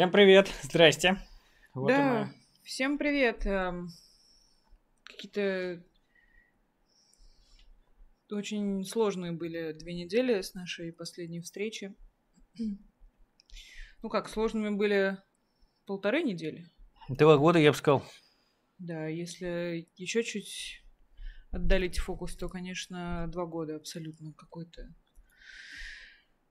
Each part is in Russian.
Всем привет, здрасте. Вот да, всем привет. Эм, какие-то очень сложные были две недели с нашей последней встречи. Ну как, сложными были полторы недели. Два года, я бы сказал. Да, если еще чуть отдалить фокус, то, конечно, два года абсолютно какой-то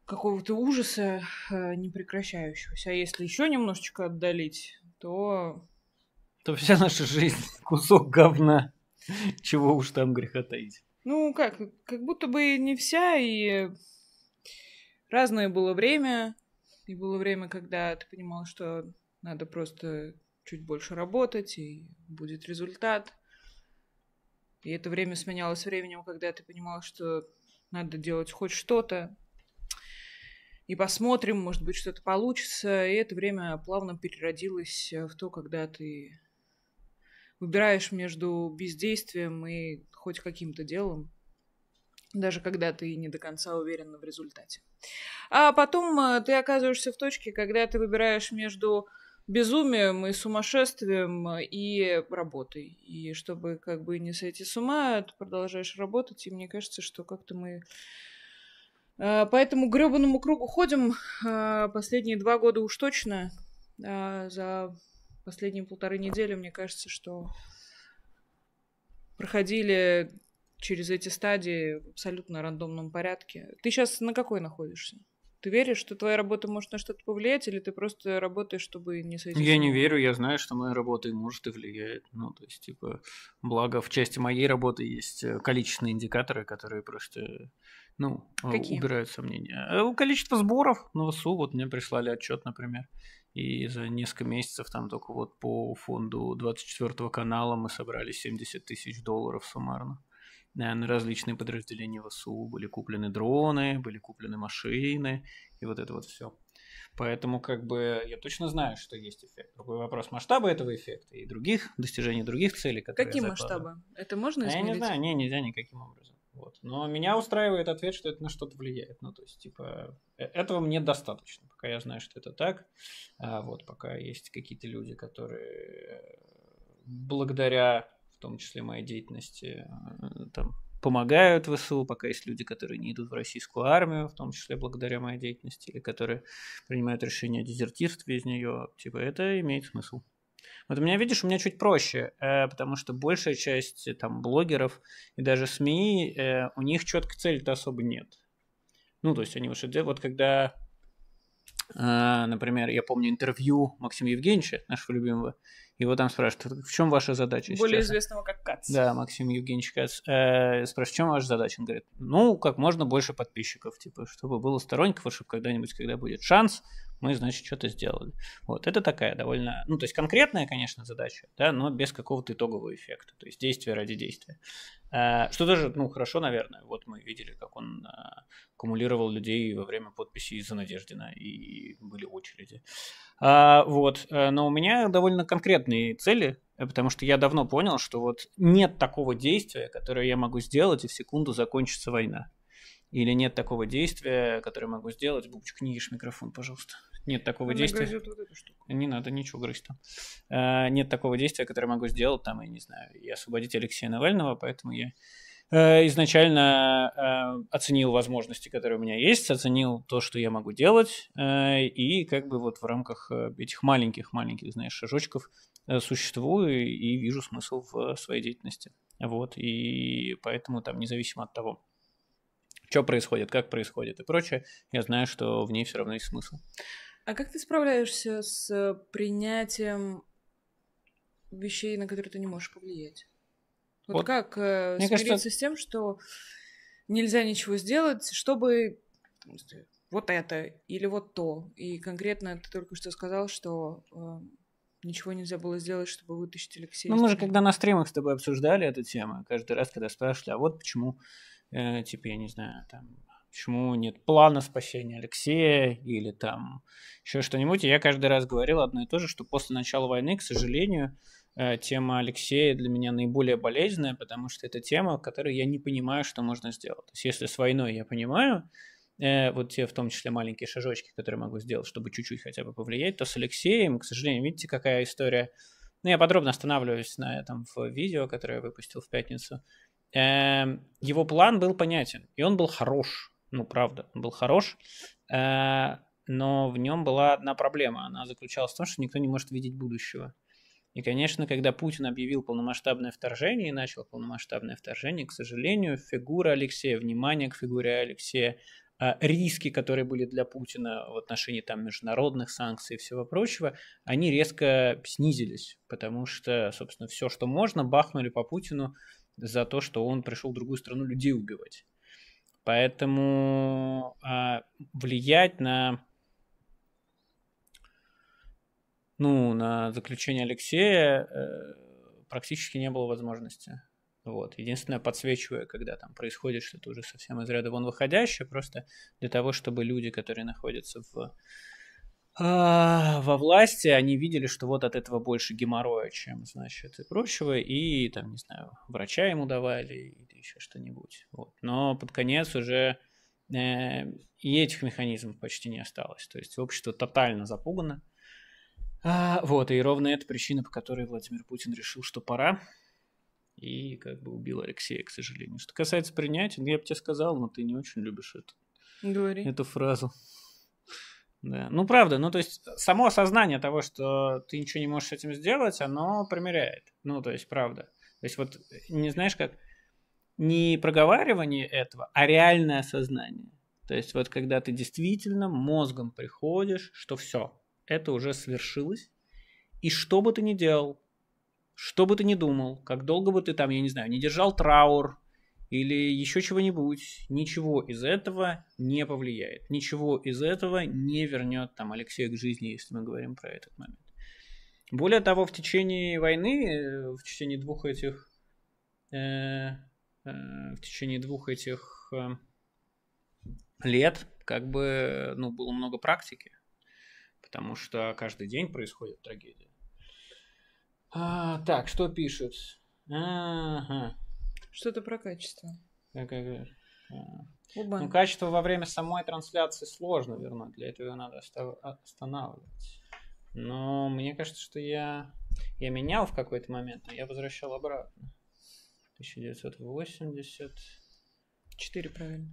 какого-то ужаса э, непрекращающегося. А если еще немножечко отдалить, то... То вся наша жизнь кусок говна. Чего уж там греха таить. Ну как, как будто бы не вся, и разное было время. И было время, когда ты понимал, что надо просто чуть больше работать, и будет результат. И это время сменялось временем, когда ты понимал, что надо делать хоть что-то, и посмотрим, может быть, что-то получится. И это время плавно переродилось э, в то, когда ты выбираешь между бездействием и хоть каким-то делом, даже когда ты не до конца уверен в результате. А потом э, ты оказываешься в точке, когда ты выбираешь между безумием и сумасшествием э, и работой. И чтобы как бы не сойти с ума, ты продолжаешь работать. И мне кажется, что как-то мы а, по этому гребаному кругу ходим а, последние два года уж точно. А, за последние полторы недели, мне кажется, что проходили через эти стадии в абсолютно рандомном порядке. Ты сейчас на какой находишься? Ты веришь, что твоя работа может на что-то повлиять, или ты просто работаешь, чтобы не сойти? Я не верю, я знаю, что моя работа и может и влияет. Ну, то есть, типа, благо в части моей работы есть э, количественные индикаторы, которые просто ну, а, Какие? убирают сомнения. Э, количество сборов на ВСУ, вот мне прислали отчет, например, и за несколько месяцев там только вот по фонду 24 канала мы собрали 70 тысяч долларов суммарно. На различные подразделения ВСУ были куплены дроны, были куплены машины и вот это вот все. Поэтому как бы я точно знаю, что есть эффект. Другой вопрос масштаба этого эффекта и других достижений других целей, которые Какие масштабы? Это можно измерить? А я не знаю, не, нельзя никаким образом. Вот. Но меня устраивает ответ, что это на что-то влияет. Ну, то есть, типа, э, этого мне достаточно, пока я знаю, что это так. А вот, пока есть какие-то люди, которые благодаря, в том числе, моей деятельности, э, там, помогают ВСУ, пока есть люди, которые не идут в российскую армию, в том числе благодаря моей деятельности, или которые принимают решение о дезертирстве из нее, типа, это имеет смысл. Вот у меня, видишь, у меня чуть проще, э, потому что большая часть э, там блогеров и даже СМИ, э, у них четкой цели-то особо нет. Ну, то есть они вот делают, вот когда, э, например, я помню интервью Максима Евгеньевича, нашего любимого, его там спрашивают, в чем ваша задача Более сейчас? известного как Кац. Да, Максим Евгеньевич Кац. Э, спрашивает, в чем ваша задача? Он говорит, ну, как можно больше подписчиков, типа, чтобы было сторонников, чтобы когда-нибудь, когда будет шанс, мы, значит, что-то сделали. Вот, это такая довольно, ну, то есть конкретная, конечно, задача, да, но без какого-то итогового эффекта, то есть действие ради действия. А, что тоже, ну, хорошо, наверное, вот мы видели, как он аккумулировал людей во время подписи за Надеждина, и были очереди. А, вот, э, но у меня довольно конкретные цели, э, потому что я давно понял, что вот нет такого действия, которое я могу сделать, и в секунду закончится война. Или нет такого действия, которое могу сделать. Бубчик, не микрофон, пожалуйста. Нет такого Она действия. Вот эту штуку. Не надо ничего грызть там. А, нет такого действия, которое могу сделать там, я не знаю, и освободить Алексея Навального, поэтому я э, изначально э, оценил возможности, которые у меня есть, оценил то, что я могу делать, и как бы вот в рамках этих маленьких-маленьких, знаешь, шажочков существую и вижу смысл в своей деятельности. Вот, и поэтому там независимо от того, что происходит, как происходит и прочее, я знаю, что в ней все равно есть смысл. А как ты справляешься с принятием вещей, на которые ты не можешь повлиять? Вот, вот. как э, Мне смириться кажется... с тем, что нельзя ничего сделать, чтобы вот это или вот то. И конкретно ты только что сказал, что э, ничего нельзя было сделать, чтобы вытащить Алексея. Ну, мы же когда на стримах с тобой обсуждали эту тему, каждый раз, когда спрашивали, а вот почему, э, типа, я не знаю, там, почему нет плана спасения Алексея или там еще что-нибудь. И я каждый раз говорил одно и то же, что после начала войны, к сожалению, э, тема Алексея для меня наиболее болезненная, потому что это тема, в которой я не понимаю, что можно сделать. То есть если с войной я понимаю, э, вот те в том числе маленькие шажочки, которые могу сделать, чтобы чуть-чуть хотя бы повлиять, то с Алексеем, к сожалению, видите, какая история. Ну, я подробно останавливаюсь на этом в видео, которое я выпустил в пятницу. Э, его план был понятен, и он был хорош ну, правда, он был хорош, э, но в нем была одна проблема. Она заключалась в том, что никто не может видеть будущего. И, конечно, когда Путин объявил полномасштабное вторжение и начал полномасштабное вторжение, к сожалению, фигура Алексея, внимание к фигуре Алексея, а, риски, которые были для Путина в отношении там международных санкций и всего прочего, они резко снизились, потому что, собственно, все, что можно, бахнули по Путину за то, что он пришел в другую страну людей убивать. Поэтому а, влиять на ну, на заключение Алексея э, практически не было возможности. Вот. Единственное, подсвечивая, когда там происходит что-то уже совсем из ряда вон выходящее, просто для того, чтобы люди, которые находятся в а, во власти, они видели, что вот от этого больше геморроя, чем, значит, и прочего, и там, не знаю, врача ему давали или еще что-нибудь. Вот. Но под конец уже э, и этих механизмов почти не осталось. То есть общество тотально запугано. А, вот, и ровно это причина, по которой Владимир Путин решил, что пора. И как бы убил Алексея, к сожалению. Что касается принятия, ну, я бы тебе сказал, но ты не очень любишь это. Говори. Эту фразу. Да. Ну, правда, ну, то есть само осознание того, что ты ничего не можешь с этим сделать, оно примеряет. Ну, то есть, правда. То есть вот, не знаешь, как не проговаривание этого, а реальное осознание. То есть вот когда ты действительно мозгом приходишь, что все, это уже свершилось, и что бы ты ни делал, что бы ты ни думал, как долго бы ты там, я не знаю, не держал траур, или еще чего-нибудь, ничего из этого не повлияет. Ничего из этого не вернет там Алексея к жизни, если мы говорим про этот момент. Более того, в течение войны, э, в течение двух этих, э, э, в течение двух этих э, лет, как бы, ну, было много практики, потому что каждый день происходит трагедия. А, так, что пишет? Ага. Что-то про качество. А. Ну качество во время самой трансляции сложно вернуть, для этого надо а, останавливать. Но мне кажется, что я, я менял в какой-то момент, но я возвращал обратно. 1980. 4, правильно.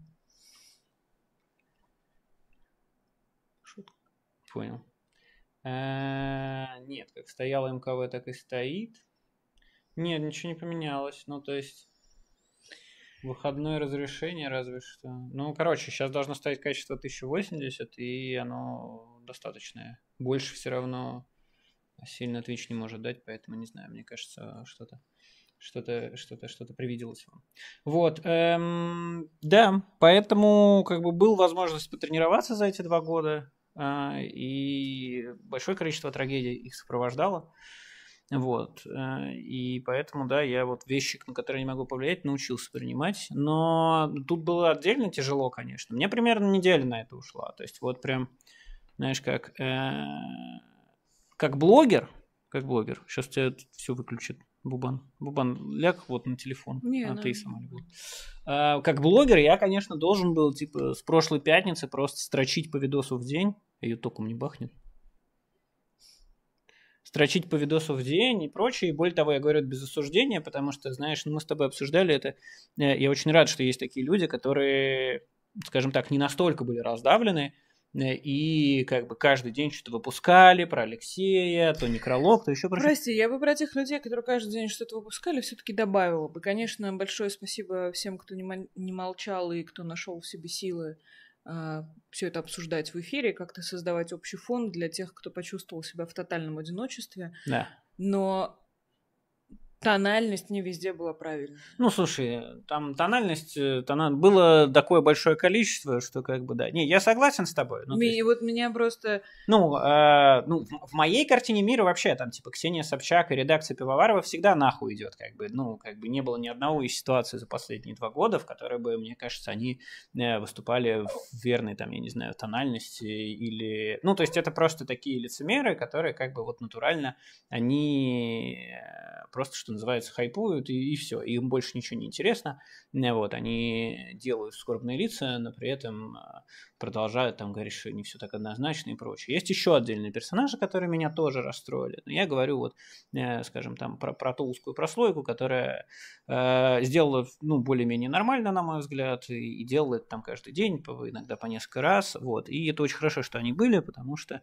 Шутка. Понял. А, нет, как стояло МКВ, так и стоит. Нет, ничего не поменялось. Ну, то есть Выходное разрешение разве что. Ну, короче, сейчас должно стоять качество 1080, и оно достаточное. Больше все равно сильно Twitch не может дать, поэтому не знаю, мне кажется, что-то что-то что-то что-то привиделось вам. Вот, эм, да, поэтому как бы был возможность потренироваться за эти два года, э, и большое количество трагедий их сопровождало. Вот. Э, и поэтому, да, я вот вещи, на которые не могу повлиять, научился принимать. Но тут было отдельно тяжело, конечно. Мне примерно неделя на это ушла. То есть вот прям, знаешь, как... Э, как блогер, как блогер. Сейчас тебя все выключит. Бубан. Бубан, ляг вот на телефон. Не, а ну ты сама не а, Как блогер я, конечно, должен был, типа, с прошлой пятницы просто строчить по видосу в день. А током не бахнет строчить по видосу в день и прочее. И более того, я говорю это без осуждения, потому что, знаешь, ну, мы с тобой обсуждали это. Э, я очень рад, что есть такие люди, которые, скажем так, не настолько были раздавлены, э, и как бы каждый день что-то выпускали про Алексея, то некролог, то еще про... Прости, я бы про тех людей, которые каждый день что-то выпускали, все-таки добавила бы. Конечно, большое спасибо всем, кто не, мол... не молчал и кто нашел в себе силы а, все это обсуждать в эфире, как-то создавать общий фон для тех, кто почувствовал себя в тотальном одиночестве. Да. Но Тональность не везде была правильная. Ну, слушай, там тональность, э, тона... было такое большое количество, что как бы да. Не, я согласен с тобой. Ну, Ми, есть... Вот меня просто... Ну, э, ну, в моей картине мира вообще там типа Ксения Собчак и редакция Пивоварова всегда нахуй идет. Как бы, ну, как бы не было ни одного из ситуаций за последние два года, в которой бы, мне кажется, они э, выступали в верной, там, я не знаю, тональности или... Ну, то есть это просто такие лицемеры, которые как бы вот натурально, они э, просто что называется, хайпуют, и, и все. И им больше ничего не интересно. Э, вот, они делают скорбные лица, но при этом а, продолжают там говорить, что не все так однозначно и прочее. Есть еще отдельные персонажи, которые меня тоже расстроили. Но я говорю вот, э, скажем, там про, про ту узкую прослойку, которая э, сделала, ну, более-менее нормально, на мой взгляд, и, и делает там каждый день, иногда по несколько раз, вот. И это очень хорошо, что они были, потому что,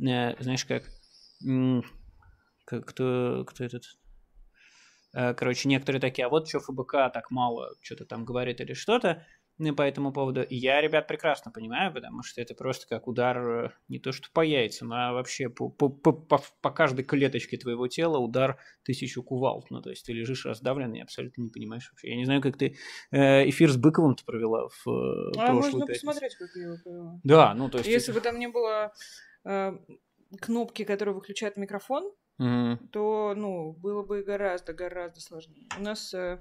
э, знаешь, как, как кто, кто этот Э, короче, некоторые такие, а вот что ФБК так мало что-то там говорит или что-то э, по этому поводу. И я, ребят, прекрасно понимаю, потому что это просто как удар э, не то что по яйцам, а вообще по, по, по, по, по каждой клеточке твоего тела удар тысячу кувалд. Ну, то есть ты лежишь раздавленный и абсолютно не понимаешь вообще. Я не знаю, как ты эфир с Быковым-то провела в э, а можно пятницу. посмотреть, как я его провела. Да, ну то есть... Если это... бы там не было э, кнопки, которая выключает микрофон, угу. то ну, было бы гораздо-гораздо сложнее. У нас, э,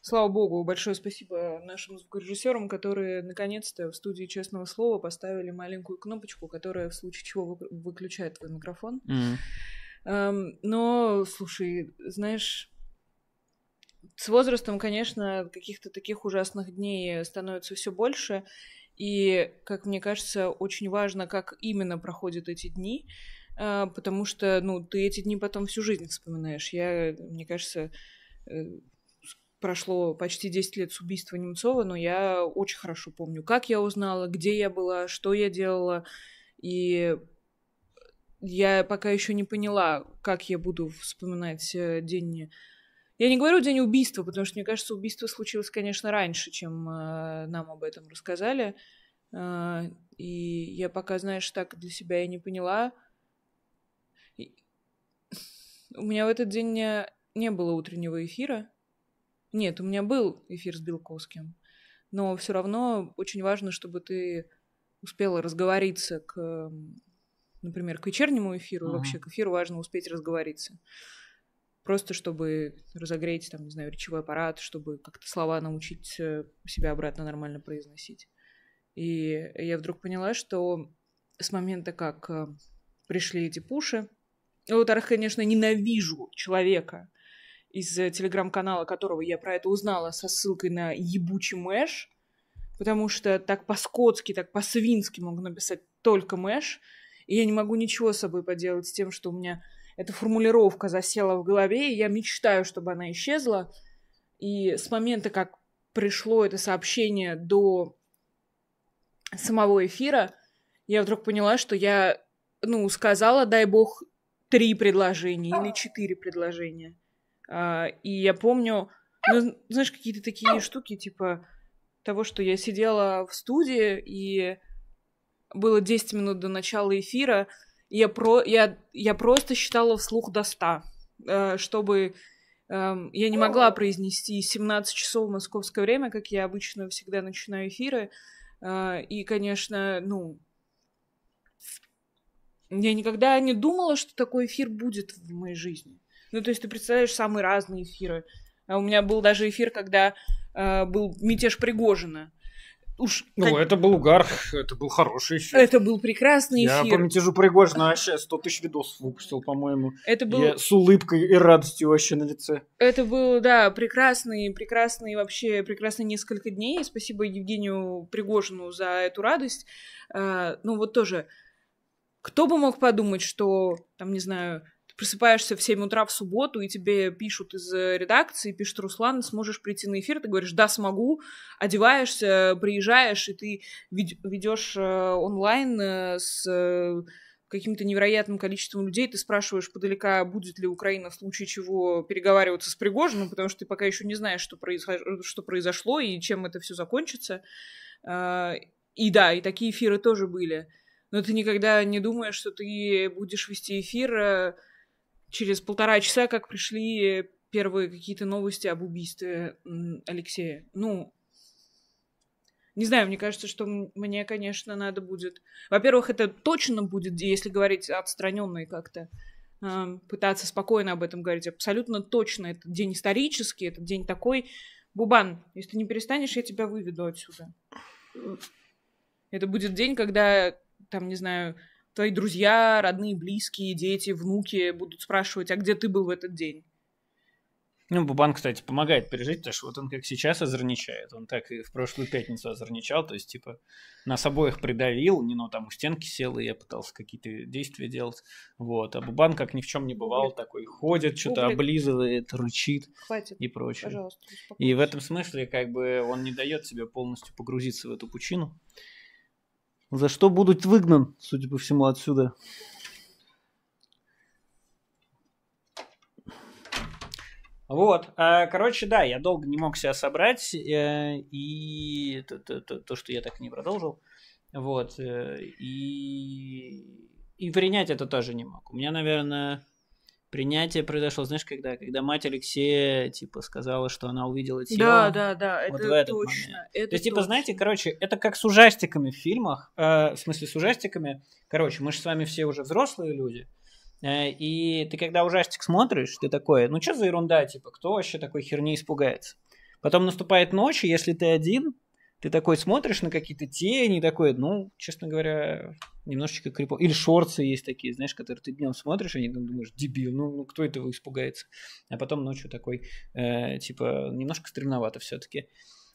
слава богу, большое спасибо нашим звукорежиссерам, которые наконец-то в студии «Честного слова» поставили маленькую кнопочку, которая в случае чего выключает твой микрофон. Угу. Но, слушай, знаешь с возрастом, конечно, каких-то таких ужасных дней становится все больше. И, как мне кажется, очень важно, как именно проходят эти дни. А, потому что, ну, ты эти дни потом всю жизнь вспоминаешь. Я, мне кажется, э, прошло почти 10 лет с убийства Немцова, но я очень хорошо помню, как я узнала, где я была, что я делала. И я пока еще не поняла, как я буду вспоминать э, день... Я не говорю день убийства, потому что, мне кажется, убийство случилось, конечно, раньше, чем э, нам об этом рассказали. А, и я пока, знаешь, так для себя и не поняла, у меня в этот день не, не было утреннего эфира. Нет, у меня был эфир с Белковским. Но все равно очень важно, чтобы ты успела разговориться к, например, к вечернему эфиру, uh-huh. вообще к эфиру важно успеть разговориться. Просто чтобы разогреть, там, не знаю, речевой аппарат, чтобы как-то слова научить э, себя обратно нормально произносить. И я вдруг поняла, что с момента, как э, пришли эти пуши, во-вторых, конечно, ненавижу человека, из э, телеграм-канала которого я про это узнала со ссылкой на ебучий Мэш, потому что так по-скотски, так по-свински могу написать только Мэш, и я не могу ничего с собой поделать с тем, что у меня эта формулировка засела в голове, и я мечтаю, чтобы она исчезла. И с момента, как пришло это сообщение до самого эфира, я вдруг поняла, что я, ну, сказала, дай бог, три предложения или а. четыре предложения. А, и я помню, ну, знаешь, какие-то такие а. штуки, типа того, что я сидела в студии, и было 10 минут до начала эфира, и я, про, я, я просто считала вслух до 100, э, чтобы эм, я не могла произнести 17 часов московское время, как я обычно всегда начинаю эфиры. Э, и, конечно, ну, я никогда не думала, что такой эфир будет в моей жизни. Ну, то есть ты представляешь самые разные эфиры. А у меня был даже эфир, когда э, был мятеж Пригожина. Уж, ну, как... это был угар, это был хороший эфир. Это был прекрасный эфир. Я по мятежу Пригожина вообще 100 тысяч видосов выпустил, по-моему. Это был... Я с улыбкой и радостью вообще на лице. Это был, да, прекрасный, прекрасный вообще, прекрасный несколько дней. Спасибо Евгению Пригожину за эту радость. А, ну, вот тоже... Кто бы мог подумать, что, там, не знаю, ты просыпаешься в 7 утра в субботу, и тебе пишут из э, редакции, пишут, Руслан, сможешь прийти на эфир? Ты говоришь, да, смогу. Одеваешься, приезжаешь, и ты ведешь э, онлайн э, с каким-то невероятным количеством людей, ты спрашиваешь подалека, будет ли Украина в случае чего переговариваться с Пригожиным, потому что ты пока еще не знаешь, что, произошло, что произошло и чем это все закончится. И да, и такие эфиры тоже были но ты никогда не думаешь, что ты будешь вести эфир э, через полтора часа, как пришли первые какие-то новости об убийстве Алексея. Ну, не знаю, мне кажется, что мне, конечно, надо будет... Во-первых, это точно будет, если говорить отстраненно и как-то э, пытаться спокойно об этом говорить. Абсолютно точно. Это день исторический, этот день такой. Бубан, если ты не перестанешь, я тебя выведу отсюда. Это будет день, когда там, не знаю, твои друзья, родные, близкие, дети, внуки будут спрашивать, а где ты был в этот день? Ну, Бубан, кстати, помогает пережить, потому что вот он как сейчас озорничает, он так и в прошлую пятницу озорничал, то есть, типа, нас обоих придавил, не, Нино ну, там у стенки сел, и я пытался какие-то действия делать, вот, а Бубан как ни в чем не бывал, Блин. такой ходит, что-то облизывает, рычит Хватит, и прочее. Пожалуйста, и в этом смысле, как бы, он не дает себе полностью погрузиться в эту пучину, за что будут выгнан, судя по всему, отсюда. Вот, а, короче, да, я долго не мог себя собрать, э, и то, то, то, то что я так и не продолжил, вот, э, и, и принять это тоже не мог. У меня, наверное, Принятие произошло, знаешь, когда? Когда мать Алексея, типа, сказала, что она увидела тело. Да, да, да, вот это в этот точно. Момент. Это То есть, точно. типа, знаете, короче, это как с ужастиками в фильмах, э, в смысле, с ужастиками, короче, мы же с вами все уже взрослые люди, э, и ты когда ужастик смотришь, ты такой, ну что за ерунда, типа, кто вообще такой херни испугается? Потом наступает ночь, и если ты один, ты такой смотришь на какие-то тени, такой, ну, честно говоря, немножечко крипо. Или шорты есть такие, знаешь, которые ты днем смотришь, и там думаешь, дебил, ну, ну кто этого испугается? А потом ночью такой, э, типа, немножко стремновато все-таки.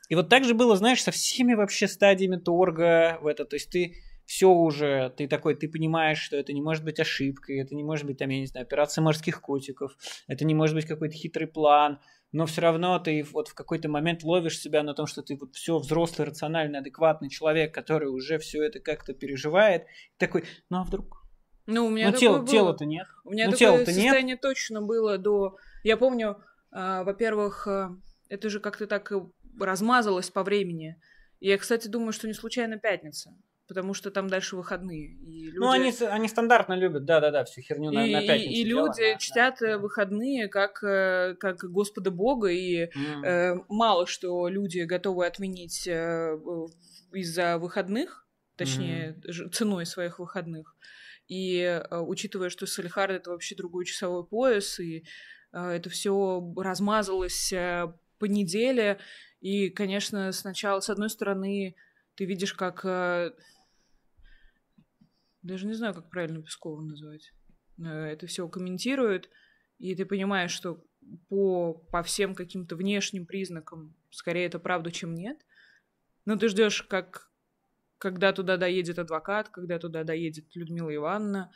И вот так же было, знаешь, со всеми вообще стадиями торга в это. То есть ты все уже, ты такой, ты понимаешь, что это не может быть ошибкой, это не может быть, там, я не знаю, операция морских котиков, это не может быть какой-то хитрый план, но все равно ты вот в какой-то момент ловишь себя на том, что ты вот все взрослый, рациональный, адекватный человек, который уже все это как-то переживает, такой, ну а вдруг? Ну, у меня ну, тело, было. тело то нет. У меня ну, такое состояние нет. точно было до... Я помню, э, во-первых, э, это же как-то так размазалось по времени. Я, кстати, думаю, что не случайно пятница потому что там дальше выходные. И ну, люди... Ну, они, они стандартно любят, да-да-да, всю херню и, на, пятницу. И, и люди делают. чтят э, да. выходные как, э, как Господа Бога, и mm. э, мало что люди готовы отменить э, из-за выходных, точнее, mm. ценой своих выходных. И э, учитывая, что Салихард — это вообще другой часовой пояс, и э, это все размазалось э, по неделе, и, конечно, сначала, с одной стороны, ты видишь, как э, даже не знаю, как правильно Пескова назвать. Э, это все комментирует, и ты понимаешь, что по, по всем каким-то внешним признакам скорее это правда, чем нет. Но ты ждешь, как, когда туда доедет адвокат, когда туда доедет Людмила Ивановна.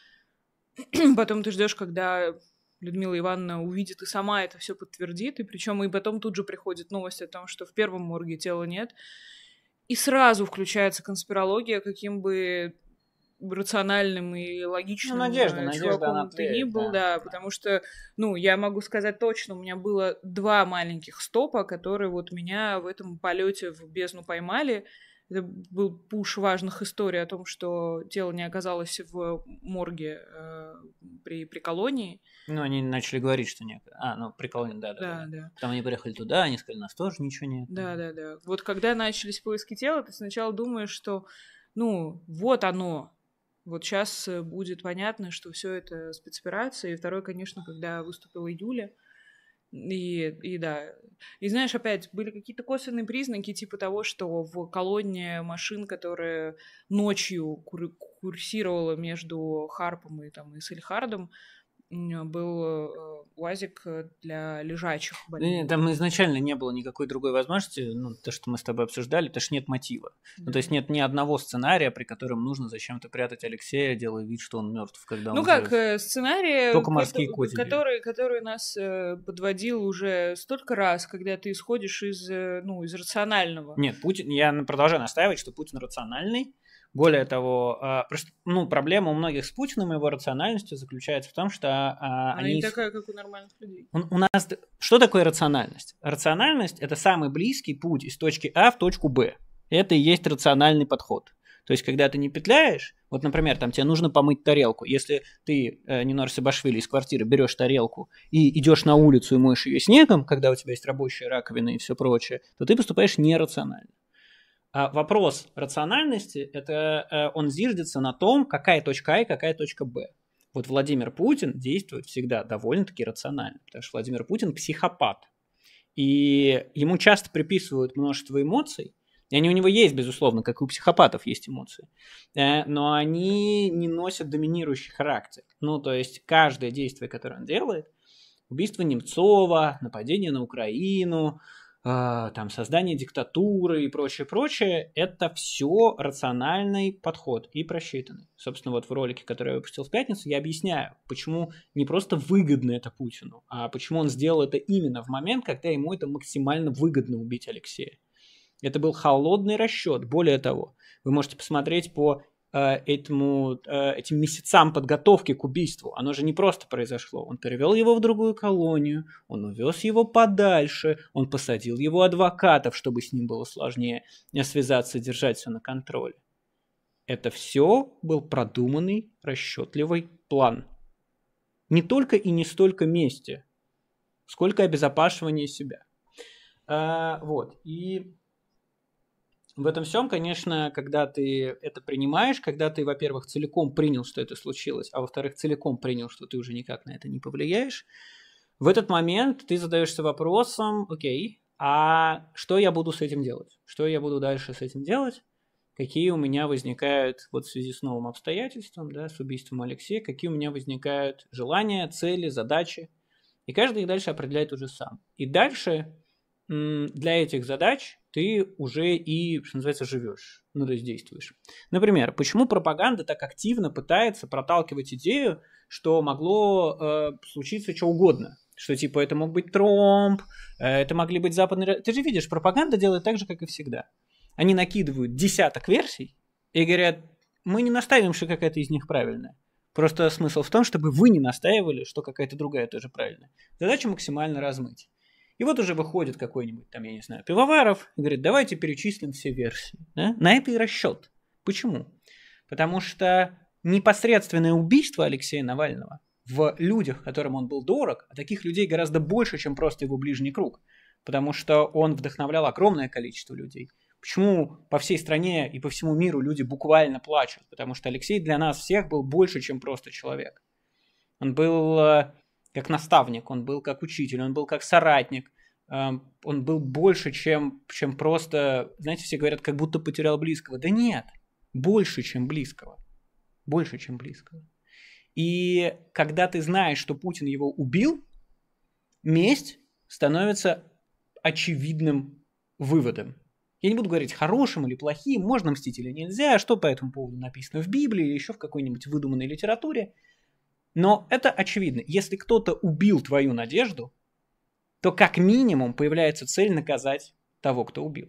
потом ты ждешь, когда Людмила Ивановна увидит и сама это все подтвердит. И причем и потом тут же приходит новость о том, что в первом морге тела нет. И сразу включается конспирология, каким бы рациональным и логичным ну, надежда, чуваком надежда, ты ни был, да, да, потому что, ну, я могу сказать точно, у меня было два маленьких стопа, которые вот меня в этом полете в бездну поймали. Это был пуш важных историй о том, что тело не оказалось в морге э, при, при колонии. Ну, они начали говорить, что нет. А, ну, при колонии, да, да. да, да. Там они приехали туда, они сказали, нас тоже ничего нет. Да, да, да. Вот когда начались поиски тела, ты сначала думаешь, что ну, вот оно, вот сейчас э, будет понятно, что все это спецоперация. И второй, конечно, когда выступила Юля, и, и да. И знаешь, опять были какие-то косвенные признаки, типа того, что в колонне машин, которая ночью кур курсировала между Харпом и, там, и Сельхардом, был э, УАЗик э, для лежачих больных. Там изначально не было никакой другой возможности, ну, то, что мы с тобой обсуждали, то что нет мотива. Да. Ну, то есть нет ни одного сценария, при котором нужно зачем-то прятать Алексея, делая вид, что он мертв, когда ну, он Ну, как жив. Э, сценарии, Только морские который, которые, которые нас подводил уже столько раз, когда ты исходишь из, ну, из рационального. Нет, Путин, я продолжаю настаивать, что Путин рациональный, более того, а, ну, проблема у многих с Путиным и его рациональностью заключается в том, что а, Она они... не такая, как у нормальных людей. У, у нас... Что такое рациональность? Рациональность – это самый близкий путь из точки А в точку Б. Это и есть рациональный подход. То есть, когда ты не петляешь, вот, например, там тебе нужно помыть тарелку. Если ты, э, Нинор Сабашвили, из квартиры берешь тарелку и идешь на улицу и моешь ее снегом, когда у тебя есть рабочие раковины и все прочее, то ты поступаешь нерационально. А, вопрос рациональности – это э, он зиждется на том, какая точка А и какая точка Б. Вот Владимир Путин действует всегда довольно-таки рационально, потому что Владимир Путин психопат. И ему часто приписывают множество эмоций, и они у него есть, безусловно, как и у психопатов есть эмоции. Э, но они не носят доминирующий характер. Ну, то есть каждое действие, которое он делает, убийство Немцова, нападение на Украину, а, там создание диктатуры и прочее, прочее, это все рациональный подход и просчитанный. Собственно, вот в ролике, который я выпустил в пятницу, я объясняю, почему не просто выгодно это Путину, а почему он сделал это именно в момент, когда ему это максимально выгодно убить Алексея. Это был холодный расчет. Более того, вы можете посмотреть по Э, этому, э, этим месяцам подготовки к убийству. Оно же не просто произошло. Он перевел его в другую колонию, он увез его подальше, он посадил его адвокатов, чтобы с ним было сложнее э, связаться, держать все на контроле. Это все был продуманный, расчетливый план. Не только и не столько мести, сколько обезопашивания себя. А, вот, и в этом всем, конечно, когда ты это принимаешь, когда ты, во-первых, целиком принял, что это случилось, а во-вторых, целиком принял, что ты уже никак на это не повлияешь, в этот момент ты задаешься вопросом, окей, а что я буду с этим делать? Что я буду дальше с этим делать? Какие у меня возникают вот в связи с новым обстоятельством, да, с убийством Алексея, какие у меня возникают желания, цели, задачи? И каждый их дальше определяет уже сам. И дальше для этих задач ты уже и, что называется, живешь, ну, то есть действуешь. Например, почему пропаганда так активно пытается проталкивать идею, что могло э, случиться что угодно? Что, типа, это мог быть Трамп, э, это могли быть западные... Ты же видишь, пропаганда делает так же, как и всегда. Они накидывают десяток версий и говорят, мы не настаиваем, что какая-то из них правильная. Просто смысл в том, чтобы вы не настаивали, что какая-то другая тоже правильная. Задача максимально размыть. И вот уже выходит какой-нибудь, там, я не знаю, пивоваров, и говорит, давайте перечислим все версии. Да? На это и расчет. Почему? Потому что непосредственное убийство Алексея Навального в людях, которым он был дорог, а таких людей гораздо больше, чем просто его ближний круг, потому что он вдохновлял огромное количество людей. Почему по всей стране и по всему миру люди буквально плачут? Потому что Алексей для нас всех был больше, чем просто человек. Он был э, как наставник, он был как учитель, он был как соратник, эм, он был больше, чем, чем просто, знаете, все говорят, как будто потерял близкого. Да нет, больше, чем близкого. Больше, чем близкого. И когда ты знаешь, что Путин его убил, месть становится очевидным выводом. Я не буду говорить, хорошим или плохим, можно мстить или нельзя, что по этому поводу написано в Библии, или еще в какой-нибудь выдуманной литературе – но это очевидно. Если кто-то убил твою надежду, то как минимум появляется цель наказать того, кто убил.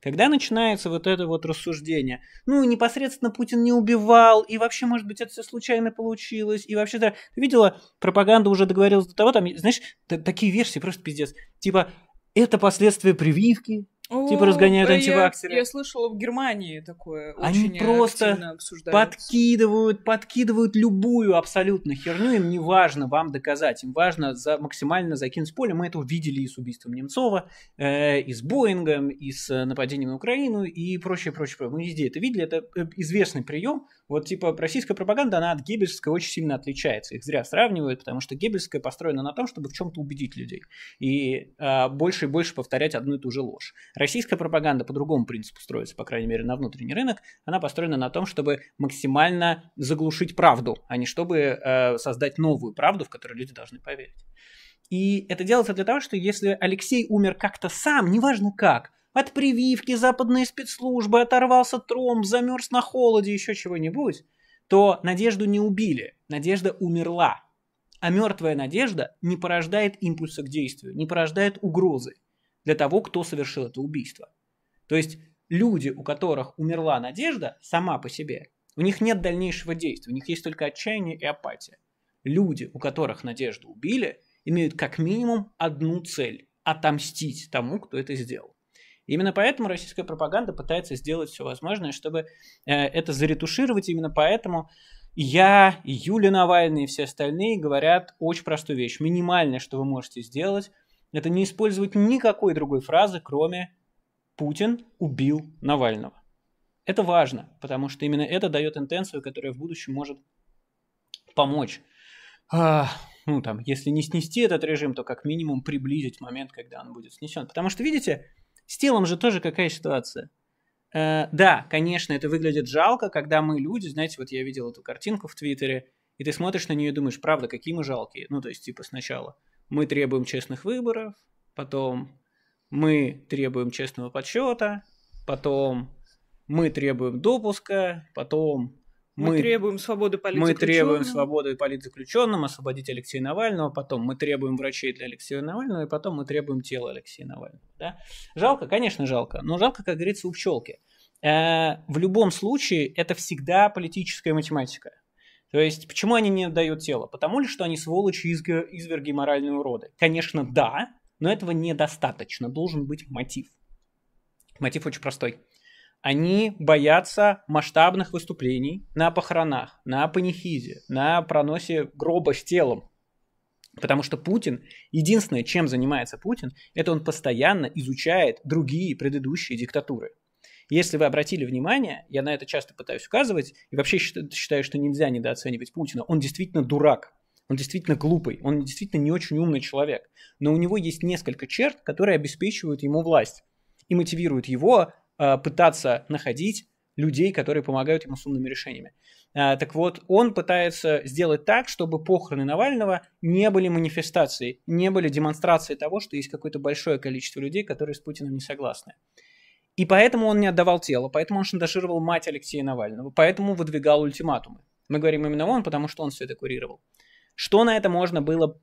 Когда начинается вот это вот рассуждение, ну, непосредственно Путин не убивал, и вообще, может быть, это все случайно получилось, и вообще, да, видела, пропаганда уже договорилась до того, там, знаешь, такие версии просто пиздец, типа, это последствия прививки, типа разгоняют антиваксеры. Я, слышала в Германии такое. Они просто подкидывают, подкидывают любую абсолютно херню, им не важно вам доказать, им важно за, максимально закинуть поле. Мы это увидели и с убийством Немцова, э, и с Боингом, и с э, нападением на Украину и прочее, прочее, прочее. Мы везде это видели, это э, известный прием. Вот типа российская пропаганда, она от геббельской очень сильно отличается. Их зря сравнивают, потому что геббельская построена на том, чтобы в чем-то убедить людей и э, больше и больше повторять одну и ту же ложь. Российская пропаганда по другому принципу строится, по крайней мере, на внутренний рынок. Она построена на том, чтобы максимально заглушить правду, а не чтобы э, создать новую правду, в которую люди должны поверить. И это делается для того, что если Алексей умер как-то сам, неважно как, от прививки, западные спецслужбы, оторвался тромб, замерз на холоде, еще чего-нибудь, то Надежду не убили, Надежда умерла. А мертвая Надежда не порождает импульса к действию, не порождает угрозы для того, кто совершил это убийство. То есть люди, у которых умерла надежда сама по себе, у них нет дальнейшего действия, у них есть только отчаяние и апатия. Люди, у которых надежду убили, имеют как минимум одну цель – отомстить тому, кто это сделал. Именно поэтому российская пропаганда пытается сделать все возможное, чтобы э, это заретушировать. Именно поэтому я, Юлия Навальный и все остальные говорят очень простую вещь. Минимальное, что вы можете сделать, это не использовать никакой другой фразы, кроме «Путин убил Навального». Это важно, потому что именно это дает интенцию, которая в будущем может помочь. А, ну, там, если не снести этот режим, то как минимум приблизить момент, когда он будет снесен. Потому что, видите, с телом же тоже какая ситуация. Э, да, конечно, это выглядит жалко, когда мы люди, знаете, вот я видел эту картинку в Твиттере, и ты смотришь на нее и думаешь, правда, какие мы жалкие. Ну, то есть, типа, сначала – мы требуем честных выборов, потом мы требуем честного подсчета, потом мы требуем допуска, потом мы, мы требуем свободы политзаключенным. Мы требуем свободы политзаключенным, освободить Алексея Навального, потом мы требуем врачей для Алексея Навального, и потом мы требуем тело Алексея Навального. Да? Жалко, конечно, жалко, но жалко, как говорится, у пчелки. Э, в любом случае, это всегда политическая математика. То есть, почему они не отдают тело? Потому ли, что они сволочи, из изверги и моральные уроды? Конечно, да, но этого недостаточно. Должен быть мотив. Мотив очень простой. Они боятся масштабных выступлений на похоронах, на панихиде, на проносе гроба с телом. Потому что Путин, единственное, чем занимается Путин, это он постоянно изучает другие предыдущие диктатуры. Если вы обратили внимание, я на это часто пытаюсь указывать, и вообще считаю, что нельзя недооценивать Путина, он действительно дурак. Он действительно глупый, он действительно не очень умный человек. Но у него есть несколько черт, которые обеспечивают ему власть и мотивируют его э, пытаться находить людей, которые помогают ему с умными решениями. А, так вот, он пытается сделать так, чтобы похороны Навального не были манифестацией, не были демонстрацией того, что есть какое-то большое количество людей, которые с Путиным не согласны. И поэтому он не отдавал тело, поэтому он шантажировал мать Алексея Навального, поэтому выдвигал ультиматумы. Мы говорим именно он, потому что он все это курировал. Что на это можно было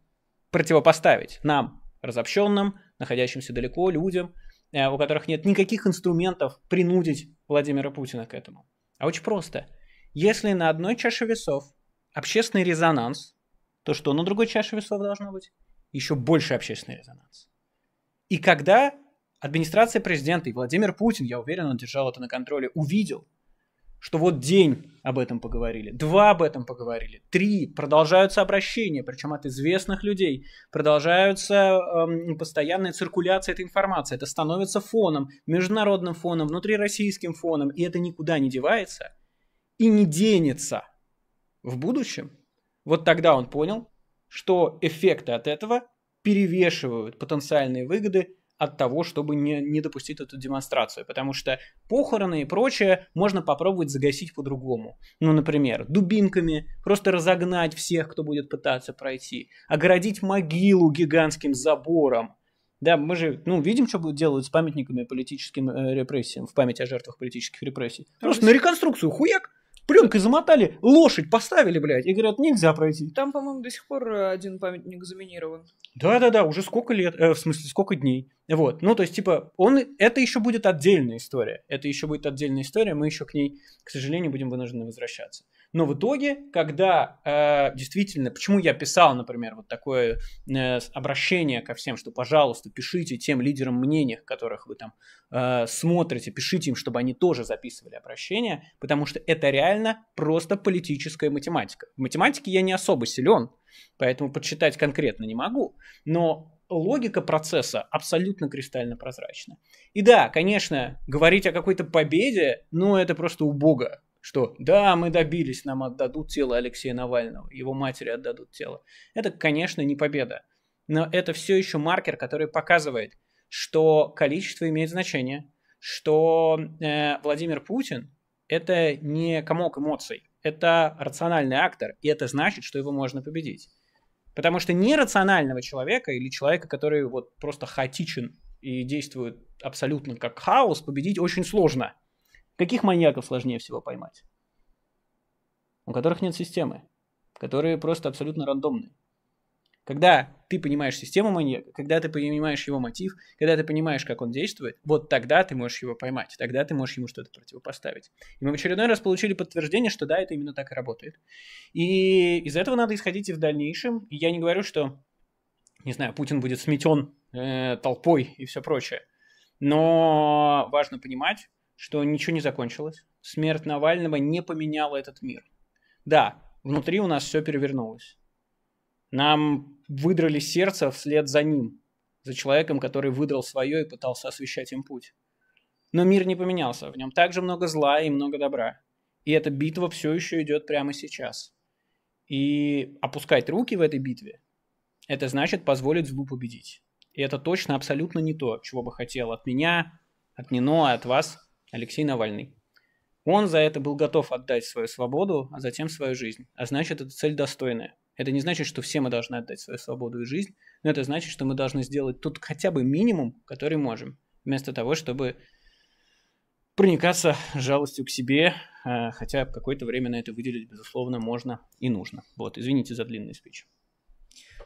противопоставить нам, разобщенным, находящимся далеко, людям, э, у которых нет никаких инструментов принудить Владимира Путина к этому? А очень просто. Если на одной чаше весов общественный резонанс, то что на другой чаше весов должно быть? Еще больше общественный резонанс. И когда администрация президента и Владимир Путин, я уверен, он держал это на контроле, увидел, что вот день об этом поговорили, два об этом поговорили, три, продолжаются обращения, причем от известных людей, продолжаются эм, постоянная циркуляция этой информации, это становится фоном, международным фоном, внутрироссийским фоном, и это никуда не девается и не денется в будущем. Вот тогда он понял, что эффекты от этого перевешивают потенциальные выгоды от того, чтобы не, не допустить эту демонстрацию. Потому что похороны и прочее можно попробовать загасить по-другому. Ну, например, дубинками, просто разогнать всех, кто будет пытаться пройти, оградить могилу гигантским забором. Да, мы же, ну, видим, что будут делать с памятниками политическим э, репрессиям, в память о жертвах политических репрессий. Просто на реконструкцию хуяк, пленкой замотали, лошадь поставили, блядь, и говорят, нельзя пройти. Там, по-моему, до сих пор э, один памятник заминирован. Да-да-да, уже сколько лет, э, в смысле, сколько дней. Вот, ну, то есть, типа, он, это еще будет отдельная история. Это еще будет отдельная история, мы еще к ней, к сожалению, будем вынуждены возвращаться. Но в итоге, когда э, действительно, почему я писал, например, вот такое э, обращение ко всем, что, пожалуйста, пишите тем лидерам мнений, которых вы там э, смотрите, пишите им, чтобы они тоже записывали обращения, потому что это реально просто политическая математика. В математике я не особо силен, поэтому подсчитать конкретно не могу, но логика процесса абсолютно кристально прозрачна. И да, конечно, говорить о какой-то победе, ну это просто убого что да, мы добились, нам отдадут тело Алексея Навального, его матери отдадут тело. Это, конечно, не победа. Но это все еще маркер, который показывает, что количество имеет значение, что э, Владимир Путин это не комок эмоций, это рациональный актор, и это значит, что его можно победить. Потому что нерационального человека или человека, который вот просто хаотичен и действует абсолютно как хаос, победить очень сложно – Каких маньяков сложнее всего поймать? У которых нет системы, которые просто абсолютно рандомные. Когда ты понимаешь систему маньяка, когда ты понимаешь его мотив, когда ты понимаешь, как он действует, вот тогда ты можешь его поймать, тогда ты можешь ему что-то противопоставить. И мы в очередной раз получили подтверждение, что да, это именно так и работает. И из этого надо исходить и в дальнейшем. И я не говорю, что, не знаю, Путин будет сметен э, толпой и все прочее. Но важно понимать, что ничего не закончилось. Смерть Навального не поменяла этот мир. Да, внутри у нас все перевернулось. Нам выдрали сердце вслед за ним, за человеком, который выдрал свое и пытался освещать им путь. Но мир не поменялся, в нем также много зла и много добра. И эта битва все еще идет прямо сейчас. И опускать руки в этой битве, это значит позволить злу победить. И это точно абсолютно не то, чего бы хотел от меня, от Нино, от вас Алексей Навальный. Он за это был готов отдать свою свободу, а затем свою жизнь. А значит, эта цель достойная. Это не значит, что все мы должны отдать свою свободу и жизнь, но это значит, что мы должны сделать тут хотя бы минимум, который можем, вместо того, чтобы проникаться жалостью к себе, а, хотя какое-то время на это выделить, безусловно, можно и нужно. Вот, извините за длинный спич.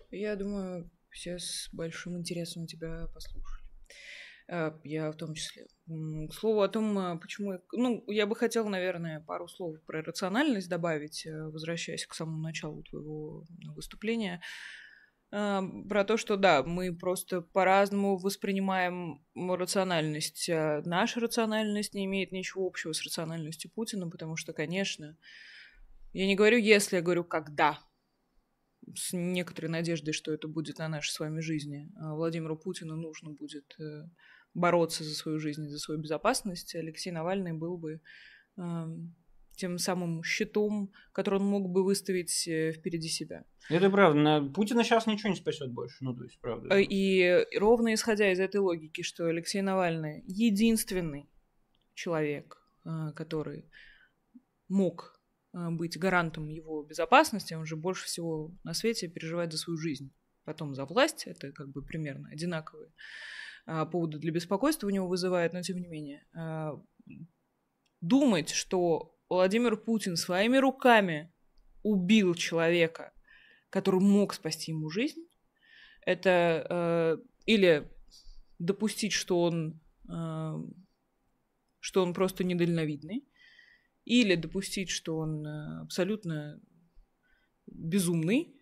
Я думаю, все с большим интересом тебя послушали. Э, я в том числе. К слову о том, а, почему... Ну, я бы хотела, наверное, пару слов про рациональность добавить, э, возвращаясь к самому началу твоего выступления. А, про то, что да, мы просто по-разному воспринимаем рациональность. А наша рациональность не имеет ничего общего с рациональностью Путина, потому что, конечно, я не говорю если, я говорю когда с некоторой надеждой, что это будет на нашей с вами жизни. Владимиру Путину нужно будет э, бороться за свою жизнь, за свою безопасность, Алексей Навальный был бы э, тем самым щитом, который он мог бы выставить э, впереди себя. Это правда. Путина сейчас ничего не спасет больше. Ну, то есть, правда. Э, и ровно исходя из этой логики, что Алексей Навальный единственный человек, э, который мог быть гарантом его безопасности, он же больше всего на свете переживает за свою жизнь. Потом за власть, это как бы примерно одинаковые а, повода для беспокойства у него вызывает, но тем не менее. А, думать, что Владимир Путин своими руками убил человека, который мог спасти ему жизнь, это а, или допустить, что он что он просто недальновидный, или допустить, что он абсолютно безумный.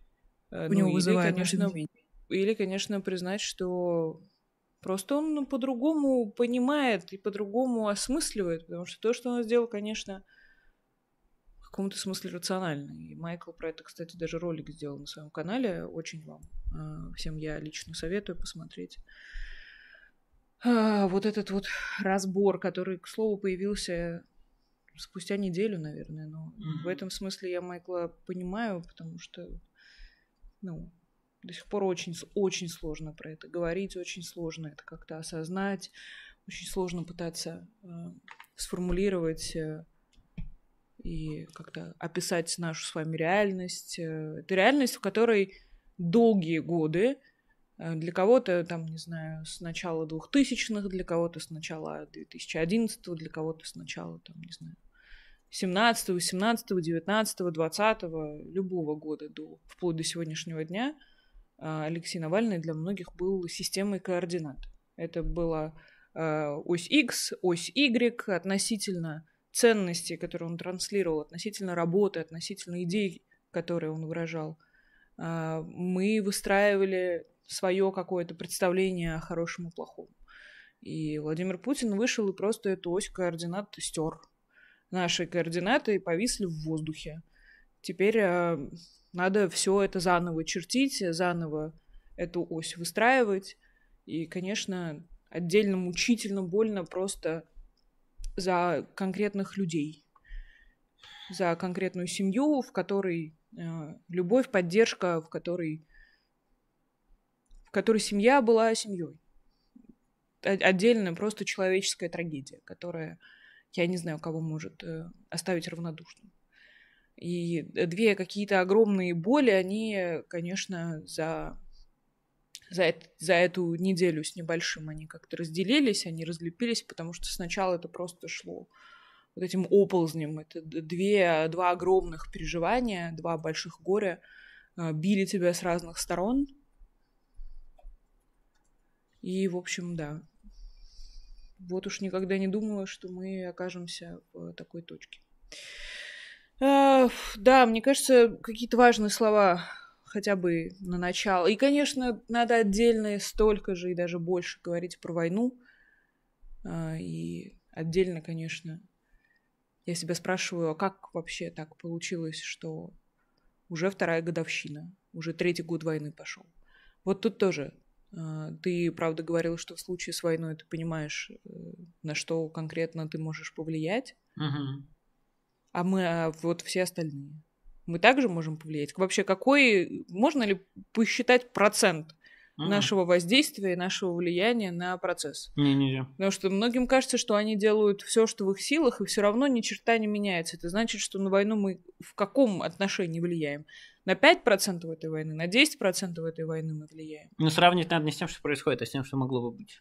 У ну, него или, вызывает конечно, или, конечно, признать, что Просто он по-другому понимает и по-другому осмысливает, потому что то, что он сделал, конечно, в каком-то смысле рационально. И Майкл про это, кстати, даже ролик сделал на своем канале. Очень вам э, всем я лично советую посмотреть. А, вот этот вот разбор, который, к слову, появился спустя неделю, наверное. Но mm-hmm. в этом смысле я Майкла понимаю, потому что, ну, до сих пор очень, очень сложно про это говорить, очень сложно это как-то осознать, очень сложно пытаться э, сформулировать э, и как-то описать нашу с вами реальность. Э, это реальность, в которой долгие годы, э, для кого-то, там, не знаю, с начала 2000-х, для кого-то с начала 2011-го, для кого-то с начала, там, не знаю, 17, 18, 19, 20, любого года до, вплоть до сегодняшнего дня – а, Алексей Навальный для многих был системой координат. Это была а, ось X, ось Y относительно ценностей, которые он транслировал, относительно работы, относительно идей, которые он выражал. А, мы выстраивали свое какое-то представление о хорошем и плохом. И Владимир Путин вышел и просто эту ось координат стер. Наши координаты повисли в воздухе. Теперь надо все это заново чертить, заново эту ось выстраивать. И, конечно, отдельно мучительно больно просто за конкретных людей, за конкретную семью, в которой э, любовь, поддержка, в которой, в которой семья была семьей. Отдельная просто человеческая трагедия, которая, я не знаю, кого может э, оставить равнодушным. И две какие-то огромные боли, они, конечно, за, за, за эту неделю с небольшим они как-то разделились, они разлепились, потому что сначала это просто шло вот этим оползнем. Это две, два огромных переживания, два больших горя э, били тебя с разных сторон. И, в общем, да. Вот уж никогда не думала, что мы окажемся в такой точке. Э, да, мне кажется, какие-то важные слова хотя бы на начало. И, конечно, надо отдельно столько же и даже больше говорить про войну. Э, и отдельно, конечно, я себя спрашиваю, а как вообще так получилось, что уже вторая годовщина, уже третий год войны пошел. Вот тут тоже э, ты, правда, говорил, что в случае с войной ты понимаешь, на что конкретно ты можешь повлиять. Угу а мы а вот все остальные. Мы также можем повлиять. Вообще, какой можно ли посчитать процент mm-hmm. нашего воздействия и нашего влияния на процесс? Не, не, не. Потому что многим кажется, что они делают все, что в их силах, и все равно ни черта не меняется. Это значит, что на войну мы в каком отношении влияем? на 5% этой войны, на 10% этой войны мы влияем. Ну сравнить надо не с тем, что происходит, а с тем, что могло бы быть.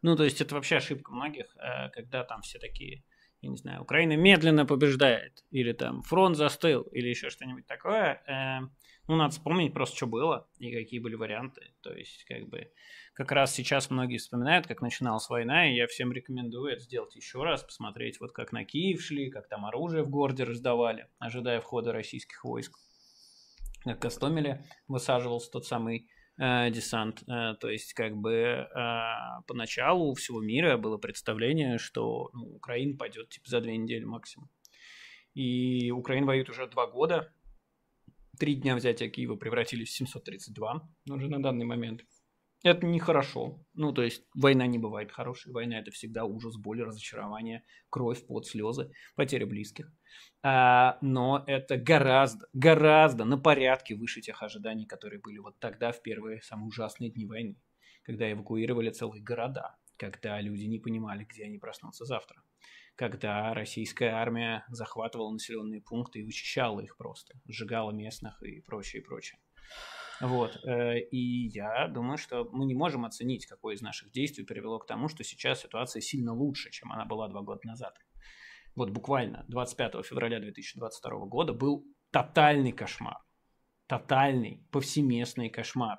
Ну, то есть это вообще ошибка многих, э, когда там все такие я не знаю, Украина медленно побеждает, или там фронт застыл, или еще что-нибудь такое, э, ну, надо вспомнить просто, что было и какие были варианты. То есть, как бы, как раз сейчас многие вспоминают, как начиналась война, и я всем рекомендую это сделать еще раз, посмотреть, вот как на Киев шли, как там оружие в городе раздавали, ожидая входа российских войск. Как Костомеле высаживался тот самый э, десант. Э, то есть, как бы э, поначалу у всего мира было представление, что ну, Украина пойдет типа за две недели максимум. И Украина воюет уже два года. Три дня взятия Киева превратились в 732, ну, уже на данный момент. Это нехорошо. Ну, то есть война не бывает хорошей. Война – это всегда ужас, боль, разочарование, кровь, пот, слезы, потеря близких. А, но это гораздо, гораздо на порядке выше тех ожиданий, которые были вот тогда, в первые самые ужасные дни войны, когда эвакуировали целые города, когда люди не понимали, где они проснутся завтра, когда российская армия захватывала населенные пункты и вычищала их просто, сжигала местных и прочее, и прочее. Вот. Э, и я думаю, что мы не можем оценить, какое из наших действий привело к тому, что сейчас ситуация сильно лучше, чем она была два года назад. Вот буквально 25 февраля 2022 года был тотальный кошмар. Тотальный, повсеместный кошмар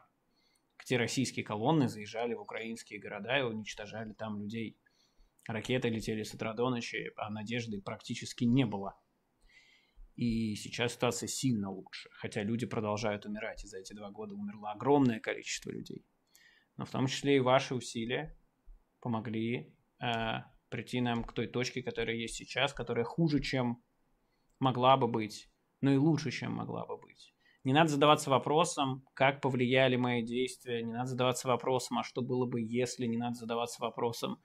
где российские колонны заезжали в украинские города и уничтожали там людей. Ракеты летели с утра до ночи, а надежды практически не было и сейчас ситуация сильно лучше, хотя люди продолжают умирать, и за эти два года умерло огромное количество людей. Но в том числе и ваши усилия помогли э, прийти нам к той точке, которая есть сейчас, которая хуже, чем могла бы быть, но и лучше, чем могла бы быть. Не надо задаваться вопросом, как повлияли мои действия, не надо задаваться вопросом, а что было бы, если, не надо задаваться вопросом,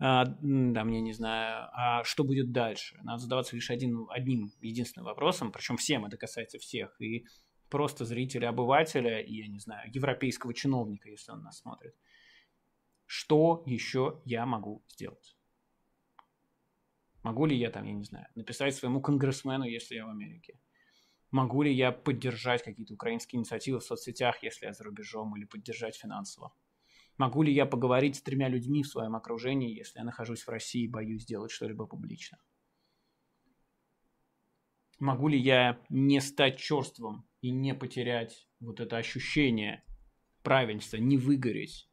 а, там, я не знаю, а что будет дальше. Надо задаваться лишь один, одним единственным вопросом, причем всем это касается всех, и просто зрителя, обывателя, и, я не знаю, европейского чиновника, если он нас смотрит. Что еще я могу сделать? Могу ли я там, я не знаю, написать своему конгрессмену, если я в Америке? Могу ли я поддержать какие-то украинские инициативы в соцсетях, если я за рубежом, или поддержать финансово? Могу ли я поговорить с тремя людьми в своем окружении, если я нахожусь в России и боюсь сделать что-либо публично? Могу ли я не стать черством и не потерять вот это ощущение правильства, не выгореть,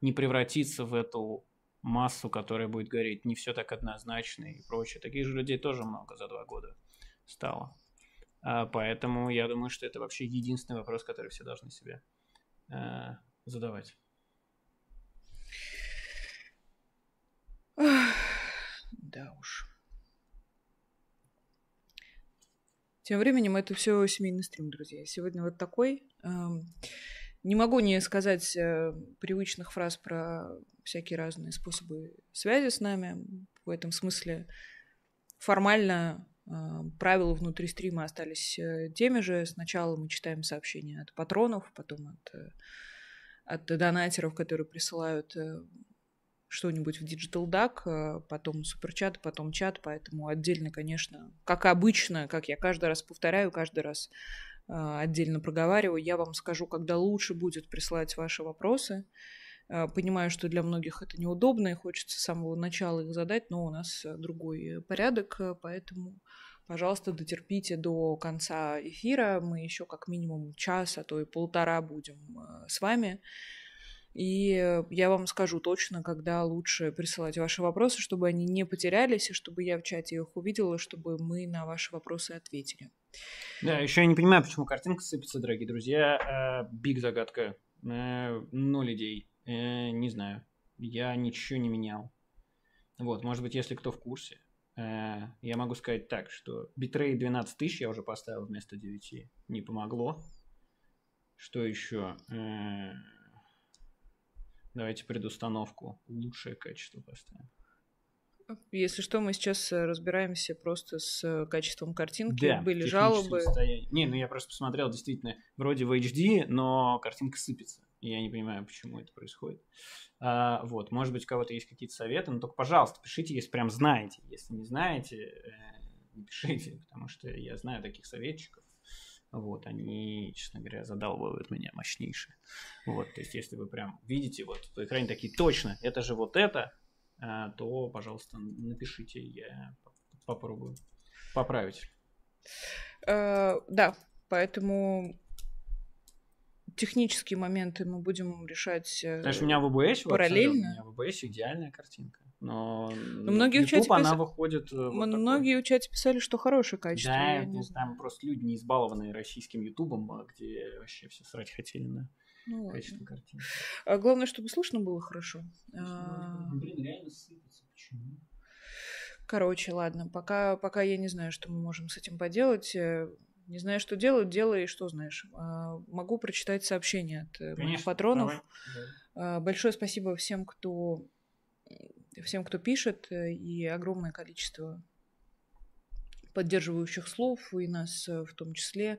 не превратиться в эту массу, которая будет гореть, не все так однозначно и прочее. Таких же людей тоже много за два года стало. А, поэтому я думаю, что это вообще единственный вопрос, который все должны себе э, задавать. да уж. Тем временем это все семейный стрим, друзья. Сегодня вот такой. Эм, не могу не сказать э, привычных фраз про всякие разные способы связи с нами. В этом смысле формально э, правила внутри стрима остались э, теми же. Сначала мы читаем сообщения от патронов, потом от, от донатеров, которые присылают что-нибудь в Digital DAC, э, потом суперчат, потом чат, поэтому отдельно, конечно, как обычно, как я каждый раз повторяю, каждый раз э, отдельно проговариваю, я вам скажу, когда лучше будет присылать ваши вопросы. Э, понимаю, что для многих это неудобно, и хочется с самого начала их задать, но у нас другой порядок, поэтому, пожалуйста, дотерпите до конца эфира. Мы еще как минимум час, а то и полтора будем с вами. И я вам скажу точно, когда лучше присылать ваши вопросы, чтобы они не потерялись, и чтобы я в чате их увидела, чтобы мы на ваши вопросы ответили. Да, еще я не понимаю, почему картинка сыпется, дорогие друзья. Э, биг загадка. Э, ноль идей. Э, не знаю. Я ничего не менял. Вот, может быть, если кто в курсе, я могу сказать так, что битрей 12 тысяч я уже поставил вместо 9. Не помогло. Что еще? Давайте предустановку. Лучшее качество поставим. Если что, мы сейчас э, разбираемся просто с э, качеством картинки. Да, Были жалобы. Состояние. Не, ну я просто посмотрел, действительно, вроде в HD, но картинка сыпется. я не понимаю, почему это происходит. А, вот, может быть, у кого-то есть какие-то советы, но только, пожалуйста, пишите, если прям знаете. Если не знаете, э, пишите, потому что я знаю таких советчиков вот, они, честно говоря, задалбывают меня мощнейшие. Вот, то есть, если вы прям видите, вот, по экране такие, точно, это же вот это, а, то, пожалуйста, напишите, я попробую поправить. Э, да, поэтому технические моменты мы будем решать э, Знаешь, у меня в ВБС, э, параллельно. у меня в ВБС идеальная картинка. Но, Но ну, многие YouTube, э, в она выходит... Многие вот в писали, что хорошее качество. Да, не знаю, просто люди не избалованные российским Ютубом, а где вообще все срать хотели на ну, качество картины. А главное, чтобы слышно было хорошо. А, ну, блин, реально сыпется. Почему? Короче, ладно, пока, пока я не знаю, что мы можем с этим поделать. Э, не знаю, что делать, делай, что знаешь. А, могу прочитать сообщение от э, Конечно, патронов. Давай. Большое спасибо всем, кто всем, кто пишет, э, и огромное количество поддерживающих слов, и нас э, в том числе.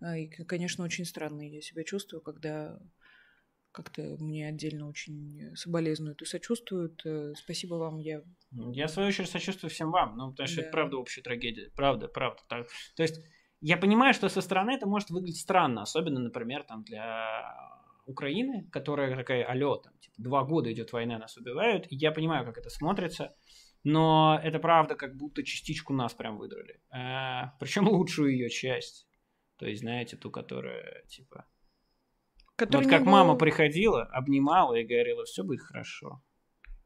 Э, и, конечно, очень странно я себя чувствую, когда как-то мне отдельно очень соболезнуют и сочувствуют. Спасибо вам, я... Я, в свою очередь, сочувствую всем вам, ну, потому что да. это правда общая трагедия. Правда, правда. Так. То есть я понимаю, что со стороны это может выглядеть странно, особенно, например, там для Украины, которая такая, алло, там, типа, два года идет война, нас убивают, и я понимаю, как это смотрится, но это правда, как будто частичку нас прям выдрали. А, причем лучшую ее часть. То есть, знаете, ту, которая, типа... Который вот как был... мама приходила, обнимала и говорила, все будет хорошо.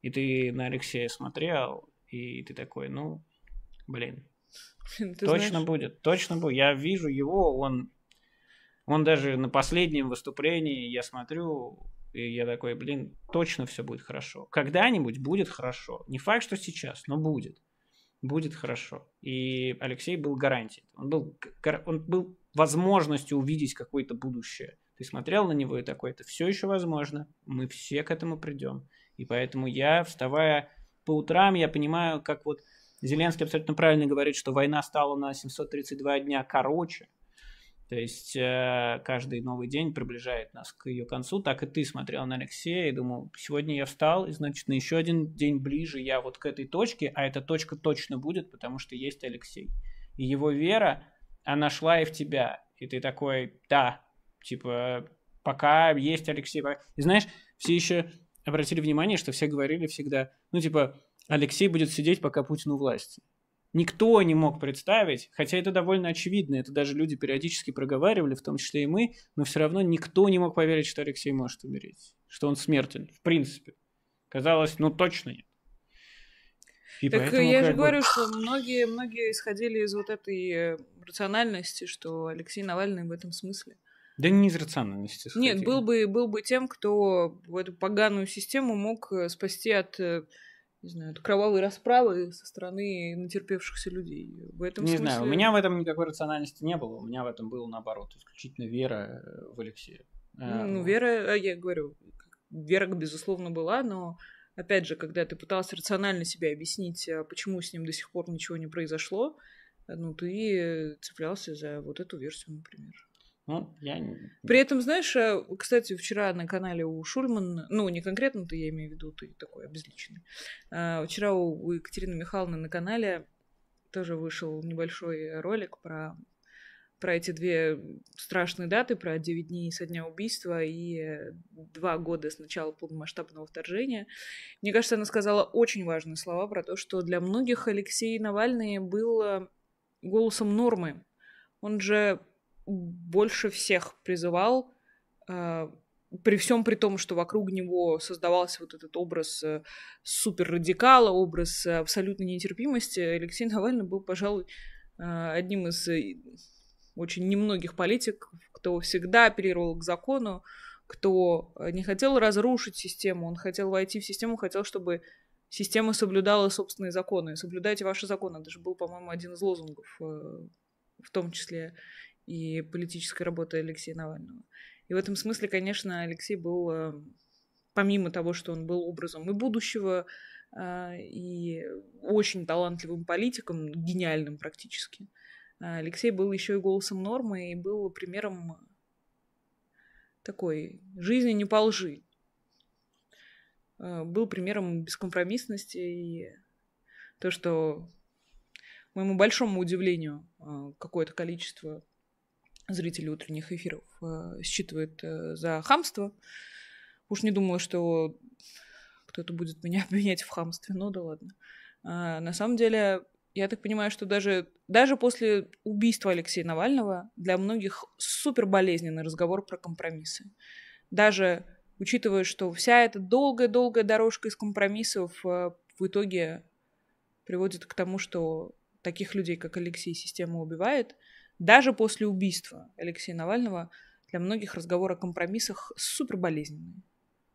И ты на Алексея смотрел, и ты такой, ну, блин, ты точно знаешь... будет, точно будет. Я вижу его, он он даже на последнем выступлении, я смотрю, и я такой, блин, точно все будет хорошо. Когда-нибудь будет хорошо. Не факт, что сейчас, но будет. Будет хорошо. И Алексей был гарантией. Он был, он был возможностью увидеть какое-то будущее. Ты смотрел на него и такой, это все еще возможно. Мы все к этому придем. И поэтому я, вставая по утрам, я понимаю, как вот Зеленский абсолютно правильно говорит, что война стала на 732 дня короче. То есть э, каждый новый день приближает нас к ее концу. Так и ты смотрел на Алексея и думал, сегодня я встал, и значит, на еще один день ближе я вот к этой точке, а эта точка точно будет, потому что есть Алексей. И его вера, она шла и в тебя. И ты такой, да, типа, пока есть Алексей. И знаешь, все еще обратили внимание, что все говорили всегда, ну, типа, Алексей будет сидеть, пока Путин у власти никто не мог представить, хотя это довольно очевидно, это даже люди периодически проговаривали, в том числе и мы, но все равно никто не мог поверить, что Алексей может умереть, что он смертен, в принципе. Казалось, ну точно нет. И так э, поэтому, я же бы... говорю, что многие, многие исходили из вот этой э, рациональности, что Алексей Навальный в этом смысле. Да не из рациональности. Исходили. Нет, был бы, был бы тем, кто в эту поганую систему мог э, спасти от не знаю, кровавые расправы со стороны натерпевшихся людей. В этом не смысле... знаю, у меня в этом никакой рациональности не было, у меня в этом было наоборот, исключительно вера э, в Алексея. Э, ну, ну вера, э, я говорю, вера, безусловно, была, но опять же, когда ты пытался рационально себе объяснить, а, почему с ним до сих пор ничего не произошло, ну, ты цеплялся за вот эту версию, например. Ну, я... При этом, знаешь, э, кстати, вчера на канале у Шульман, ну, не конкретно ты, я имею в виду, ты такой обезличенный. А, вчера у Екатерины Михайловны на канале тоже вышел небольшой ролик про, про эти две страшные даты, про 9 дней со дня убийства и 2 э, года с начала полномасштабного вторжения. Мне кажется, она сказала очень важные слова про то, что для многих Алексей Навальный был э, голосом нормы. Он же больше всех призывал, э, при всем при том, что вокруг него создавался вот этот образ э, суперрадикала, образ э, абсолютной нетерпимости, Алексей Навальный был, пожалуй, э, одним из э, очень немногих политиков, кто всегда апеллировал к закону, кто э, не хотел разрушить систему, он хотел войти в систему, хотел, чтобы система соблюдала собственные законы. Соблюдайте ваши законы. Это же был, по-моему, один из лозунгов, в том числе и политической работы Алексея Навального. И в этом смысле, конечно, Алексей был, э, помимо того, что он был образом и будущего, а, и очень талантливым политиком, гениальным практически, а, Алексей был еще и голосом нормы и был примером такой жизни не по лжи. А, был примером бескомпромиссности и то, что моему большому удивлению какое-то количество зрители утренних эфиров э, считывает э, за хамство. Уж не думаю, что кто-то будет меня обвинять в хамстве, но да ладно. А, на самом деле, я так понимаю, что даже, даже после убийства Алексея Навального для многих супер болезненный разговор про компромиссы. Даже учитывая, что вся эта долгая-долгая дорожка из компромиссов э, в итоге приводит к тому, что таких людей, как Алексей, система убивает – даже после убийства Алексея Навального для многих разговор о компромиссах супер болезненный.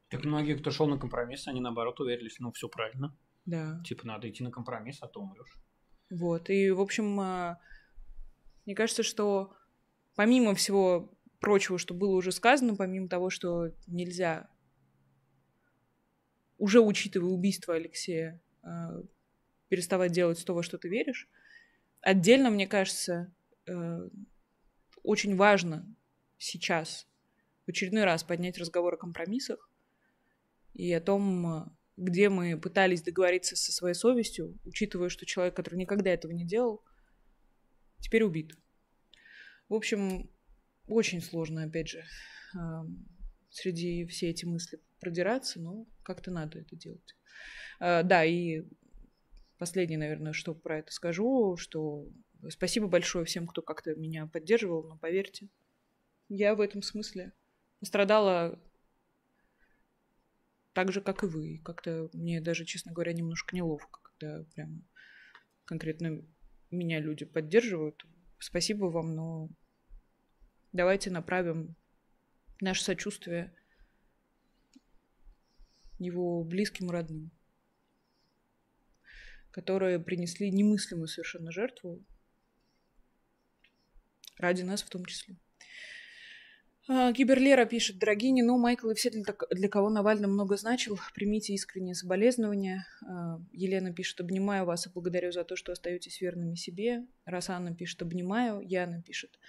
Так многие, кто шел на компромисс, они наоборот уверились, ну все правильно. Да. Типа надо идти на компромисс, а то умрешь. Вот. И, в общем, а, мне кажется, что помимо всего прочего, что было уже сказано, помимо того, что нельзя, уже учитывая убийство Алексея, а, переставать делать то, во что ты веришь, отдельно, мне кажется, Э, очень важно сейчас в очередной раз поднять разговор о компромиссах и о том, где мы пытались договориться со своей совестью, учитывая, что человек, который никогда этого не делал, теперь убит. В общем, очень сложно, опять же, э, среди все эти мысли продираться, но как-то надо это делать. Э, да, и последнее, наверное, что про это скажу, что Спасибо большое всем, кто как-то меня поддерживал, но поверьте, я в этом смысле страдала так же, как и вы. Как-то мне даже, честно говоря, немножко неловко, когда прям конкретно меня люди поддерживают. Спасибо вам, но давайте направим наше сочувствие его близким родным, которые принесли немыслимую совершенно жертву Ради нас в том числе. А, Гиберлера пишет, дорогие ну Майкл и все, для, для кого Навальный много значил, примите искренние соболезнования. А, Елена пишет, обнимаю вас и благодарю за то, что остаетесь верными себе. Росанна пишет, обнимаю. Яна пишет,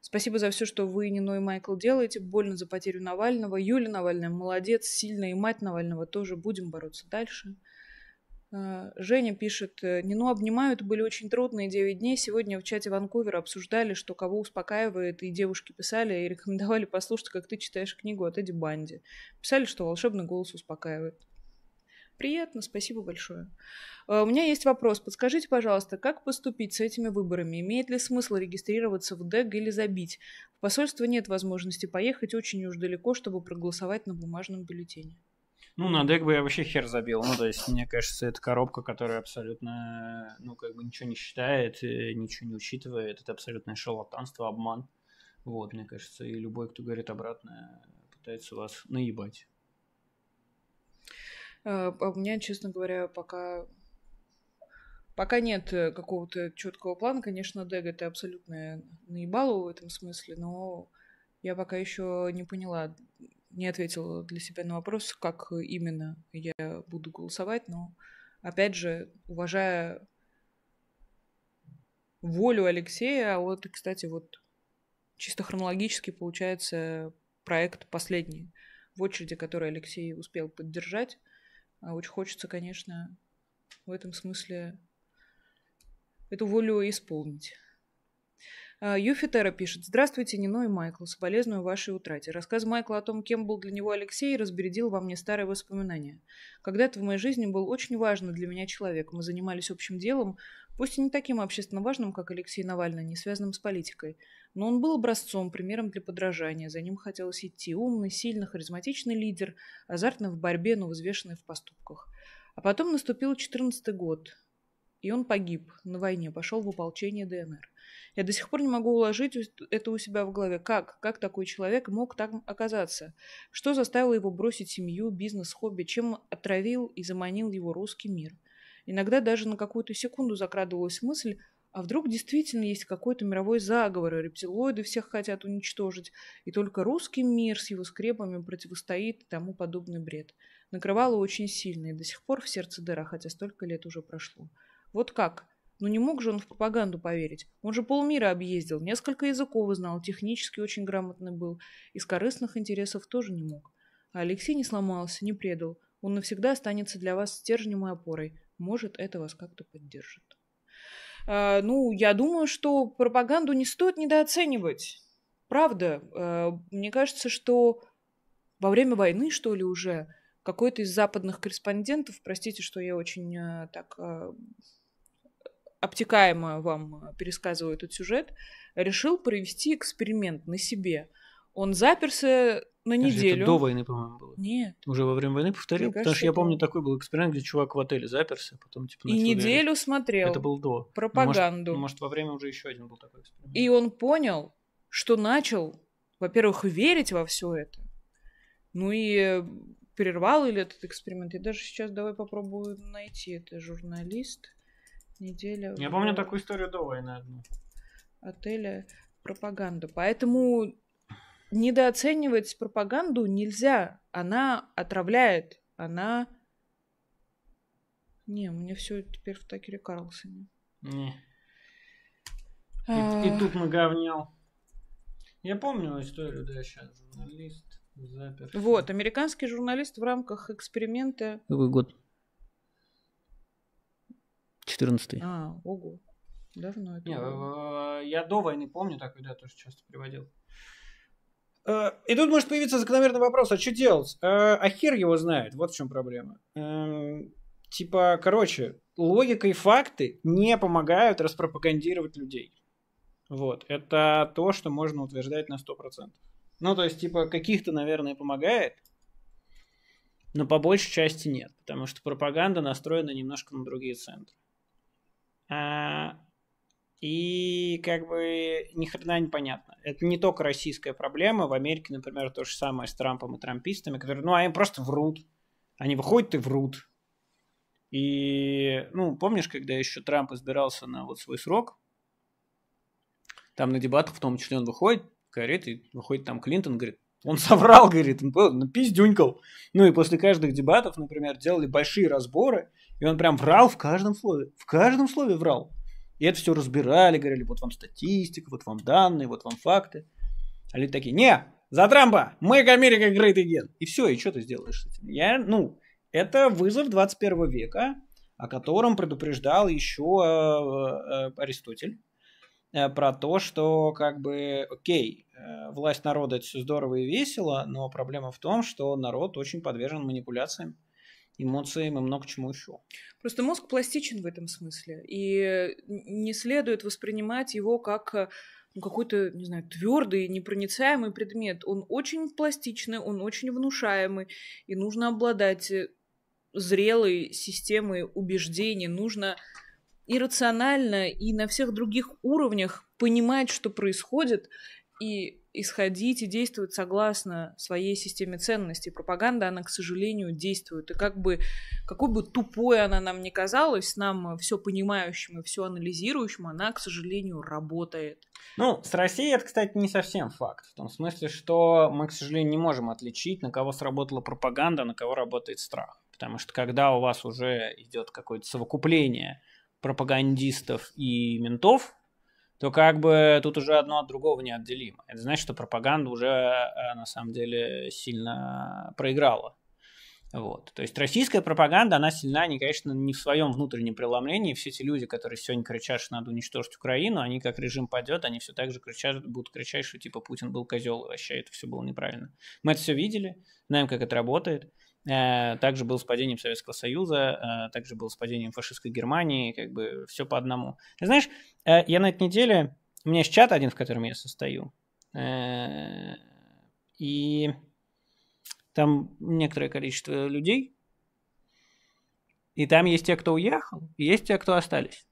спасибо за все, что вы, Нино и Майкл делаете. Больно за потерю Навального. Юля Навальная молодец, сильная и мать Навального тоже. Будем бороться дальше. А, Женя пишет, э, Нину обнимают, были очень трудные 9 дней. Сегодня в чате Ванкувера обсуждали, что кого успокаивает, и девушки писали и рекомендовали послушать, как ты читаешь книгу от Эдди Банди. Писали, что волшебный голос успокаивает. Приятно, спасибо большое. А, у меня есть вопрос. Подскажите, пожалуйста, как поступить с этими выборами? Имеет ли смысл регистрироваться в ДЭГ или забить? В посольство нет возможности поехать очень уж далеко, чтобы проголосовать на бумажном бюллетене. Ну, на дек бы я вообще хер забил. Ну, то есть, мне кажется, это коробка, которая абсолютно, ну, как бы ничего не считает, э, ничего не учитывает. Это абсолютное шалотанство, обман. Вот, мне кажется, и любой, кто говорит обратное, пытается вас наебать. Э, а у меня, честно говоря, пока Пока нет э, какого-то четкого плана, конечно, Дег это абсолютно наебало в этом смысле, но я пока еще не поняла, не ответила для себя на вопрос, как именно я буду голосовать, но, опять же, уважая волю Алексея, а вот, кстати, вот чисто хронологически получается проект последний в очереди, который Алексей успел поддержать. А очень хочется, конечно, в этом смысле эту волю исполнить. Э, Юфитера пишет. Здравствуйте, Нино и Майкл. Соболезную вашей утрате. Рассказ Майкла о том, кем был для него Алексей, разбередил во мне старые воспоминания. Когда-то в моей жизни был очень важный для меня человек. Мы занимались общим делом, пусть и не таким общественно важным, как Алексей Навальный, не связанным с политикой. Но он был образцом, примером для подражания. За ним хотелось идти. Умный, сильный, харизматичный лидер, азартный в борьбе, но взвешенный в поступках. А потом наступил 14 год. И он погиб на войне, пошел в ополчение ДНР. Я до сих пор не могу уложить это у себя в голове. Как? Как такой человек мог там оказаться? Что заставило его бросить семью, бизнес, хобби? Чем отравил и заманил его русский мир? Иногда даже на какую-то секунду закрадывалась мысль, а вдруг действительно есть какой-то мировой заговор, и рептилоиды всех хотят уничтожить, и только русский мир с его скрепами противостоит и тому подобный бред. Накрывало очень сильно, и до сих пор в сердце дыра, хотя столько лет уже прошло. Вот как? Но ну, не мог же он в пропаганду поверить. Он же полмира объездил, несколько языков узнал, технически очень грамотный был. Из корыстных интересов тоже не мог. А Алексей не сломался, не предал. Он навсегда останется для вас стержнем и опорой. Может, это вас как-то поддержит. А, ну, я думаю, что пропаганду не стоит недооценивать. Правда. А, мне кажется, что во время войны, что ли, уже какой-то из западных корреспондентов, простите, что я очень а, так а, обтекаемо вам э, пересказываю этот сюжет, решил провести эксперимент на себе. Он заперся на неделю. Это до войны, по-моему, было. Нет. Уже во время войны повторил, Мне потому кажется, что я помню, такой был эксперимент, где чувак в отеле заперся, потом типа И неделю говорить. смотрел. Это был до. Пропаганду. Может, может, во время уже еще один был такой эксперимент. И он понял, что начал, во-первых, верить во все это. Ну и э, прервал или этот эксперимент. Я даже сейчас давай попробую найти. Это журналист неделя. Я в... помню такую историю до войны одну. Отеля пропаганду. Поэтому недооценивать пропаганду нельзя. Она отравляет. Она... Не, мне все теперь в Такере Карлсоне. Не. А... И, и тут мы говнял. Я помню историю, да, сейчас журналист запер. Вот, американский журналист в рамках эксперимента... Какой год? 14 А, ого. Давно это. Не, э, э, я до войны помню такой, да, тоже часто приводил. Э, и тут может появиться закономерный вопрос, а что делать? А хер его знает, вот в чем проблема. Типа, короче, логика и факты не помогают распропагандировать людей. Вот, это то, что можно утверждать на 100%. Ну, то есть, типа, каких-то, наверное, помогает, но по большей части нет, потому что пропаганда настроена немножко на другие центры. А, и как бы ни хрена непонятно. Это не только российская проблема. В Америке, например, то же самое с Трампом и трампистами, которые, ну, они просто врут. Они выходят и врут. И, ну, помнишь, когда еще Трамп избирался на вот свой срок, там на дебатах в том числе он выходит, говорит, и выходит там Клинтон, говорит, он соврал, говорит, он ну, пиздюнькал. Ну и после каждых дебатов, например, делали большие разборы, и он прям врал в каждом слове. В каждом слове врал. И это все разбирали, говорили, вот вам статистика, вот вам данные, вот вам факты. А люди такие, не, за Трампа, мы к Америке great again. И все, и что ты сделаешь с этим? Я, ну, это вызов 21 века, о котором предупреждал еще э, э, Аристотель э, про то, что как бы, окей, э, власть народа это все здорово и весело, но проблема в том, что народ очень подвержен манипуляциям эмоциям и много чему еще. Просто мозг пластичен в этом смысле, и не следует воспринимать его как э, ну, какой-то, не знаю, твердый, непроницаемый предмет. Он очень пластичный, он очень внушаемый, и нужно обладать э, зрелой системой убеждений, нужно иррационально и на всех других уровнях понимать, что происходит, и исходить и действовать согласно своей системе ценностей. Пропаганда, она, к сожалению, действует. И как бы, какой бы тупой она нам ни казалась, нам э, все понимающим и все анализирующим, она, к сожалению, работает. Ну, с Россией это, кстати, не совсем факт. В том смысле, что мы, к сожалению, не можем отличить, на кого сработала пропаганда, на кого работает страх. Потому что когда у вас уже идет какое-то совокупление пропагандистов и ментов, то как бы тут уже одно от другого неотделимо. Это значит, что пропаганда уже э, на самом деле сильно проиграла. Вот. То есть российская пропаганда, она сильна, они, конечно, не в своем внутреннем преломлении. Все эти люди, которые сегодня кричат, что надо уничтожить Украину, они как режим падет, они все так же кричат, будут кричать, что типа Путин был козел, и вообще это все было неправильно. Мы это все видели, знаем, как это работает. Э, также был с падением Советского Союза, э, также был с падением фашистской Германии, как бы все по одному. Ты знаешь, э, я на этой неделе, у меня есть чат один, в котором я состою, и там некоторое количество людей, и там есть те, кто уехал, и есть те, кто остались.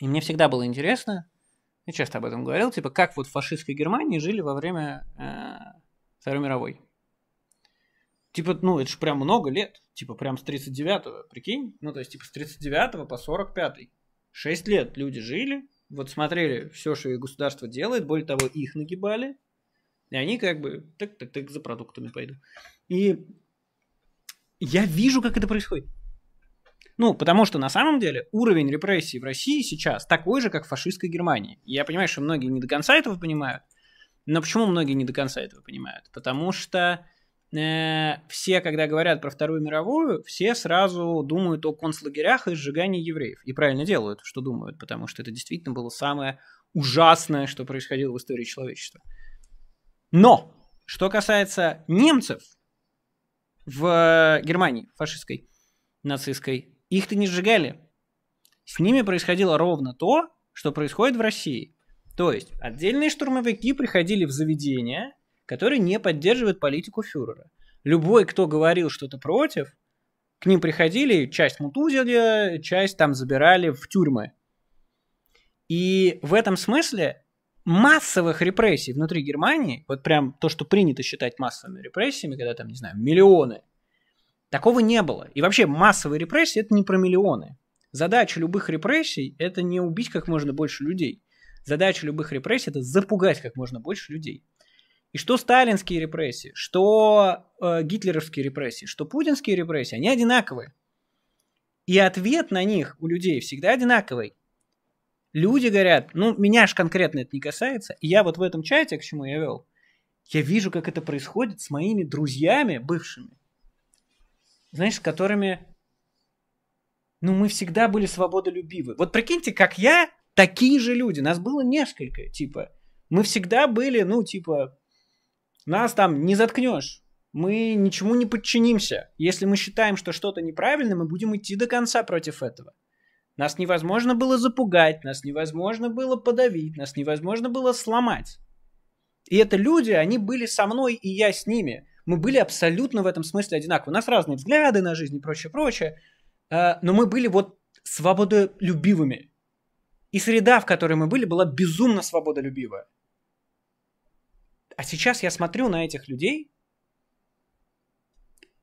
И мне всегда было интересно, я часто об этом говорил, типа, как вот в фашистской Германии жили во время Второй мировой. Типа, ну, это же прям много лет. Типа, прям с 39-го, прикинь? Ну, то есть, типа, с 39 по 45-й. Шесть лет люди жили, вот смотрели все, что их государство делает, более того, их нагибали, и они как бы так-так-так за продуктами пойду. И я вижу, как это происходит. Ну, потому что на самом деле уровень репрессий в России сейчас такой же, как в фашистской Германии. Я понимаю, что многие не до конца этого понимают. Но почему многие не до конца этого понимают? Потому что Э, все, когда говорят про Вторую мировую, все сразу думают о концлагерях и сжигании евреев. И правильно делают, что думают, потому что это действительно было самое ужасное, что происходило в истории человечества. Но, что касается немцев в э, Германии, фашистской, нацистской, их-то не сжигали. С ними происходило ровно то, что происходит в России. То есть отдельные штурмовики приходили в заведения, который не поддерживает политику фюрера. Любой, кто говорил что-то против, к ним приходили, часть мутузили, часть там забирали в тюрьмы. И в этом смысле массовых репрессий внутри Германии, вот прям то, что принято считать массовыми репрессиями, когда там, не знаю, миллионы, такого не было. И вообще массовые репрессии – это не про миллионы. Задача любых репрессий – это не убить как можно больше людей. Задача любых репрессий – это запугать как можно больше людей. И что сталинские репрессии, что э, гитлеровские репрессии, что путинские репрессии, они одинаковые. И ответ на них у людей всегда одинаковый. Люди говорят, ну, меня ж конкретно это не касается, и я вот в этом чате, к чему я вел, я вижу, как это происходит с моими друзьями бывшими, знаешь, с которыми, ну, мы всегда были свободолюбивы. Вот прикиньте, как я, такие же люди, нас было несколько, типа, мы всегда были, ну, типа, нас там не заткнешь. Мы ничему не подчинимся. Если мы считаем, что что-то неправильно, мы будем идти до конца против этого. Нас невозможно было запугать, нас невозможно было подавить, нас невозможно было сломать. И это люди, они были со мной, и я с ними. Мы были абсолютно в этом смысле одинаковы. У нас разные взгляды на жизнь и прочее, прочее. А, но мы были вот свободолюбивыми. И среда, в которой мы были, была безумно свободолюбивая. А сейчас я смотрю на этих людей,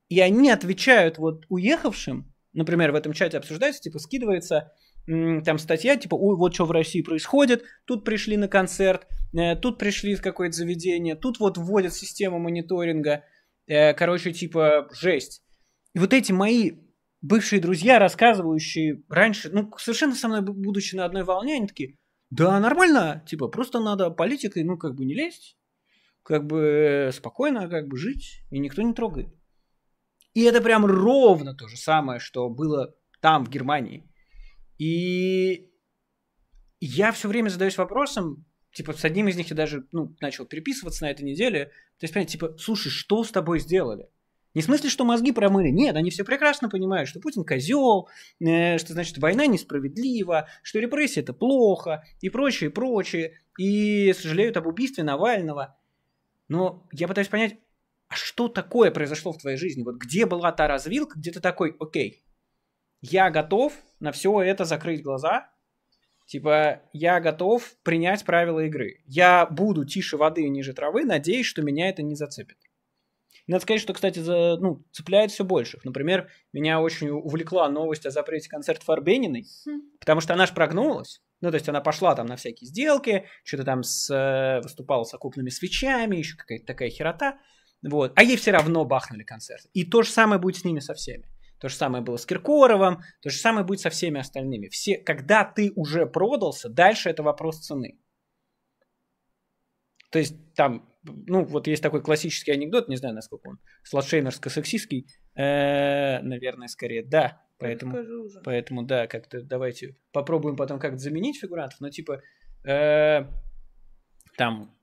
и они отвечают вот уехавшим, например, в этом чате обсуждается, типа скидывается там статья, типа, ой, вот что в России происходит, тут пришли на концерт, э, тут пришли в какое-то заведение, тут вот вводят систему мониторинга, э, короче, типа, жесть. И вот эти мои бывшие друзья, рассказывающие раньше, ну, совершенно со мной будучи на одной волне, они такие, да, нормально, типа, просто надо политикой, ну, как бы не лезть, как бы э, спокойно как бы жить, и никто не трогает. И это прям ровно то же самое, что было там, в Германии. И я все время задаюсь вопросом, типа, с одним из них я даже, ну, начал переписываться на этой неделе. То есть, понимаете, типа, слушай, что с тобой сделали? Не в смысле, что мозги промыли. Нет, они все прекрасно понимают, что Путин козел, э, что значит война несправедлива, что репрессии это плохо и прочее, прочее. И сожалеют об убийстве Навального. Но я пытаюсь понять, а что такое произошло в твоей жизни? Вот где была та развилка, где ты такой, окей, я готов на все это закрыть глаза, типа, я готов принять правила игры. Я буду тише воды и ниже травы, надеюсь, что меня это не зацепит. Надо сказать, что, кстати, за, ну, цепляет все больше. Например, меня очень увлекла новость о запрете концерта Арбениной, хм. потому что она ж прогнулась. Ну, то есть она пошла там на всякие сделки, что-то там с, э, выступала с окупными свечами, еще какая-то такая херота. Вот. А ей все равно бахнули концерт. И то же самое будет с ними со всеми. То же самое было с Киркоровым, то же самое будет со всеми остальными. Все, когда ты уже продался, дальше это вопрос цены. То есть там ну, вот есть такой классический анекдот, не знаю, насколько он сладшеймерско-сексистский, э, наверное, скорее, да, поэтому, поэтому, да, как-то давайте попробуем потом как-то заменить фигурантов, но ну, типа э, там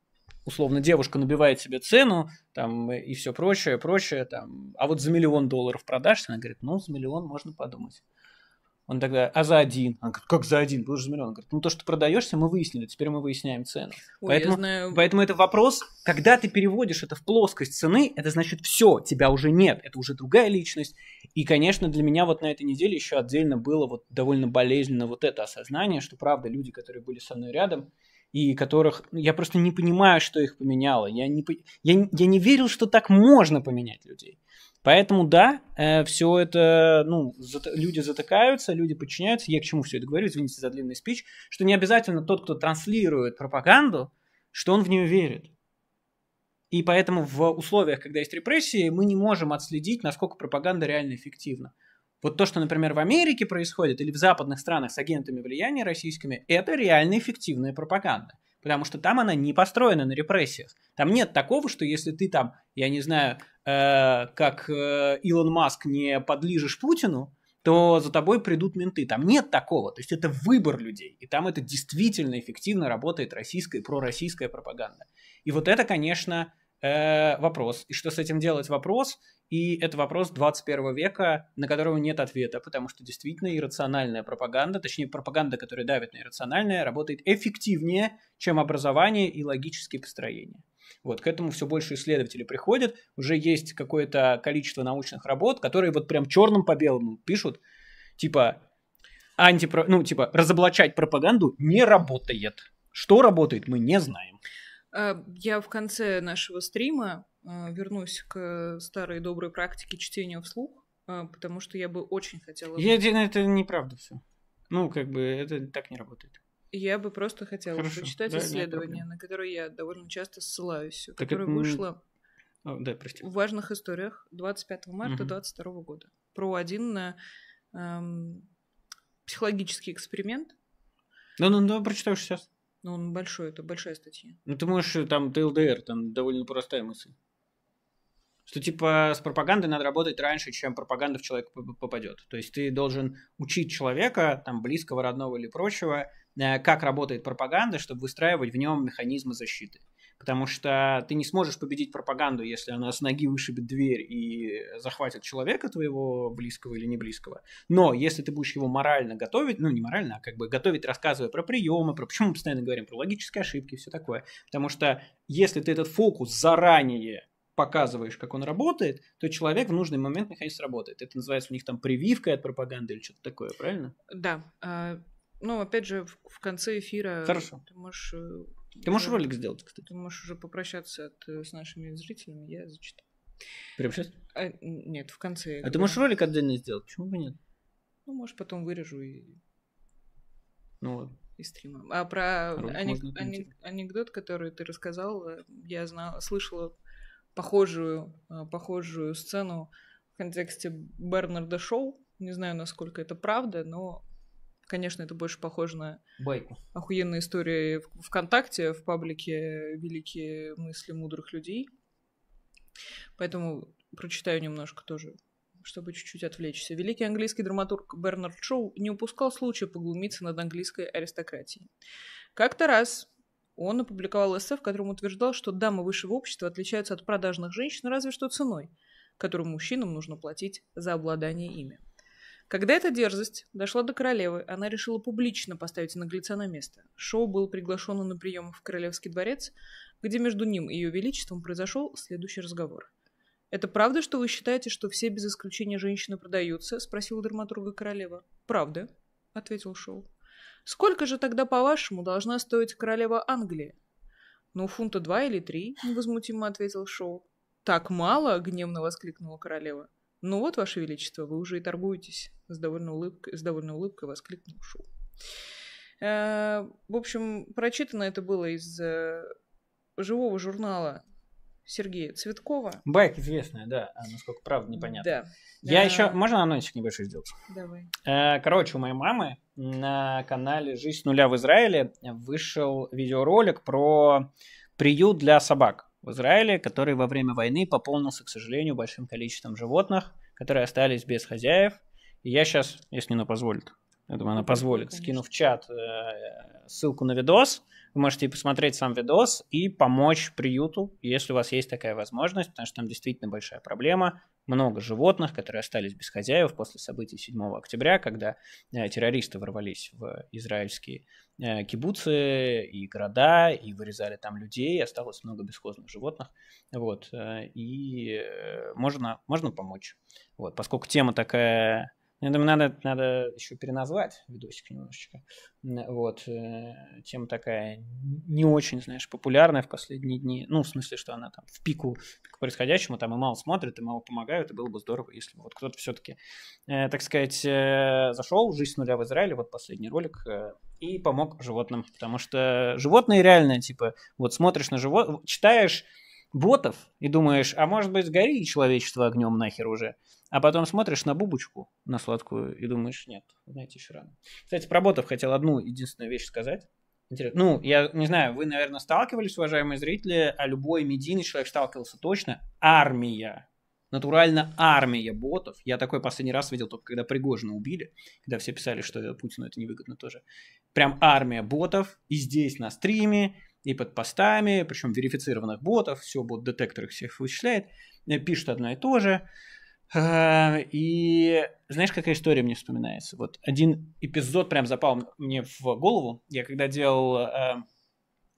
условно девушка набивает себе цену, там и все прочее, прочее, там, а вот за миллион долларов продашь, она говорит, ну, за миллион можно подумать. Он тогда, а за один? Он говорит, как за один? Был же замерен. Он говорит, ну то, что ты продаешься, мы выяснили, теперь мы выясняем цену. Ой, поэтому, знаю... поэтому это вопрос, когда ты переводишь это в плоскость цены, это значит все, тебя уже нет, это уже другая личность. И, конечно, для меня вот на этой неделе еще отдельно было вот довольно болезненно вот это осознание, что правда люди, которые были со мной рядом, и которых ну, я просто не понимаю, что их поменяло. Я не, я, я не верил, что так можно поменять людей. Поэтому да, э, все это, ну, зат, люди затыкаются, люди подчиняются. Я к чему все это говорю, извините за длинный спич, что не обязательно тот, кто транслирует пропаганду, что он в нее верит. И поэтому в условиях, когда есть репрессии, мы не можем отследить, насколько пропаганда реально эффективна. Вот то, что, например, в Америке происходит или в западных странах с агентами влияния российскими, это реально эффективная пропаганда потому что там она не построена на репрессиях. Там нет такого, что если ты там, я не знаю, э, как э, Илон Маск, не подлижешь Путину, то за тобой придут менты. Там нет такого. То есть это выбор людей. И там это действительно эффективно работает российская и пророссийская пропаганда. И вот это, конечно, э, вопрос. И что с этим делать вопрос? И это вопрос 21 века, на которого нет ответа, потому что действительно иррациональная пропаганда, точнее пропаганда, которая давит на иррациональное, работает эффективнее, чем образование и логические построения. Вот, к этому все больше исследователей приходят. уже есть какое-то количество научных работ, которые вот прям черным по белому пишут, типа, антипро... ну, типа, разоблачать пропаганду не работает. Что работает, мы не знаем. А, я в конце нашего стрима а, вернусь к старой доброй практике чтения вслух, а, потому что я бы очень хотела... Я, это неправда все. Ну, как бы это так не работает я бы просто хотела Хорошо. прочитать да, исследование, на которое я довольно часто ссылаюсь, так которое это... вышло О, а, да, в важных историях 25 марта 2022 угу. года про один эм, психологический эксперимент. Ну, ну, ну, прочитаешь сейчас. Ну, он большой, это большая статья. Ну, ты можешь, э, там, ТЛДР, там довольно простая мысль. Что типа с пропагандой надо работать раньше, чем пропаганда в человека попадет. То есть ты должен учить человека, там, близкого, родного или прочего, Э, как работает пропаганда, чтобы выстраивать в нем механизмы защиты. Потому что ты не сможешь победить пропаганду, если она с ноги вышибет дверь и захватит человека твоего, близкого или не близкого. Но если ты будешь его морально готовить, ну не морально, а как бы готовить, рассказывая про приемы, про почему мы постоянно говорим про логические ошибки и все такое. Потому что если ты этот фокус заранее показываешь, как он работает, то человек в нужный момент механизм работает. Это называется у них там прививка от пропаганды или что-то такое, правильно? Да. Э, ну, опять же, в, конце эфира Хорошо. ты можешь... Э, ты можешь ролик сделать, кстати. Ты можешь уже попрощаться от, э, с нашими зрителями, я зачитаю. Прямо сейчас? А, нет, в конце. А говорю. ты можешь ролик отдельно сделать? Почему бы нет? Ну, может, потом вырежу и... Ну ладно. И стрима. А про анек... анек... анекдот, который ты рассказал, э, я знала, слышала похожую, похожую сцену в контексте Бернарда Шоу. Не знаю, насколько это правда, но Конечно, это больше похоже на Байку. охуенные истории ВКонтакте, в паблике «Великие мысли мудрых людей». Поэтому прочитаю немножко тоже, чтобы чуть-чуть отвлечься. Великий английский драматург Бернард Шоу не упускал случая поглумиться над английской аристократией. Как-то раз он опубликовал эссе, в котором утверждал, что дамы высшего общества отличаются от продажных женщин разве что ценой, которую мужчинам нужно платить за обладание ими. Когда эта дерзость дошла до королевы, она решила публично поставить наглеца на место. Шоу был приглашен на прием в Королевский дворец, где между ним и ее величеством произошел следующий разговор. «Это правда, что вы считаете, что все без исключения женщины продаются?» – спросила драматурга королева. «Правда», – ответил Шоу. «Сколько же тогда, по-вашему, должна стоить королева Англии?» «Ну, фунта два или три», – невозмутимо ответил Шоу. «Так мало?» – гневно воскликнула королева. «Ну вот, Ваше Величество, вы уже и торгуетесь», — с довольной улыбкой, с довольной улыбкой воскликнул Шу. Э, в общем, прочитано это было из э, живого журнала Сергея Цветкова. Байк известная, да, а, насколько правда непонятно. Да. Я а... Э, еще, можно анонсик небольшой сделать? Давай. Короче, у моей мамы на канале «Жизнь с нуля в Израиле» вышел видеоролик про приют для собак в Израиле, который во время войны пополнился, к сожалению, большим количеством животных, которые остались без хозяев. И я сейчас, если она позволит, я думаю, она позволит, скину в чат э, ссылку на видос, вы можете посмотреть сам видос и помочь приюту, если у вас есть такая возможность, потому что там действительно большая проблема. Много животных, которые остались без хозяев после событий 7 октября, когда э, террористы ворвались в израильские э, кибуцы и города, и вырезали там людей, осталось много бесхозных животных. Вот, э, и э, можно, можно помочь. Вот, поскольку тема такая я думаю, надо, надо еще переназвать видосик немножечко. Вот. Э, тема такая не очень, знаешь, популярная в последние дни. Ну, в смысле, что она там в пику к происходящему, там и мало смотрит и мало помогают, и было бы здорово, если бы вот кто-то все-таки, э, так сказать, э, зашел «Жизнь с нуля» в Израиле, вот последний ролик, и помог животным. Потому что животные реально, типа, вот смотришь на живот, читаешь ботов и думаешь, а может быть, сгори человечество огнем нахер уже а потом смотришь на бубочку, на сладкую, и думаешь, нет, знаете, еще рано. Кстати, про ботов хотел одну единственную вещь сказать. Интересно. Ну, я не знаю, вы, наверное, сталкивались, уважаемые зрители, а любой медийный человек сталкивался точно. Армия. Натурально армия ботов. Я такой последний раз видел только когда Пригожина убили, когда все писали, что Путину это невыгодно тоже. Прям армия ботов и здесь на стриме, и под постами, причем верифицированных ботов, все бот-детектор их всех вычисляет, э, пишут одно и то же. И знаешь, какая история мне вспоминается? Вот один эпизод прям запал мне в голову. Я когда делал эм,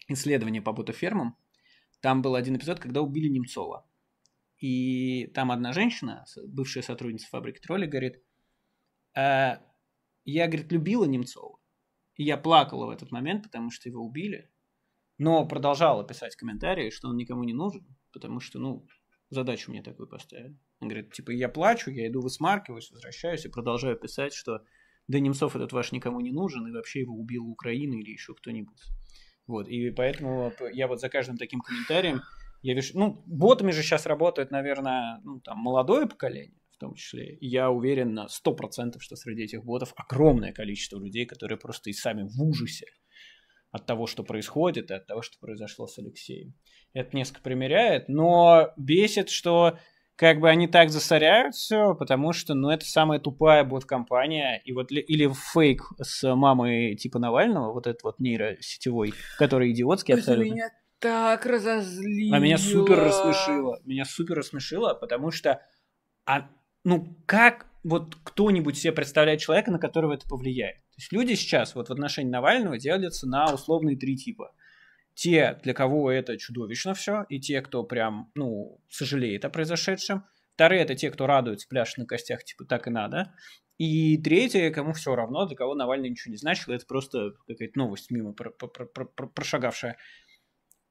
исследование по бутафермам, там был один эпизод, когда убили Немцова. И там одна женщина, бывшая сотрудница фабрики тролли, говорит, «Э, я, говорит, любила Немцова. И я плакала в этот момент, потому что его убили. Но продолжала писать комментарии, что он никому не нужен, потому что, ну, задачу мне такую поставили. Он говорит, типа, я плачу, я иду высмаркиваюсь, возвращаюсь и продолжаю писать, что да Немцов этот ваш никому не нужен, и вообще его убил Украина или еще кто-нибудь. Вот, и поэтому я вот за каждым таким комментарием, я вижу, ну, ботами же сейчас работает, наверное, ну, там, молодое поколение, в том числе. я уверен на 100%, что среди этих ботов огромное количество людей, которые просто и сами в ужасе от того, что происходит, и от того, что произошло с Алексеем это несколько примеряет, но бесит, что как бы они так засоряют все, потому что, ну, это самая тупая бот-компания, и вот, или фейк с мамой типа Навального, вот этот вот нейросетевой, который идиотский Ой, абсолютно. Меня так разозлило. А меня супер рассмешило, меня супер рассмешило, потому что, а, ну, как вот кто-нибудь себе представляет человека, на которого это повлияет? То есть люди сейчас вот в отношении Навального делятся на условные три типа – те, для кого это чудовищно все, и те, кто прям, ну, сожалеет о произошедшем. Вторые — это те, кто радуется, пляж на костях, типа, так и надо. И третье, кому все равно, для кого Навальный ничего не значил, это просто какая-то новость мимо прошагавшая.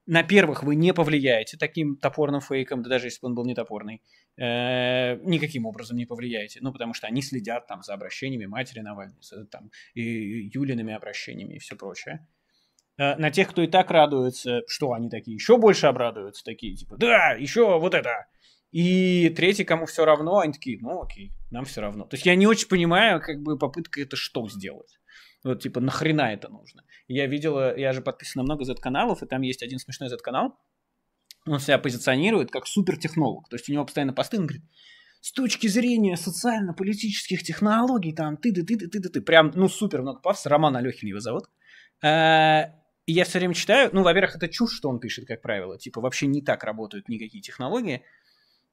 На первых вы не повлияете таким топорным фейком, да даже если бы он был не топорный, э, никаким образом не повлияете. Ну, потому что они следят там за обращениями матери Навального, за, там, и Юлиными обращениями и все прочее. Э, на тех, кто и так радуется, что они такие еще больше обрадуются, такие типа, да, еще вот это. И третий, кому все равно, они такие, ну окей, нам все равно. То есть я не очень понимаю, как бы попытка это что сделать. Вот типа нахрена это нужно. Я видела, я же подписан на много Z-каналов, и там есть один смешной Z-канал, он себя позиционирует как супертехнолог. То есть у него постоянно посты, он говорит, с точки зрения социально-политических технологий, там, ты ты ты ты ты ты прям, ну, супер много пафоса, Роман Алехин его зовут, э, и я все время читаю, ну, во-первых, это чушь, что он пишет, как правило, типа вообще не так работают никакие технологии,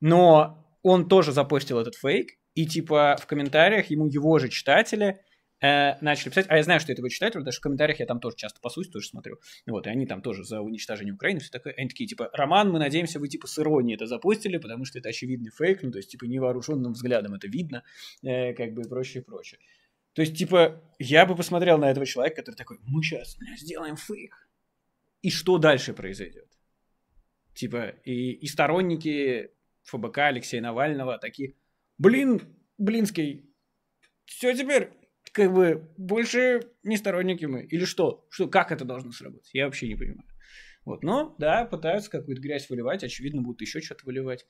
но он тоже запостил этот фейк, и типа в комментариях ему его же читатели э, начали писать, а я знаю, что это его читатели, потому что в комментариях я там тоже часто пасусь, тоже смотрю, вот, и они там тоже за уничтожение Украины, все такое, они такие, типа, Роман, мы надеемся, вы типа с иронией это запустили, потому что это очевидный фейк, ну, то есть, типа, невооруженным взглядом это видно, э, как бы и прочее, прочее. То есть, типа, я бы посмотрел на этого человека, который такой, мы сейчас сделаем фейк. И что дальше произойдет? Типа, и, и сторонники ФБК Алексея Навального такие, блин, Блинский, все теперь, как бы, больше не сторонники мы. Или что? что? Как это должно сработать? Я вообще не понимаю. Вот, но, да, пытаются какую-то грязь выливать, очевидно, будут еще что-то выливать.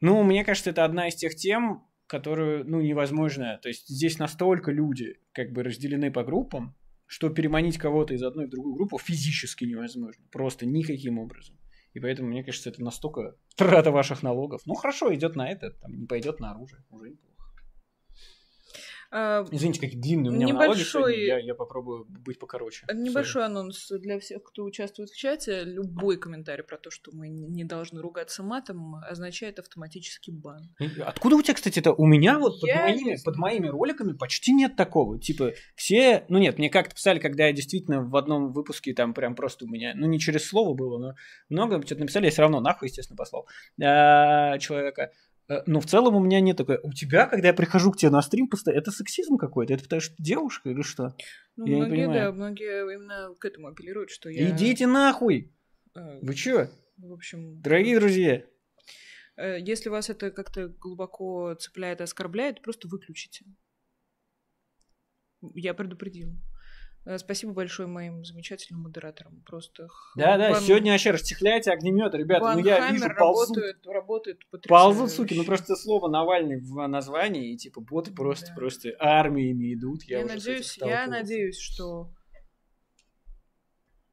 Ну, мне кажется, это одна из тех тем, которую, ну, невозможно. То есть здесь настолько люди как бы разделены по группам, что переманить кого-то из одной в другую группу физически невозможно. Просто никаким образом. И поэтому, мне кажется, это настолько трата ваших налогов. Ну, хорошо, идет на это, там, не пойдет на оружие. Уже не а, Извините, какие длинные у меня небольшой, сегодня, я, я попробую быть покороче. Небольшой Sorry. анонс для всех, кто участвует в чате. Любой комментарий про то, что мы не должны ругаться матом, означает автоматический бан. Э, откуда у тебя, кстати, это? У меня вот под моими, под моими роликами почти нет такого. Типа все... Ну нет, мне как-то писали, когда я действительно в одном выпуске там прям просто у меня... Ну не через слово было, но много что-то написали, я все равно нахуй, естественно, послал а, человека Э, но в целом у меня нет такой. У тебя, когда я прихожу к тебе на стрим, постоянно это сексизм какой-то? Это потому что девушка или что? Ну, я многие, не понимаю. да, многие именно к этому апеллируют, что я... Идите нахуй! Э, Вы чё? В общем... Дорогие друзья! Э, если вас это как-то глубоко цепляет и оскорбляет, просто выключите. Я предупредила. Э, спасибо большое моим замечательным модераторам. Просто Да, да, Ван... сегодня вообще расчехляйте огнемет, ребята. Ван ну я вижу, ползут. Работает, работает ползут, суки, ну просто слово Навальный в названии, и типа боты просто, да. просто армиями идут. Я, я надеюсь, я надеюсь, что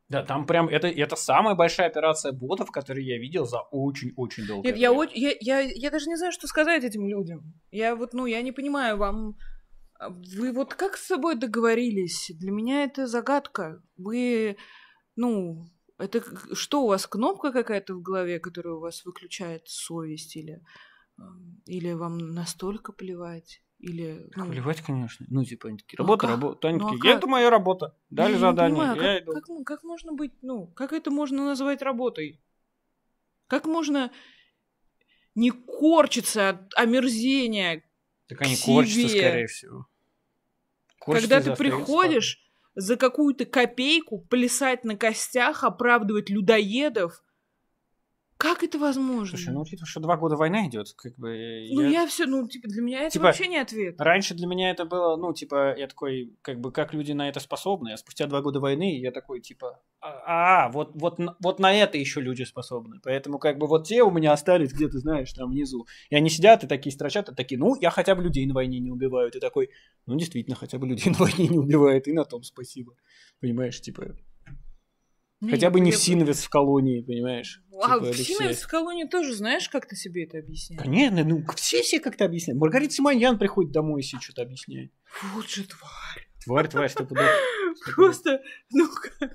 да, там прям это, это самая большая операция ботов, которую я видел за очень-очень долго. Нет, я, я, я, я даже не знаю, что сказать этим людям. Я вот, ну, я не понимаю, вам а вы вот как с собой договорились? Для меня это загадка. Вы, ну, это что у вас кнопка какая-то в голове, которая у вас выключает совесть или или вам настолько плевать? Или, ну... Плевать, конечно. Ну, типа, они такие, работа, ну, а работа. Они ну, а такие, а это моя работа. Дали я задание, понимаю, а я как, иду. Как, как можно быть, ну, как это можно назвать работой? Как можно не корчиться от омерзения, так они корчатся, скорее всего. Корчатся Когда ты приходишь, за какую-то копейку плясать на костях, оправдывать людоедов, как это возможно? Слушай, ну учитывая, типа, что два года война идет, как бы. Ну, я, я все, ну, типа, для меня это типа, вообще не ответ. Раньше для меня это было, ну, типа, я такой, как бы, как люди на это способны, а спустя два года войны я такой, типа, а, -а, вот, вот, вот на это еще люди способны. Поэтому, как бы, вот те у меня остались где-то, знаешь, там внизу. И они сидят и такие строчат, и такие, ну, я хотя бы людей на войне не убивают. И такой, ну, действительно, хотя бы людей на войне не убивает, и на том спасибо. Понимаешь, типа, ну, Хотя бы не в Синовец в колонии, понимаешь? Ну, типа, а типа, в Синовец в колонии тоже, знаешь, как-то себе это объясняет. Конечно, ну все себе как-то объясняют. Маргарита Симоньян приходит домой и себе что-то объясняет. Вот же тварь. Тварь, тварь, что туда. Просто, ну как,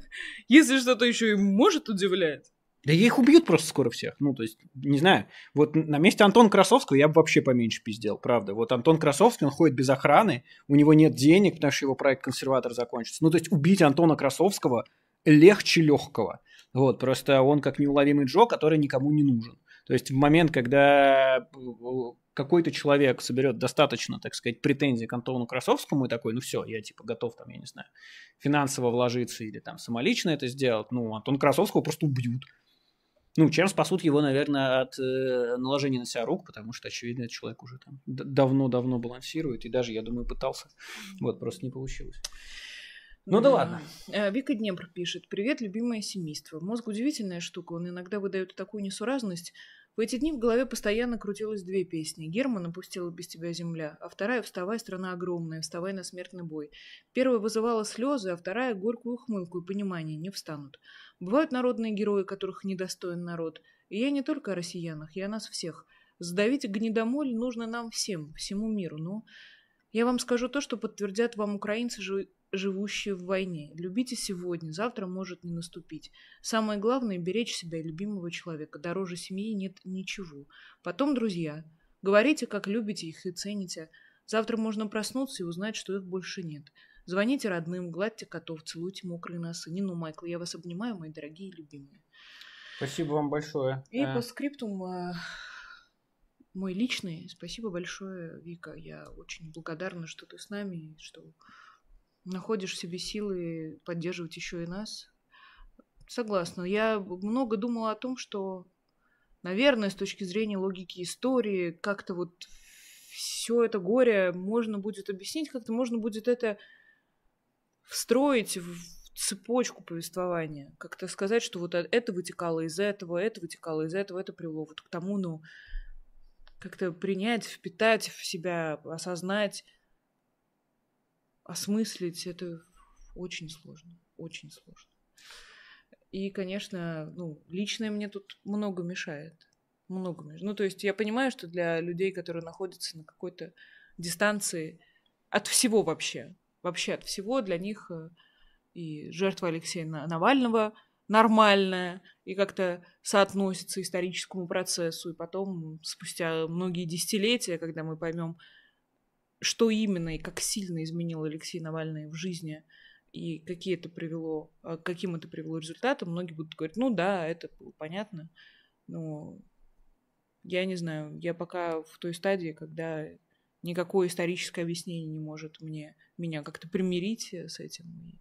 если что-то еще и может удивлять. Да их убьют просто скоро всех. Ну, то есть, не знаю. Вот на месте Антона Красовского я бы вообще поменьше пиздел, правда. Вот Антон Красовский, он ходит без охраны, у него нет денег, потому что его проект «Консерватор» закончится. Ну, то есть, убить Антона Красовского – легче легкого. Вот, просто он как неуловимый Джо, который никому не нужен. То есть в момент, когда э, какой-то человек соберет достаточно, так сказать, претензий к Антону Красовскому и такой, ну все, я типа готов там, я не знаю, финансово вложиться или там самолично это сделать, ну, Антон Красовского просто убьют. Ну, чем спасут его, наверное, от э, наложения на себя рук, потому что, очевидно, этот человек уже там давно-давно балансирует и даже, я думаю, пытался. Вот, просто не получилось. Ну да ладно. Э, Вика Днепр пишет. Привет, любимое семейство. Мозг удивительная штука. Он иногда выдает такую несуразность. В эти дни в голове постоянно крутилось две песни. Герман опустила без тебя земля», а вторая «Вставай, страна огромная», «Вставай на смертный бой». Первая вызывала слезы, а вторая – горькую ухмылку и понимание – не встанут. Бывают народные герои, которых недостоин народ. И я не только о россиянах, я о нас всех. Сдавить гнедомоль нужно нам всем, всему миру, но... Я вам скажу то, что подтвердят вам украинцы, живущие в войне. Любите сегодня, завтра может не наступить. Самое главное – беречь себя и любимого человека. Дороже семьи нет ничего. Потом, друзья, говорите, как любите их и цените. Завтра можно проснуться и узнать, что их больше нет. Звоните родным, гладьте котов, целуйте мокрые носы. Нину Майкл, я вас обнимаю, мои дорогие и любимые. Спасибо вам большое. И э. по скриптум э, мой личный. Спасибо большое, Вика. Я очень благодарна, что ты с нами, что находишь в себе силы поддерживать еще и нас. Согласна. Я много думала о том, что, наверное, с точки зрения логики истории, как-то вот все это горе можно будет объяснить, как-то можно будет это встроить в цепочку повествования. Как-то сказать, что вот это вытекало из этого, это вытекало из этого, это привело вот к тому, ну, как-то принять, впитать в себя, осознать, осмыслить это очень сложно, очень сложно. И, конечно, ну, личное мне тут много мешает. Много мешает. Ну, то есть я понимаю, что для людей, которые находятся на какой-то дистанции от всего вообще, вообще от всего, для них э, и жертва Алексея Навального нормальная и как-то соотносится историческому процессу. И потом, спустя многие десятилетия, когда мы поймем, что именно и как сильно изменил Алексей Навальный в жизни и какие это привело, а, каким это привело результатам, многие будут говорить, ну да, это было понятно, но я не знаю, я пока в той стадии, когда никакое историческое объяснение не может мне, меня как-то примирить с этим и,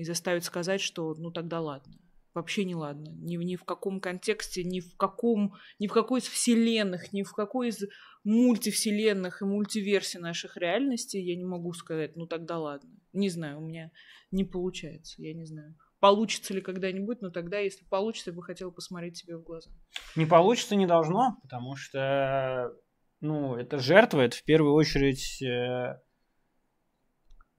и заставить сказать, что ну тогда ладно вообще не ладно. Ни, ни в каком контексте, ни в каком, ни в какой из вселенных, ни в какой из мультивселенных и мультиверсий наших реальностей я не могу сказать, ну тогда ладно. Не знаю, у меня не получается, я не знаю. Получится ли когда-нибудь, но тогда, если получится, я бы хотела посмотреть тебе в глаза. Не получится, не должно, потому что, ну, это жертва, это в первую очередь э,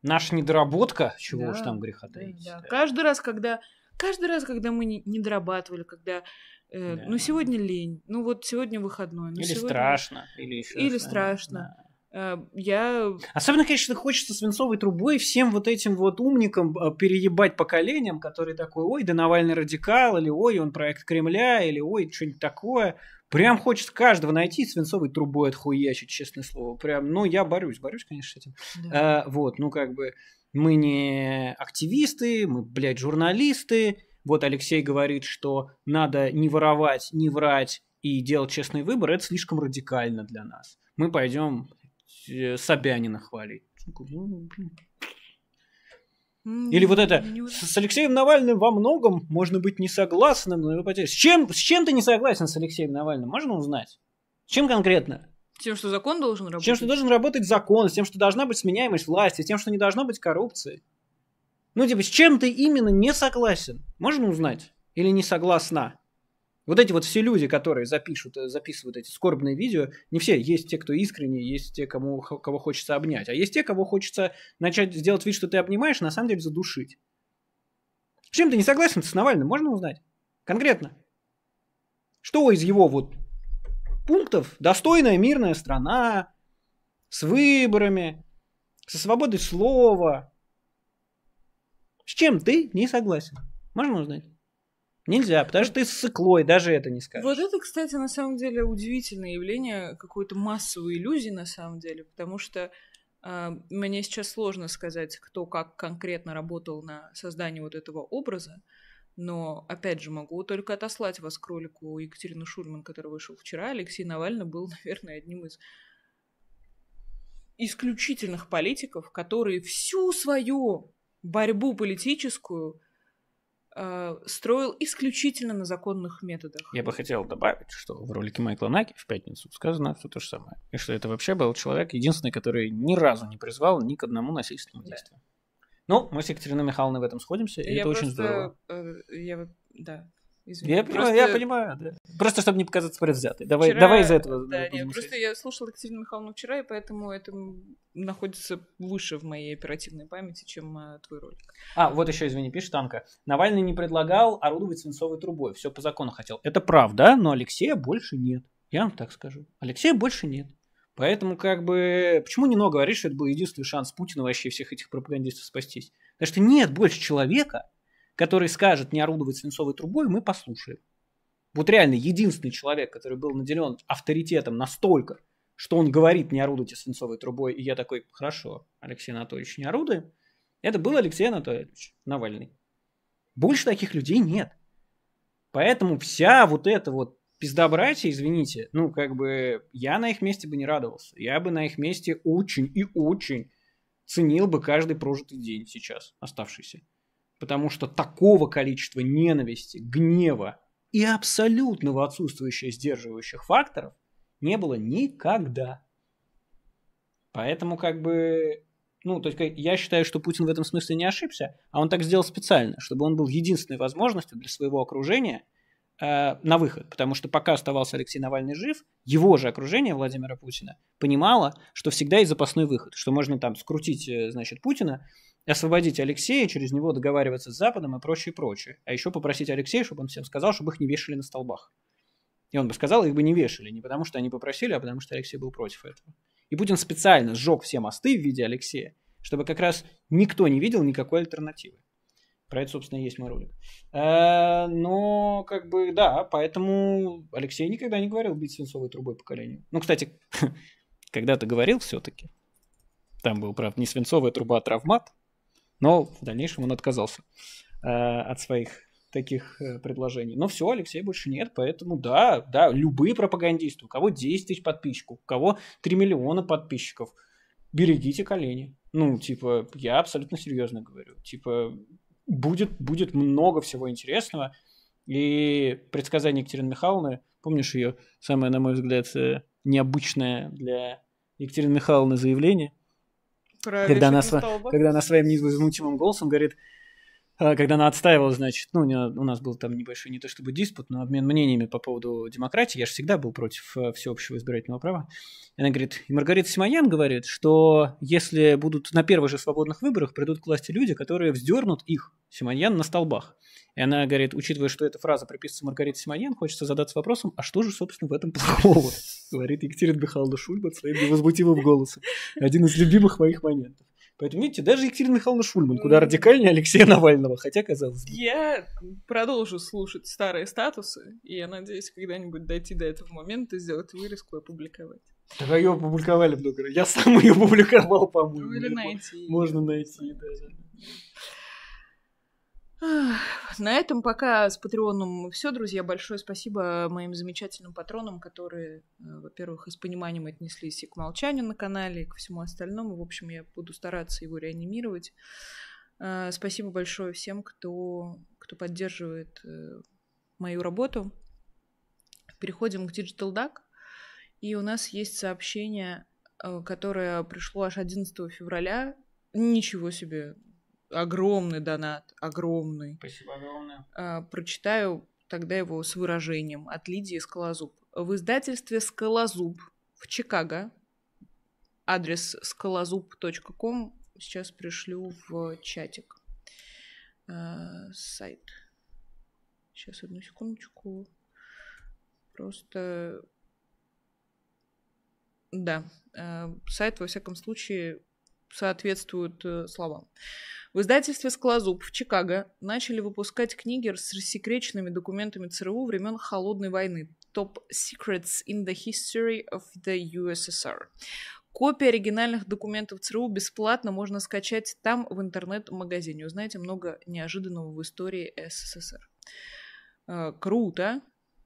наша недоработка, чего да, уж там греха таить. Да. да. Каждый раз, когда Каждый раз, когда мы не, дорабатывали, когда э, да. ну сегодня лень, ну вот сегодня выходной. Ну, или сегодня... страшно, или еще Или страшно. Да. Э, я... Особенно, конечно, хочется свинцовой трубой всем вот этим вот умникам э, переебать поколениям, которые такой, ой, да Навальный радикал, или ой, он проект Кремля, или ой, что-нибудь такое. Прям хочется каждого найти свинцовой трубой отхуячить, честное слово. Прям, ну, я борюсь, борюсь, конечно, с этим. Да. А, вот, ну, как бы мы не активисты, мы, блядь, журналисты. Вот Алексей говорит, что надо не воровать, не врать и делать честный выбор, это слишком радикально для нас. Мы пойдем э, Собянина хвалить. «Ну, ну, Или вот это, с Алексеем Навальным во многом можно быть не согласным, но его С чем, с чем ты не согласен с Алексеем Навальным? Можно узнать? С чем конкретно? Тем, что закон должен работать? Тем, что должен работать закон, с тем, что должна быть сменяемость власти, с тем, что не должно быть коррупции. Ну, типа, с чем ты именно не согласен? Можно узнать? Или не согласна? Вот эти вот все люди, которые запишут, э, записывают эти скорбные видео, не все. Есть те, кто искренне, есть те, кому, кого хочется обнять. А есть те, кого хочется начать сделать вид, что ты обнимаешь, а на самом деле задушить. С чем ты не согласен с Навальным? Можно узнать? Конкретно. Что из его вот пунктов. Достойная мирная страна, с выборами, со свободой слова. С чем ты не согласен? Можно узнать? Нельзя, потому что ты с иклой даже это не скажешь. Вот это, кстати, на самом деле удивительное явление какой-то массовой иллюзии, на самом деле, потому что э, мне сейчас сложно сказать, кто как конкретно работал на создании вот этого образа. Но, опять же, могу только отослать вас к ролику Екатерину Шульман, который вышел вчера. Алексей Навальный был, наверное, одним из исключительных политиков, которые всю свою борьбу политическую э, строил исключительно на законных методах. Я бы хотел добавить, что в ролике Майкла Наки в пятницу сказано все то же самое. И что это вообще был человек единственный, который ни разу не призвал ни к одному насильственному да. действию. Ну, мы с Екатериной Михайловной в этом сходимся, и я это просто, очень здорово. Э, я, да, Извини, я, просто... понимаю, я понимаю, да. Просто чтобы не показаться предвзятой. Давай, вчера... давай из этого. Да, нет, просто я слушала Екатерину Михайловну вчера, и поэтому это находится выше в моей оперативной памяти, чем э, твой ролик. А, вот еще, извини, пишет Анка. Навальный не предлагал орудовать свинцовой трубой. Все по закону хотел. Это правда, но Алексея больше нет. Я вам так скажу. Алексея больше нет. Поэтому как бы... Почему не много говоришь, что это был единственный шанс Путина вообще всех этих пропагандистов спастись? Потому что нет больше человека, который скажет не орудовать свинцовой трубой, мы послушаем. Вот реально единственный человек, который был наделен авторитетом настолько, что он говорит, не орудуйте свинцовой трубой, и я такой, хорошо, Алексей Анатольевич, не орудуем. Это был Алексей Анатольевич Навальный. Больше таких людей нет. Поэтому вся вот эта вот пиздобратья, извините, ну, как бы я на их месте бы не радовался. Я бы на их месте очень и очень ценил бы каждый прожитый день сейчас, оставшийся. Потому что такого количества ненависти, гнева и абсолютного отсутствующего сдерживающих факторов не было никогда. Поэтому как бы... Ну, то есть я считаю, что Путин в этом смысле не ошибся, а он так сделал специально, чтобы он был единственной возможностью для своего окружения – Э, на выход, потому что пока оставался Алексей Навальный жив, его же окружение Владимира Путина понимало, что всегда есть запасной выход, что можно там скрутить, э, значит, Путина, освободить Алексея, через него договариваться с Западом и прочее, прочее. А еще попросить Алексея, чтобы он всем сказал, чтобы их не вешали на столбах. И он бы сказал, их бы не вешали, не потому что они попросили, а потому что Алексей был против этого. И Путин специально сжег все мосты в виде Алексея, чтобы как раз никто не видел никакой альтернативы. Про это, собственно, и есть мой ролик. Э, но, как бы, да, поэтому Алексей никогда не говорил бить свинцовой трубой поколению. Ну, кстати, когда-то говорил все-таки. Там был, правда, не свинцовая труба, а травмат. Но в дальнейшем он отказался э, от своих таких э, предложений. Но все, Алексея больше нет, поэтому да, да, любые пропагандисты, у кого 10 тысяч подписчиков, у кого 3 миллиона подписчиков, берегите колени. Ну, типа, я абсолютно серьезно говорю. Типа, будет, будет много всего интересного. И предсказание Екатерины Михайловны, помнишь ее самое, на мой взгляд, э, необычное для Екатерины Михайловны заявление? Про когда она, сва- когда она своим невозмутимым голосом говорит, а, когда она отстаивала, значит, ну, у нас был там небольшой не то чтобы диспут, но обмен мнениями по поводу демократии, я же всегда был против э, всеобщего избирательного права. И она говорит, и Маргарита Симоньян говорит, что если будут на первых же свободных выборах, придут к власти люди, которые вздернут их, Симоньян, на столбах. И она говорит, учитывая, что эта фраза приписывается Маргарите Симоньян, хочется задаться вопросом, а что же, собственно, в этом плохого? Говорит Екатерина Михайловна Шульба своим невозмутимым голосом. Один из любимых моих моментов. Поэтому, видите, даже Екатерина Михайловна Шульман куда радикальнее Алексея Навального, хотя казалось бы. Я продолжу слушать старые статусы, и я надеюсь когда-нибудь дойти до этого момента, сделать вырезку и опубликовать. Так ее опубликовали много раз. Я сам ее публиковал, по-моему. Ну, или найти. Можно найти, да. На этом пока с Патреоном все, друзья. Большое спасибо моим замечательным патронам, которые, э, во-первых, с пониманием отнеслись и к молчанию на канале, и ко всему остальному. В общем, я буду стараться его реанимировать. Э, спасибо большое всем, кто, кто поддерживает э, мою работу. Переходим к Digital Duck. И у нас есть сообщение, которое пришло аж 11 февраля. Ничего себе, Огромный донат, огромный. Спасибо огромное. А, прочитаю тогда его с выражением от Лидии Скалозуб. В издательстве «Скалозуб» в Чикаго, адрес скалозуб.ком, сейчас пришлю в чатик а, сайт. Сейчас, одну секундочку. Просто... Да, а, сайт, во всяком случае, соответствуют э, словам. В издательстве «Склозуб» в Чикаго начали выпускать книги с рассекреченными документами ЦРУ времен Холодной войны «Top Secrets in the History of the USSR». Копии оригинальных документов ЦРУ бесплатно можно скачать там в интернет-магазине. Узнаете много неожиданного в истории СССР. Э, круто.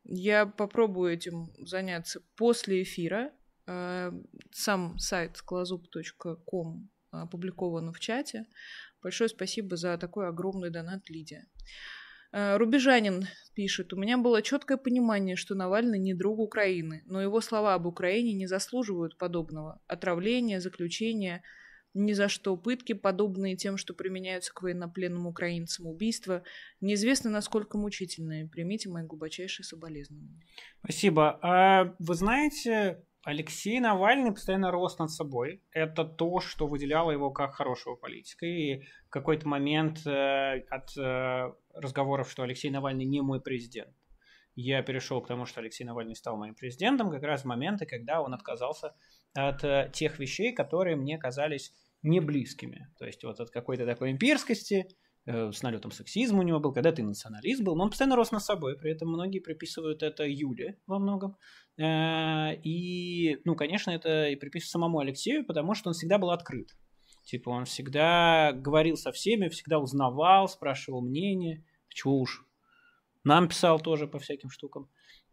Я попробую этим заняться после эфира. Э, сам сайт sklozub.com опубликовано в чате. Большое спасибо за такой огромный донат Лидия. Э, Рубежанин пишет, у меня было четкое понимание, что Навальный не друг Украины, но его слова об Украине не заслуживают подобного. Отравление, заключение, ни за что пытки, подобные тем, что применяются к военнопленным украинцам, убийства, неизвестно, насколько мучительные. Примите мои глубочайшие соболезнования. Спасибо. А вы знаете, Алексей Навальный постоянно рос над собой. Это то, что выделяло его как хорошего политика. И в какой-то момент э, от э, разговоров, что Алексей Навальный не мой президент, я перешел к тому, что Алексей Навальный стал моим президентом как раз в моменты, когда он отказался от э, тех вещей, которые мне казались не близкими. То есть вот от какой-то такой имперскости, Э, с налетом сексизма у него был, когда ты националист был, но он постоянно рос на собой, при этом многие приписывают это Юле во многом. Э, и, ну, конечно, это и приписывают самому Алексею, потому что он всегда был открыт. Типа он всегда говорил со всеми, всегда узнавал, спрашивал мнение. Чего уж. Нам писал тоже по всяким штукам.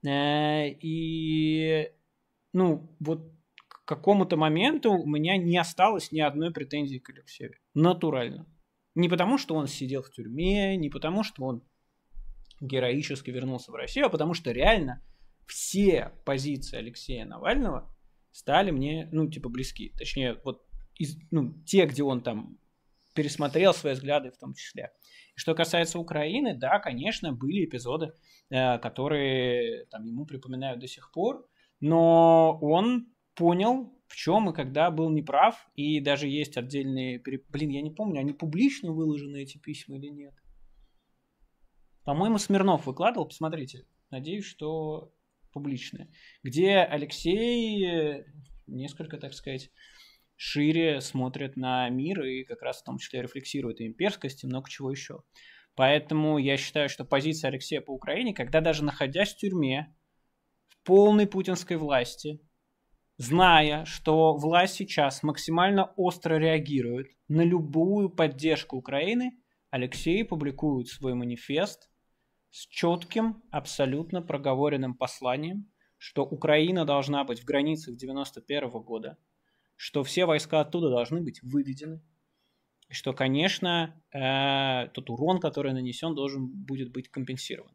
Э, и, ну, вот к какому-то моменту у меня не осталось ни одной претензии к Алексею. Натурально. Не потому, что он сидел в тюрьме, не потому, что он героически вернулся в Россию, а потому что реально все позиции Алексея Навального стали мне, ну, типа, близки. Точнее, вот из, ну, те, где он там пересмотрел свои взгляды в том числе. И что касается Украины, да, конечно, были эпизоды, э, которые там, ему припоминают до сих пор, но он понял, в чем и когда был неправ. И даже есть отдельные... Блин, я не помню, они публично выложены, эти письма, или нет. По-моему, Смирнов выкладывал, посмотрите. Надеюсь, что публичные. Где Алексей несколько, так сказать, шире смотрит на мир и как раз в том числе рефлексирует и имперскость, и много чего еще. Поэтому я считаю, что позиция Алексея по Украине, когда даже находясь в тюрьме, в полной путинской власти, зная, что власть сейчас максимально остро реагирует на любую поддержку Украины, Алексей публикует свой манифест с четким, абсолютно проговоренным посланием, что Украина должна быть в границах 91 года, что все войска оттуда должны быть выведены, и что, конечно, э, тот урон, который нанесен, должен будет быть компенсирован.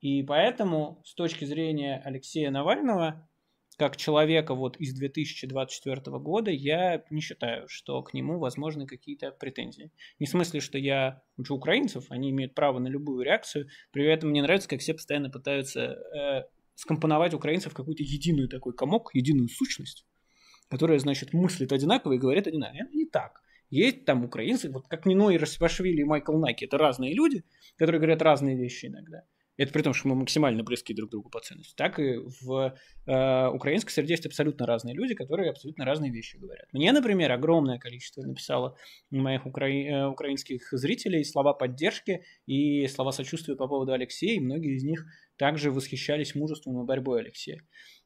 И поэтому, с точки зрения Алексея Навального, как человека вот из 2024 года, я не считаю, что к нему возможны какие-то претензии. Не в смысле, что я учу украинцев, они имеют право на любую реакцию, при этом мне нравится, как все постоянно пытаются э, скомпоновать украинцев в какую-то единую такой комок, единую сущность, которая, значит, мыслит одинаково и говорит одинаково. Это не так. Есть там украинцы, вот как Нино и Расипашвили и Майкл Наки, это разные люди, которые говорят разные вещи иногда. Это при том, что мы максимально близки друг к другу по ценности. Так и в э, украинской среде есть абсолютно разные люди, которые абсолютно разные вещи говорят. Мне, например, огромное количество написало моих укра... Э, украинских зрителей слова поддержки и слова сочувствия по поводу Алексея, и многие из них также восхищались мужеством и борьбой Алексея.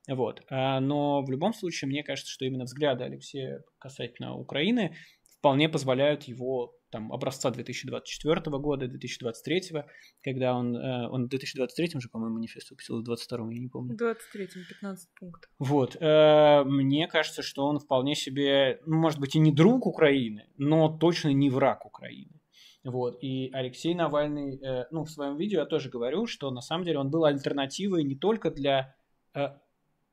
Вот. А, но в любом случае, мне кажется, что именно взгляды Алексея касательно Украины вполне позволяют его там, образца 2024 года, 2023, когда он, э, он в 2023 же, по-моему, манифест выпустил, в 22 я не помню. В 23 15 пунктов. Вот. Э, мне кажется, что он вполне себе, ну, может быть, и не друг Украины, но точно не враг Украины. Вот. И Алексей Навальный, э, ну, в своем видео я тоже говорю, что на самом деле он был альтернативой не только для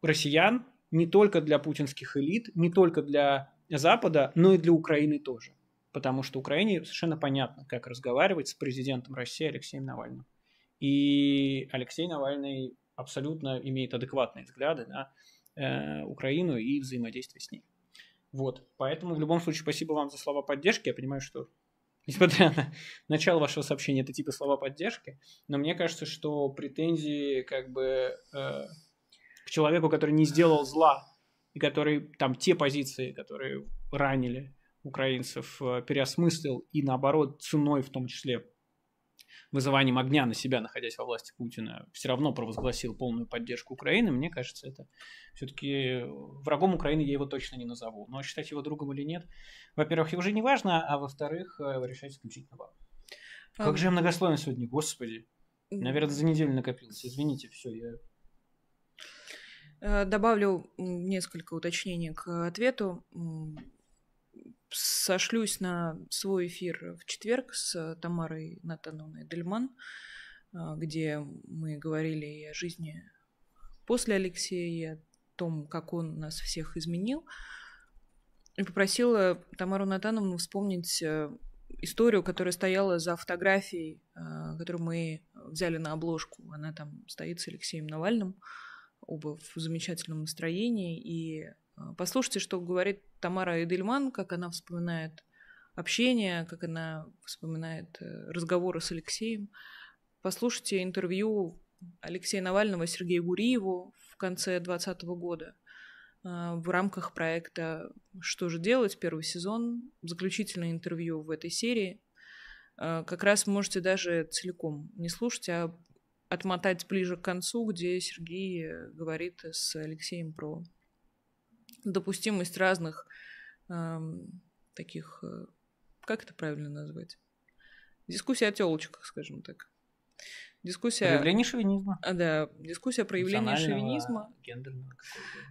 россиян, не только для путинских элит, не только для Запада, но и для Украины тоже потому что Украине совершенно понятно, как разговаривать с президентом России Алексеем Навальным. И Алексей Навальный абсолютно имеет адекватные взгляды на э, Украину и взаимодействие с ней. Вот, поэтому в любом случае спасибо вам за слова поддержки. Я понимаю, что несмотря на начало вашего сообщения, это типа слова поддержки, но мне кажется, что претензии как бы э, к человеку, который не сделал зла и который там те позиции, которые ранили украинцев э, переосмыслил и, наоборот, ценой в том числе вызыванием огня на себя, находясь во власти Путина, все равно провозгласил полную поддержку Украины, мне кажется, это все-таки э, врагом Украины я его точно не назову. Но ну, а считать его другом или нет, во-первых, уже не важно, а во-вторых, э, решать исключительно вам. А, как же я ну, многословен сегодня, господи. Наверное, за неделю накопилось. Извините, все, я Добавлю несколько уточнений к ответу сошлюсь на свой эфир в четверг с Тамарой Натановной Дельман, а, где мы говорили о жизни после Алексея, и о том, как он нас всех изменил. И попросила Тамару Натановну вспомнить э, историю, которая стояла за фотографией, э, которую мы взяли на обложку. Она там стоит с Алексеем Навальным, оба в замечательном настроении, и а, послушайте, что говорит Тамара Эдельман, как она вспоминает общение, как она вспоминает э, разговоры с Алексеем. Послушайте интервью Алексея Навального и Сергея Гуриеву в конце 2020 года а, в рамках проекта «Что же делать?» первый сезон, заключительное интервью в этой серии. А, как раз можете даже целиком не слушать, а отмотать ближе к концу, где Сергей э, говорит с Алексеем про допустимость разных э, таких, э, как это правильно назвать? Дискуссия о телочках, скажем так. Дискуссия... Проявление шовинизма. А, да, дискуссия проявления шовинизма. Гендерного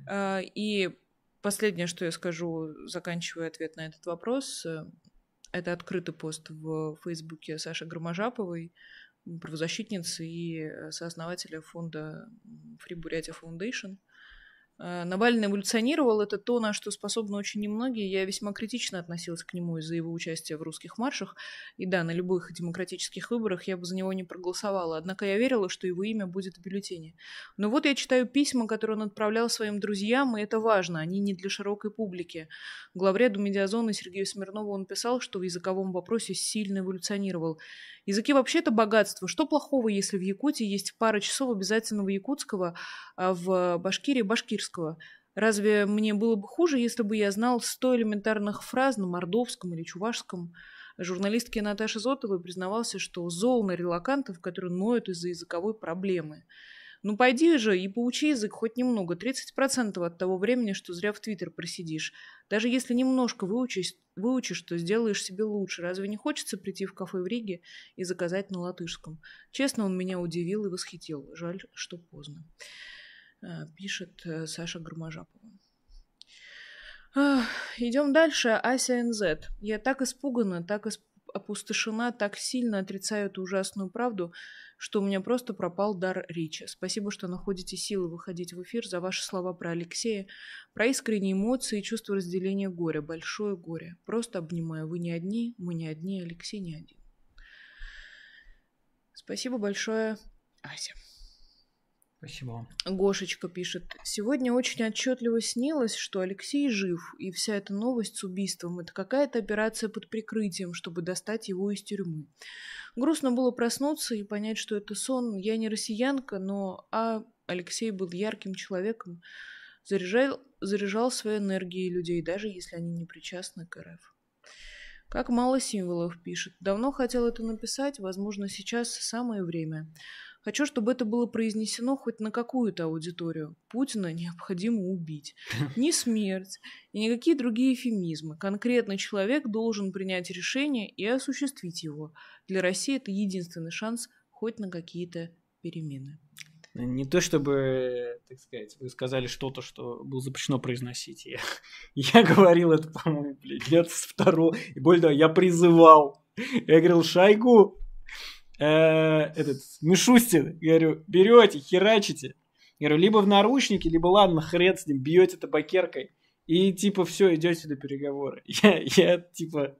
а, и последнее, что я скажу, заканчивая ответ на этот вопрос, э, это открытый пост в Фейсбуке Саши Громожаповой, правозащитницы и э, сооснователя фонда Free Бурятия Foundation – Э, Навальный эволюционировал, это то, на что способны очень немногие. Я весьма критично относилась к нему из-за его участия в русских маршах. И да, на любых демократических выборах я бы за него не проголосовала. Однако я верила, что его имя будет в бюллетене. Но вот я читаю письма, которые он отправлял своим друзьям, и это важно, они не для широкой публики. Главряду медиазоны Сергею Смирнову он писал, что в языковом вопросе сильно эволюционировал. Языки вообще это богатство. Что плохого, если в Якутии есть пара часов обязательного якутского, а в Башкирии башкирского? Разве мне было бы хуже, если бы я знал сто элементарных фраз на мордовском или чувашском? Журналистке Наташа Зотовой признавался, что зол на релакантов, которые ноют из-за языковой проблемы. Ну пойди же и поучи язык хоть немного, 30% от того времени, что зря в Твиттер просидишь. Даже если немножко выучишь, выучишь, то сделаешь себе лучше. Разве не хочется прийти в кафе в Риге и заказать на латышском? Честно, он меня удивил и восхитил. Жаль, что поздно. Э, пишет э, Саша Гарможапова. Идем дальше. Ася НЗ. Я так испугана, так испугана опустошена так сильно, отрицаю эту ужасную правду, что у меня просто пропал дар речи. Спасибо, что находите силы выходить в эфир за ваши слова про Алексея, про искренние эмоции и чувство разделения горя, большое горе. Просто обнимаю. Вы не одни, мы не одни, Алексей не один. Спасибо большое, Ася. Спасибо Гошечка пишет. Сегодня очень отчетливо снилось, что Алексей жив, и вся эта новость с убийством – это какая-то операция под прикрытием, чтобы достать его из тюрьмы. Грустно было проснуться и понять, что это сон. Я не россиянка, но а Алексей был ярким человеком, заряжал, заряжал своей энергией людей, даже если они не причастны к РФ. Как мало символов пишет. Давно хотел это написать, возможно, сейчас самое время. Хочу, чтобы это было произнесено хоть на какую-то аудиторию. Путина необходимо убить. Не смерть и никакие другие эфемизмы. Конкретный человек должен принять решение и осуществить его. Для России это единственный шанс хоть на какие-то перемены. Не то чтобы, так сказать, вы сказали что-то, что было запрещено произносить. Я, я говорил это, по-моему, лет с второго. И более того, я призывал. Я говорил, шайгу. Э, этот Мишустин, говорю, берете, херачите. Говорю, либо в наручники, либо ладно, хрен с ним, бьете табакеркой. И типа все, идете на переговоры. Я, я типа,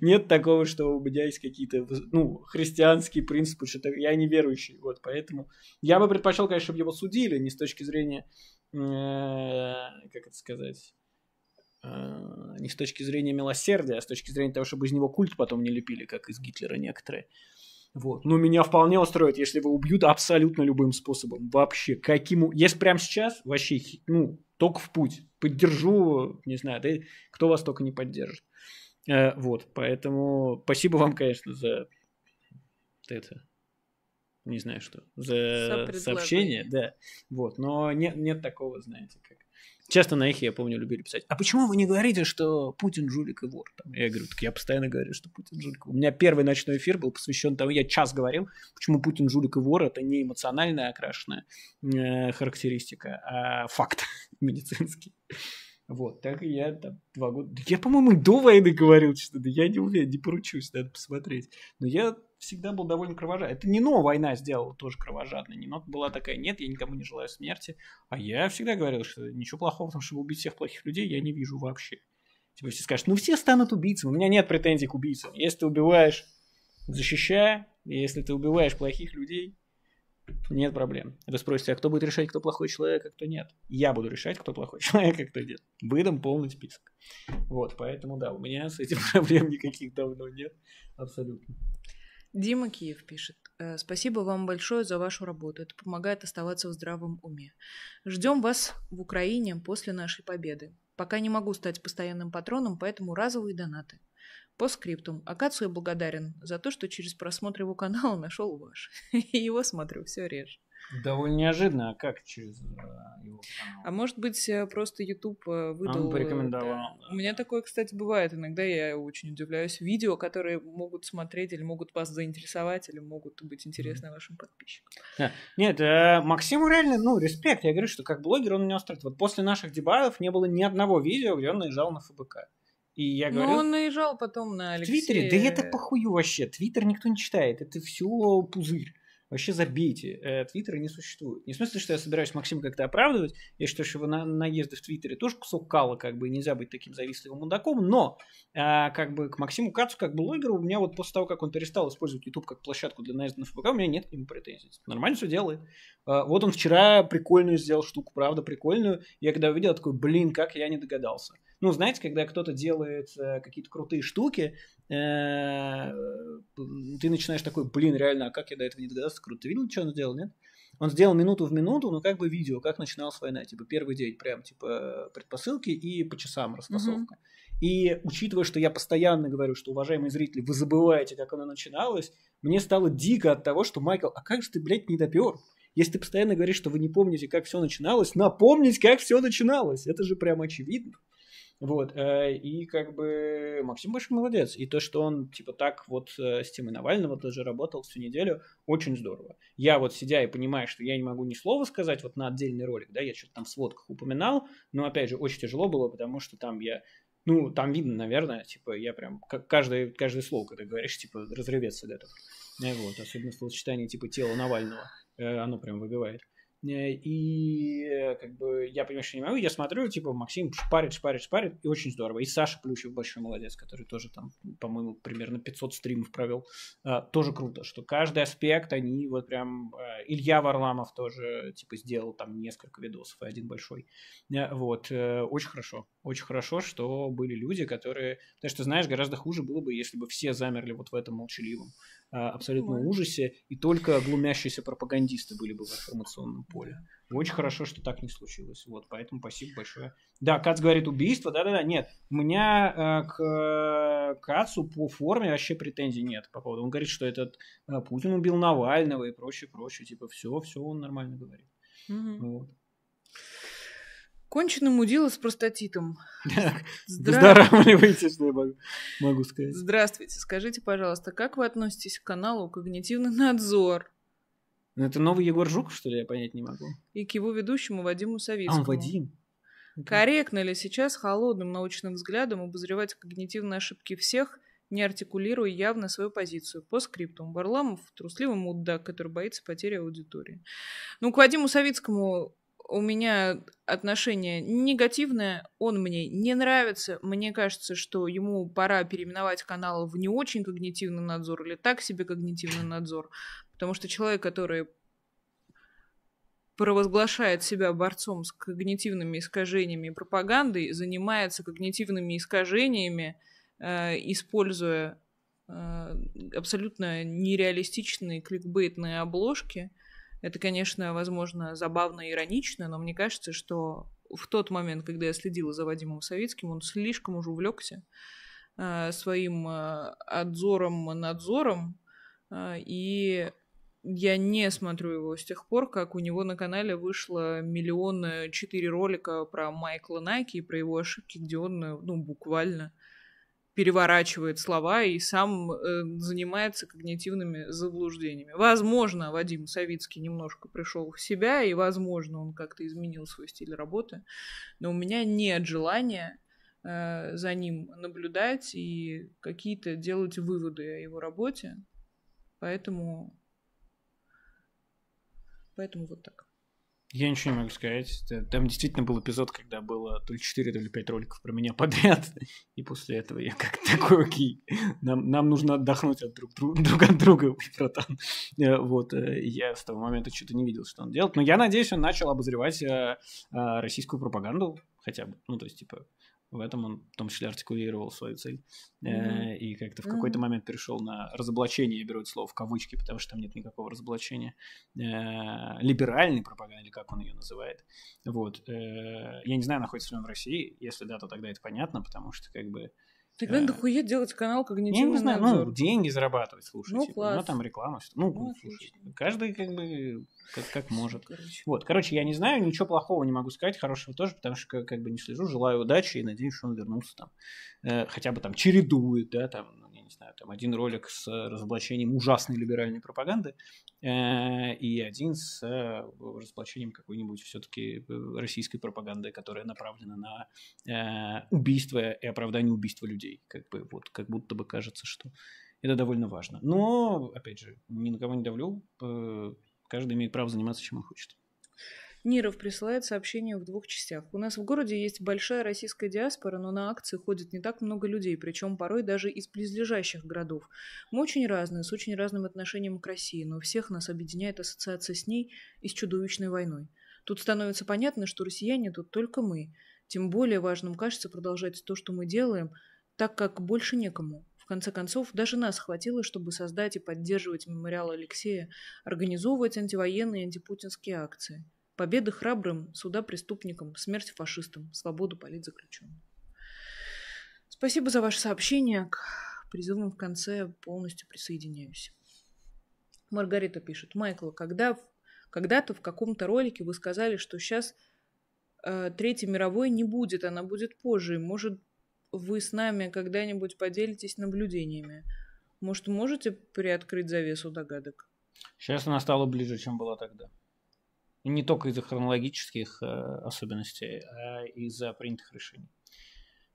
нет такого, что у меня есть какие-то, ну, христианские принципы, что-то я не верующий, вот, поэтому я бы предпочел, конечно, чтобы его судили, не с точки зрения, э, как это сказать, э, не с точки зрения милосердия, а с точки зрения того, чтобы из него культ потом не лепили, как из Гитлера некоторые. Вот. Но меня вполне устроит, если его убьют абсолютно любым способом. Вообще, каким... Если прямо сейчас, вообще, ну, только в путь. Поддержу, не знаю, да, кто вас только не поддержит. Э, вот, поэтому спасибо вам, конечно, за это, не знаю что, за сообщение, да. Вот, но нет, нет такого, знаете, как Часто на их, я помню, любили писать. А почему вы не говорите, что Путин жулик и вор? Там, я говорю, так я постоянно говорю, что Путин жулик. У меня первый ночной эфир был посвящен тому, я час говорил, почему Путин жулик и вор. Это не эмоциональная окрашенная э, характеристика, а факт медицинский. Вот, так и я там два года... Я, по-моему, до войны говорил что-то, я не уверен, не поручусь, надо посмотреть. Но я всегда был довольно кровожадный. Это не но война сделала тоже кровожадной. Не но была такая, нет, я никому не желаю смерти. А я всегда говорил, что ничего плохого в том, чтобы убить всех плохих людей, я не вижу вообще. Типа все скажут, ну все станут убийцами. У меня нет претензий к убийцам. Если ты убиваешь, защищая, если ты убиваешь плохих людей, нет проблем. Вы спросите, а кто будет решать, кто плохой человек, а кто нет? Я буду решать, кто плохой человек, а кто нет. Выдам полный список. Вот, поэтому да, у меня с этим проблем никаких давно нет. Абсолютно. Дима Киев пишет. «Э, спасибо вам большое за вашу работу. Это помогает оставаться в здравом уме. Ждем вас в Украине после нашей победы. Пока не могу стать постоянным патроном, поэтому разовые донаты. По скриптум. Акацию благодарен за то, что через просмотр его канала нашел ваш. И его смотрю все реже. Довольно неожиданно, а как через э, его а канал? А может быть, э, просто YouTube э, выдал... Он порекомендовал. Да. У меня такое, кстати, бывает. Иногда я очень удивляюсь. Видео, которые могут смотреть или могут вас заинтересовать, или могут быть интересны mm-hmm. вашим подписчикам. Нет, Максиму реально, ну, респект. Я говорю, что как блогер он не устраивает. Вот после наших дебаев не было ни одного видео, где он наезжал на ФБК. И я ну, говорю... Но он наезжал потом на Алексея. В Твиттере? Да это похую вообще. Твиттер никто не читает. Это все пузырь. Вообще забейте. Э, Твиттера не существует. Не в смысле, что я собираюсь Максим как-то оправдывать. Я считаю, что его на наезды в Твиттере тоже кусок кала, как бы нельзя быть таким завистливым мудаком. Но а, как бы к Максиму Кацу, как блогеру, у меня вот после того, как он перестал использовать YouTube как площадку для наезда на ФБК, у меня нет к нему претензий. Типа, нормально все делает. А, вот он вчера прикольную сделал штуку, правда, прикольную. Я когда увидел, такой, блин, как я не догадался. Ну, знаете, когда кто-то делает э, какие-то крутые штуки, э, ты начинаешь такой, блин, реально, а как я до этого не догадался? Круто. Ты видел, что он сделал, нет? Он сделал минуту в минуту, ну, как бы видео, как начиналась война. Типа, первый день прям, типа, предпосылки и по часам распасовка. Mm-hmm. И учитывая, что я постоянно говорю, что, уважаемые зрители, вы забываете, как она начиналась, мне стало дико от того, что, Майкл, а как же ты, блядь, не допер? Если ты постоянно говоришь, что вы не помните, как все начиналось, напомнить, как все начиналось. Это же прям очевидно. Вот. Э, и как бы Максим Большой молодец. И то, что он типа так вот э, с темой Навального тоже работал всю неделю, очень здорово. Я вот сидя и понимаю, что я не могу ни слова сказать вот на отдельный ролик, да, я что-то там в сводках упоминал, но опять же очень тяжело было, потому что там я ну, там видно, наверное, типа, я прям, как каждое, каждое слово, когда говоришь, типа, разрывется готов. Э, вот, особенно в типа, тела Навального, оно прям выбивает. Э, и э, как бы я понимаю, что не могу. Я смотрю, типа, Максим шпарит, шпарит, шпарит. И очень здорово. И Саша Плющев большой молодец, который тоже там, по-моему, примерно 500 стримов провел. Э, тоже круто, что каждый аспект они вот прям... Илья Варламов тоже, типа, сделал там несколько видосов и один большой. Вот. Очень хорошо. Очень хорошо, что были люди, которые... Потому что, знаешь, гораздо хуже было бы, если бы все замерли вот в этом молчаливом а, абсолютно ужасе, и только глумящиеся пропагандисты были бы в информационном поле. Очень хорошо, что так не случилось. Вот, поэтому спасибо большое. Да, Кац говорит убийство, да-да-да, нет. У меня э, к э, Кацу по форме вообще претензий нет по поводу. Он говорит, что этот э, Путин убил Навального и прочее, прочее. Типа все, все он нормально говорит. Угу. Вот. Конченый мудила с простатитом. Здравствуйте, что я могу сказать. Здравствуйте. Скажите, пожалуйста, как вы относитесь к каналу «Когнитивный надзор»? Ну, это новый Егор Жуков, что ли, я понять не могу. И к его ведущему Вадиму а, Савицкому. А, Вадим. Корректно ли сейчас холодным научным взглядом обозревать когнитивные ошибки всех, не артикулируя явно свою позицию. По скриптум. Барламов, трусливый мудак, который боится потери аудитории. Ну, к Вадиму Савицкому у меня отношение негативное, он мне не нравится. Мне кажется, что ему пора переименовать канал в не очень когнитивный надзор или так себе когнитивный надзор. Потому что человек, который провозглашает себя борцом с когнитивными искажениями и пропагандой, занимается когнитивными искажениями, э, используя э, абсолютно нереалистичные кликбейтные обложки – это, конечно, возможно, забавно и иронично, но мне кажется, что в тот момент, когда я следила за Вадимом Савицким, он слишком уже увлекся э, своим э, отзором, надзором, э, и я не смотрю его с тех пор, как у него на канале вышло миллион э, четыре ролика про Майкла Найки и про его ошибки, где он, э, ну, буквально переворачивает слова и сам э, занимается когнитивными заблуждениями. Возможно, Вадим Савицкий немножко пришел в себя, и, возможно, он как-то изменил свой стиль работы, но у меня нет желания э, за ним наблюдать и какие-то делать выводы о его работе. Поэтому, поэтому вот так. Я ничего не могу сказать. Там действительно был эпизод, когда было то ли 4, то ли 5 роликов про меня подряд. И после этого я как такой, окей, нам, нам нужно отдохнуть от друг, друг, друг от друга, братан. Э, вот, э, я с того момента что-то не видел, что он делает. Но я надеюсь, он начал обозревать э, российскую пропаганду хотя бы. Ну, то есть, типа, в этом он в том числе артикулировал свою цель. Mm-hmm. И как-то в какой-то mm-hmm. момент перешел на разоблачение, я беру это слово в кавычки, потому что там нет никакого разоблачения, э, либеральной пропаганды, или как он ее называет. Вот. Э, я не знаю, находится ли он в России. Если да, то тогда это понятно, потому что как бы Тогда э, дохуя делать канал когнитивный Я не знаю, надзор. ну, деньги зарабатывать, слушать, Ну, типа, класс. Ну, там реклама, что Ну, ну слушай, каждый как бы как, как может. Короче. Вот, короче, я не знаю, ничего плохого не могу сказать, хорошего тоже, потому что как, как бы не слежу, желаю удачи и надеюсь, что он вернулся там. Э, хотя бы там чередует, да, там знаю, там один ролик с э, разоблачением ужасной либеральной пропаганды э, и один с э, разоблачением какой-нибудь все-таки э, российской пропаганды, которая направлена на э, убийство и оправдание убийства людей. Как бы вот как будто бы кажется, что это довольно важно. Но, опять же, ни на кого не давлю. Э, каждый имеет право заниматься, чем он хочет. Ниров присылает сообщение в двух частях. У нас в городе есть большая российская диаспора, но на акции ходит не так много людей, причем порой даже из близлежащих городов. Мы очень разные, с очень разным отношением к России, но всех нас объединяет ассоциация с ней и с чудовищной войной. Тут становится понятно, что россияне тут только мы. Тем более важным кажется продолжать то, что мы делаем, так как больше некому. В конце концов, даже нас хватило, чтобы создать и поддерживать мемориал Алексея, организовывать антивоенные и антипутинские акции. Победы храбрым, суда преступникам, смерть фашистам, свободу политзаключенным. Спасибо за ваше сообщение. К призывам в конце полностью присоединяюсь. Маргарита пишет. Майкл, когда, когда-то в каком-то ролике вы сказали, что сейчас э, Третьей мировой не будет, она будет позже. может, вы с нами когда-нибудь поделитесь наблюдениями. Может, можете приоткрыть завесу догадок? Сейчас она стала ближе, чем была тогда не только из-за хронологических э, особенностей, а из-за принятых решений.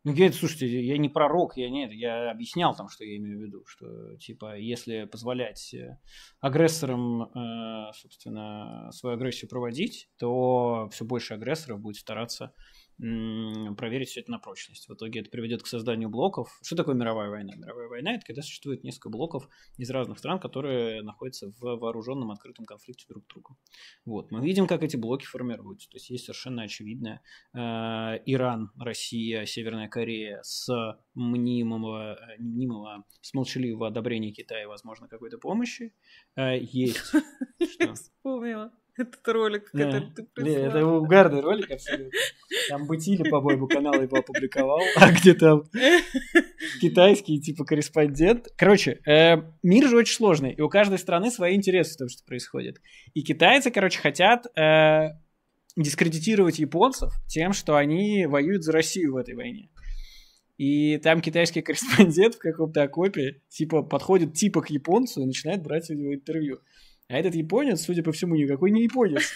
Ну, говорит, слушайте, я не пророк, я нет, я объяснял там, что я имею в виду, что, типа, если позволять э, агрессорам, э, собственно, свою агрессию проводить, то все больше агрессоров будет стараться проверить все это на прочность. В итоге это приведет к созданию блоков. Что такое мировая война? Мировая война это когда существует несколько блоков из разных стран, которые находятся в вооруженном открытом конфликте друг с другом. Вот. Мы видим, как эти блоки формируются. То есть есть совершенно очевидное э, Иран, Россия, Северная Корея с мнимого, э, мнимого, с молчаливого одобрения Китая, возможно, какой-то помощи. Э, есть. Вспомнила этот ролик, не, который ты прислал. Не, это угарный ролик абсолютно. Там бытили, по-моему, канал его опубликовал. А где там китайский, типа, корреспондент. Короче, э, мир же очень сложный, и у каждой страны свои интересы в том, что происходит. И китайцы, короче, хотят э, дискредитировать японцев тем, что они воюют за Россию в этой войне. И там китайский корреспондент в каком-то окопе, типа, подходит типа к японцу и начинает брать у него интервью. А этот японец, судя по всему, никакой не японец.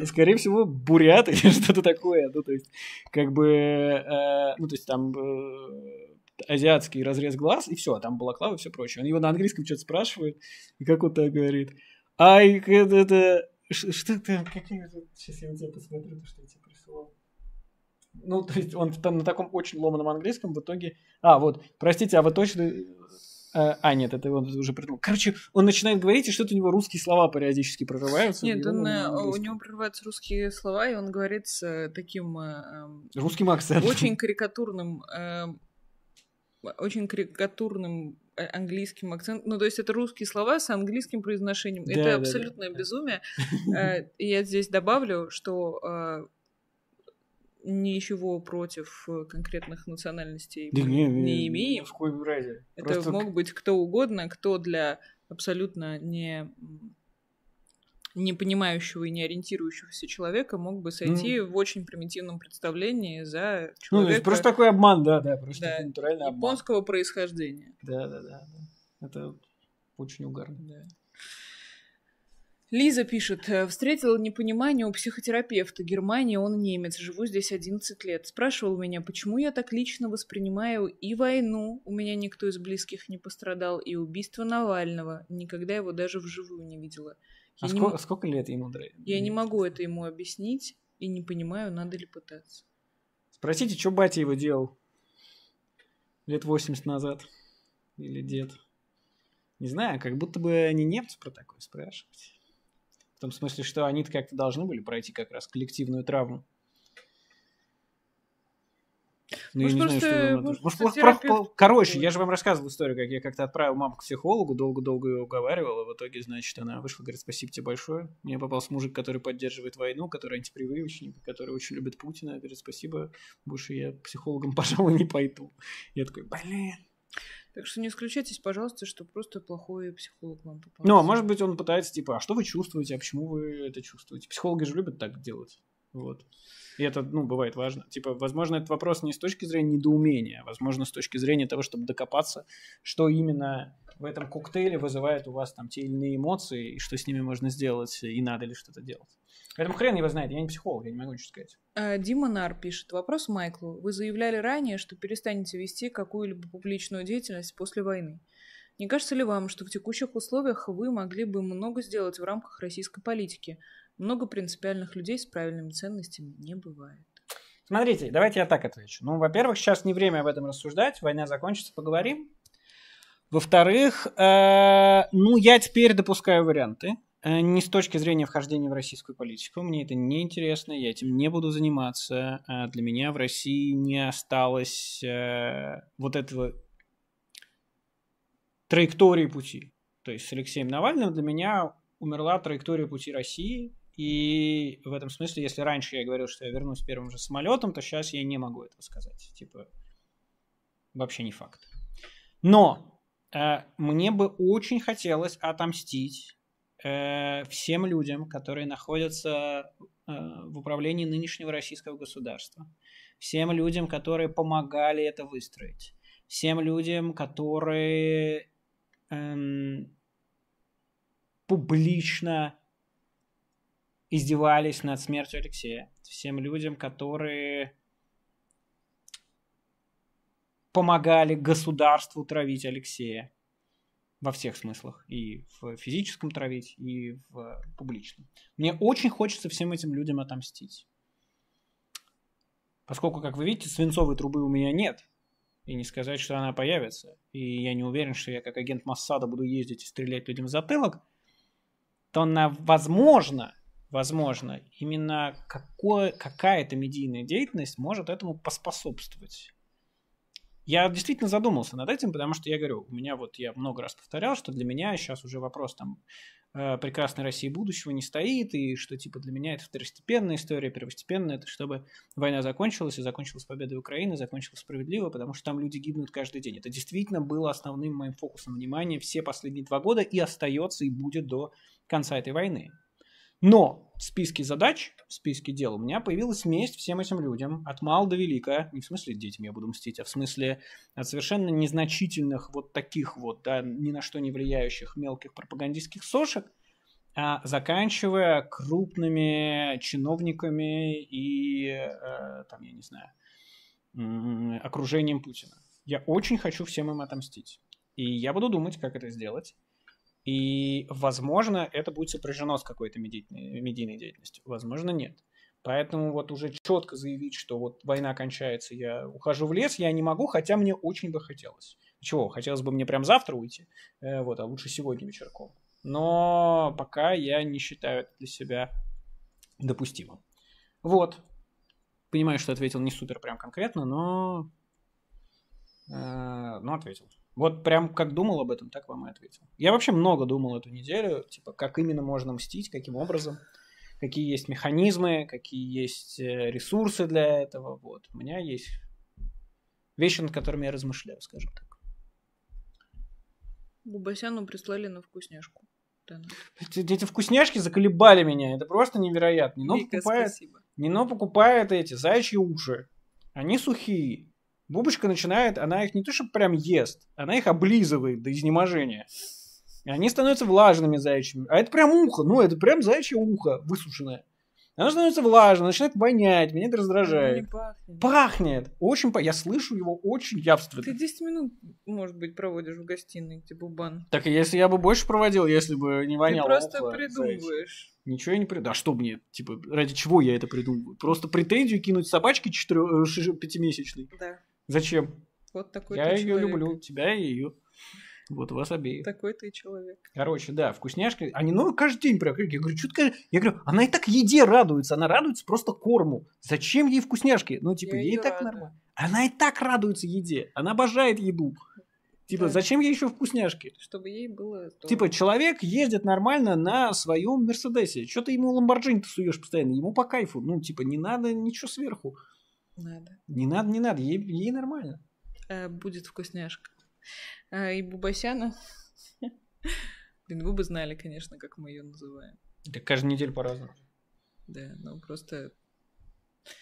А скорее всего, бурят или что-то такое. Ну, то есть, как бы, э, ну, то есть там э, азиатский разрез глаз, и все, там балаклава и все прочее. Он его на английском что-то спрашивает, и как он так говорит. Ай, это... Что ты... Какие... Сейчас я у тебя посмотрю, что я тебе присылал. Ну, то есть он там на таком очень ломаном английском в итоге... А, вот, простите, а вы точно а, а, нет, это он уже придумал. Короче, он начинает говорить, и что-то у него русские слова периодически прорываются. Нет, он, он э, у него прорываются русские слова, и он говорит с э, таким... Э, эм, Русским акцентом. Очень карикатурным... Эм, очень карикатурным английским акцентом. Ну, то есть это русские слова с английским произношением. Да, это да, абсолютное да, безумие. Я здесь добавлю, что ничего против э, конкретных национальностей да, не, не, не имеем. в коем разе. Это Просто... мог быть кто угодно, кто для абсолютно не не понимающего и не ориентирующегося человека мог бы сойти mm. в очень примитивном представлении за человека... Ну, то есть просто такой обман, да, да, просто да, натуральный обман. Японского происхождения. Да, да, да, да. Это очень угарно. Да. Лиза пишет, «Э, встретила непонимание у психотерапевта. Германия, он немец, живу здесь 11 лет. Спрашивал меня, почему я так лично воспринимаю и войну, у меня никто из близких не пострадал, и убийство Навального, никогда его даже вживую не видела. А я а не сколько, м- сколько лет ему? Я не могу это ему объяснить и не понимаю, надо ли пытаться. Спросите, что батя его делал лет 80 назад или дед. Не знаю, как будто бы они немцы про такое спрашивать. В том смысле, что они-то как-то должны были пройти как раз коллективную травму. Ну, может, я не знаю, что может, может, может, терапевт... Короче, я же вам рассказывал историю, как я как-то отправил маму к психологу, долго-долго ее уговаривал, а в итоге, значит, она вышла, говорит, спасибо тебе большое. Мне попался мужик, который поддерживает войну, который антипрививочник, который очень любит Путина. говорит, спасибо, больше я психологом, пожалуй, не пойду. Я такой, блин. Так что не исключайтесь, пожалуйста, что просто плохой психолог вам попался. Ну, а может быть, он пытается, типа, а что вы чувствуете, а почему вы это чувствуете? Психологи же любят так делать. Вот. И это, ну, бывает важно. Типа, возможно, этот вопрос не с точки зрения недоумения, а возможно, с точки зрения того, чтобы докопаться, что именно в этом коктейле вызывает у вас там те или иные эмоции, и что с ними можно сделать, и надо ли что-то делать. Поэтому хрен его знает, я не психолог, я не могу ничего сказать. А, Дима Нар пишет. Вопрос Майклу. Вы заявляли ранее, что перестанете вести какую-либо публичную деятельность после войны. Не кажется ли вам, что в текущих условиях вы могли бы много сделать в рамках российской политики? Много принципиальных людей с правильными ценностями не бывает. Смотрите, давайте я так отвечу. Ну, во-первых, сейчас не время об этом рассуждать. Война закончится, поговорим. Во-вторых, э, ну, я теперь допускаю варианты. Э, не с точки зрения вхождения в российскую политику. Мне это не интересно, я этим не буду заниматься. Э, для меня в России не осталось э, вот этого траектории пути. То есть с Алексеем Навальным для меня умерла траектория пути России. И в этом смысле, если раньше я говорил, что я вернусь первым же самолетом, то сейчас я не могу этого сказать. Типа, вообще не факт. Но Э, мне бы очень хотелось отомстить э, всем людям, которые находятся э, в управлении нынешнего российского государства, всем людям, которые помогали это выстроить, всем людям, которые эм, публично издевались над смертью Алексея, всем людям, которые помогали государству травить Алексея. Во всех смыслах. И в физическом травить, и в публичном. Мне очень хочется всем этим людям отомстить. Поскольку, как вы видите, свинцовой трубы у меня нет. И не сказать, что она появится. И я не уверен, что я как агент Массада буду ездить и стрелять людям в затылок. То, на, возможно, возможно, именно какое, какая-то медийная деятельность может этому поспособствовать. Я действительно задумался над этим, потому что я говорю, у меня вот я много раз повторял, что для меня сейчас уже вопрос там э, прекрасной России будущего не стоит, и что типа для меня это второстепенная история, первостепенная, это чтобы война закончилась, и закончилась победой Украины, закончилась справедливо, потому что там люди гибнут каждый день. Это действительно было основным моим фокусом внимания все последние два года и остается и будет до конца этой войны. Но в списке задач, в списке дел у меня появилась месть всем этим людям, от мал до велика, не в смысле детям я буду мстить, а в смысле от совершенно незначительных вот таких вот, да, ни на что не влияющих мелких пропагандистских сошек, а заканчивая крупными чиновниками и, э, там, я не знаю, окружением Путина. Я очень хочу всем им отомстить. И я буду думать, как это сделать. И, возможно, это будет сопряжено с какой-то медийной, медийной деятельностью, возможно, нет. Поэтому вот уже четко заявить, что вот война кончается, я ухожу в лес, я не могу, хотя мне очень бы хотелось. Чего? Хотелось бы мне прям завтра уйти, э, вот, а лучше сегодня вечерком. Но пока я не считаю это для себя допустимым. Вот. Понимаю, что ответил не супер прям конкретно, но... Э, но ответил. Вот прям как думал об этом, так вам и ответил. Я вообще много думал эту неделю, типа, как именно можно мстить, каким образом, какие есть механизмы, какие есть э, ресурсы для этого. Вот, у меня есть вещи, над которыми я размышляю, скажем так. Бубасяну прислали на вкусняшку. Эти, эти вкусняшки заколебали меня, это просто невероятно. Нино Вика, покупает, спасибо. Нино покупает эти заячьи уши, они сухие. Бубочка начинает, она их не то что прям ест, она их облизывает до изнеможения. И они становятся влажными зайчими. А это прям ухо, ну это прям зайчье ухо высушенное. Оно становится влажным, начинает вонять, меня это раздражает. пахнет. пахнет. Очень пахнет. Я слышу его очень явственно. Ты 10 минут, может быть, проводишь в гостиной, где бан. Так если я бы больше проводил, если бы не вонял. Ты просто ухо, придумываешь. Зайчи. Ничего я не придумываю. А что мне, типа, ради чего я это придумываю? Просто претензию кинуть собачке 4... 5-месячной? Э, да. Зачем? Вот такой Я ты ее люблю, тебя и ее. Вот вас обеих. Такой ты человек. Короче, да, вкусняшки. Они, ну, каждый день прям. Я говорю, что ты Я говорю, она и так еде радуется. Она радуется просто корму. Зачем ей вкусняшки? Ну, типа, я ей так радую. нормально. Она и так радуется еде. Она обожает еду. Типа, да. зачем ей еще вкусняшки? Чтобы ей было... То... Типа, человек ездит нормально на своем Мерседесе. Что ты ему ламборджини-то суешь постоянно? Ему по кайфу. Ну, типа, не надо ничего сверху. Надо. Не надо, не надо, ей, ей нормально. Э, будет вкусняшка. Э, и Бубасяна. Блин, вы бы знали, конечно, как мы ее называем. Да каждую неделю по-разному. Да, ну просто...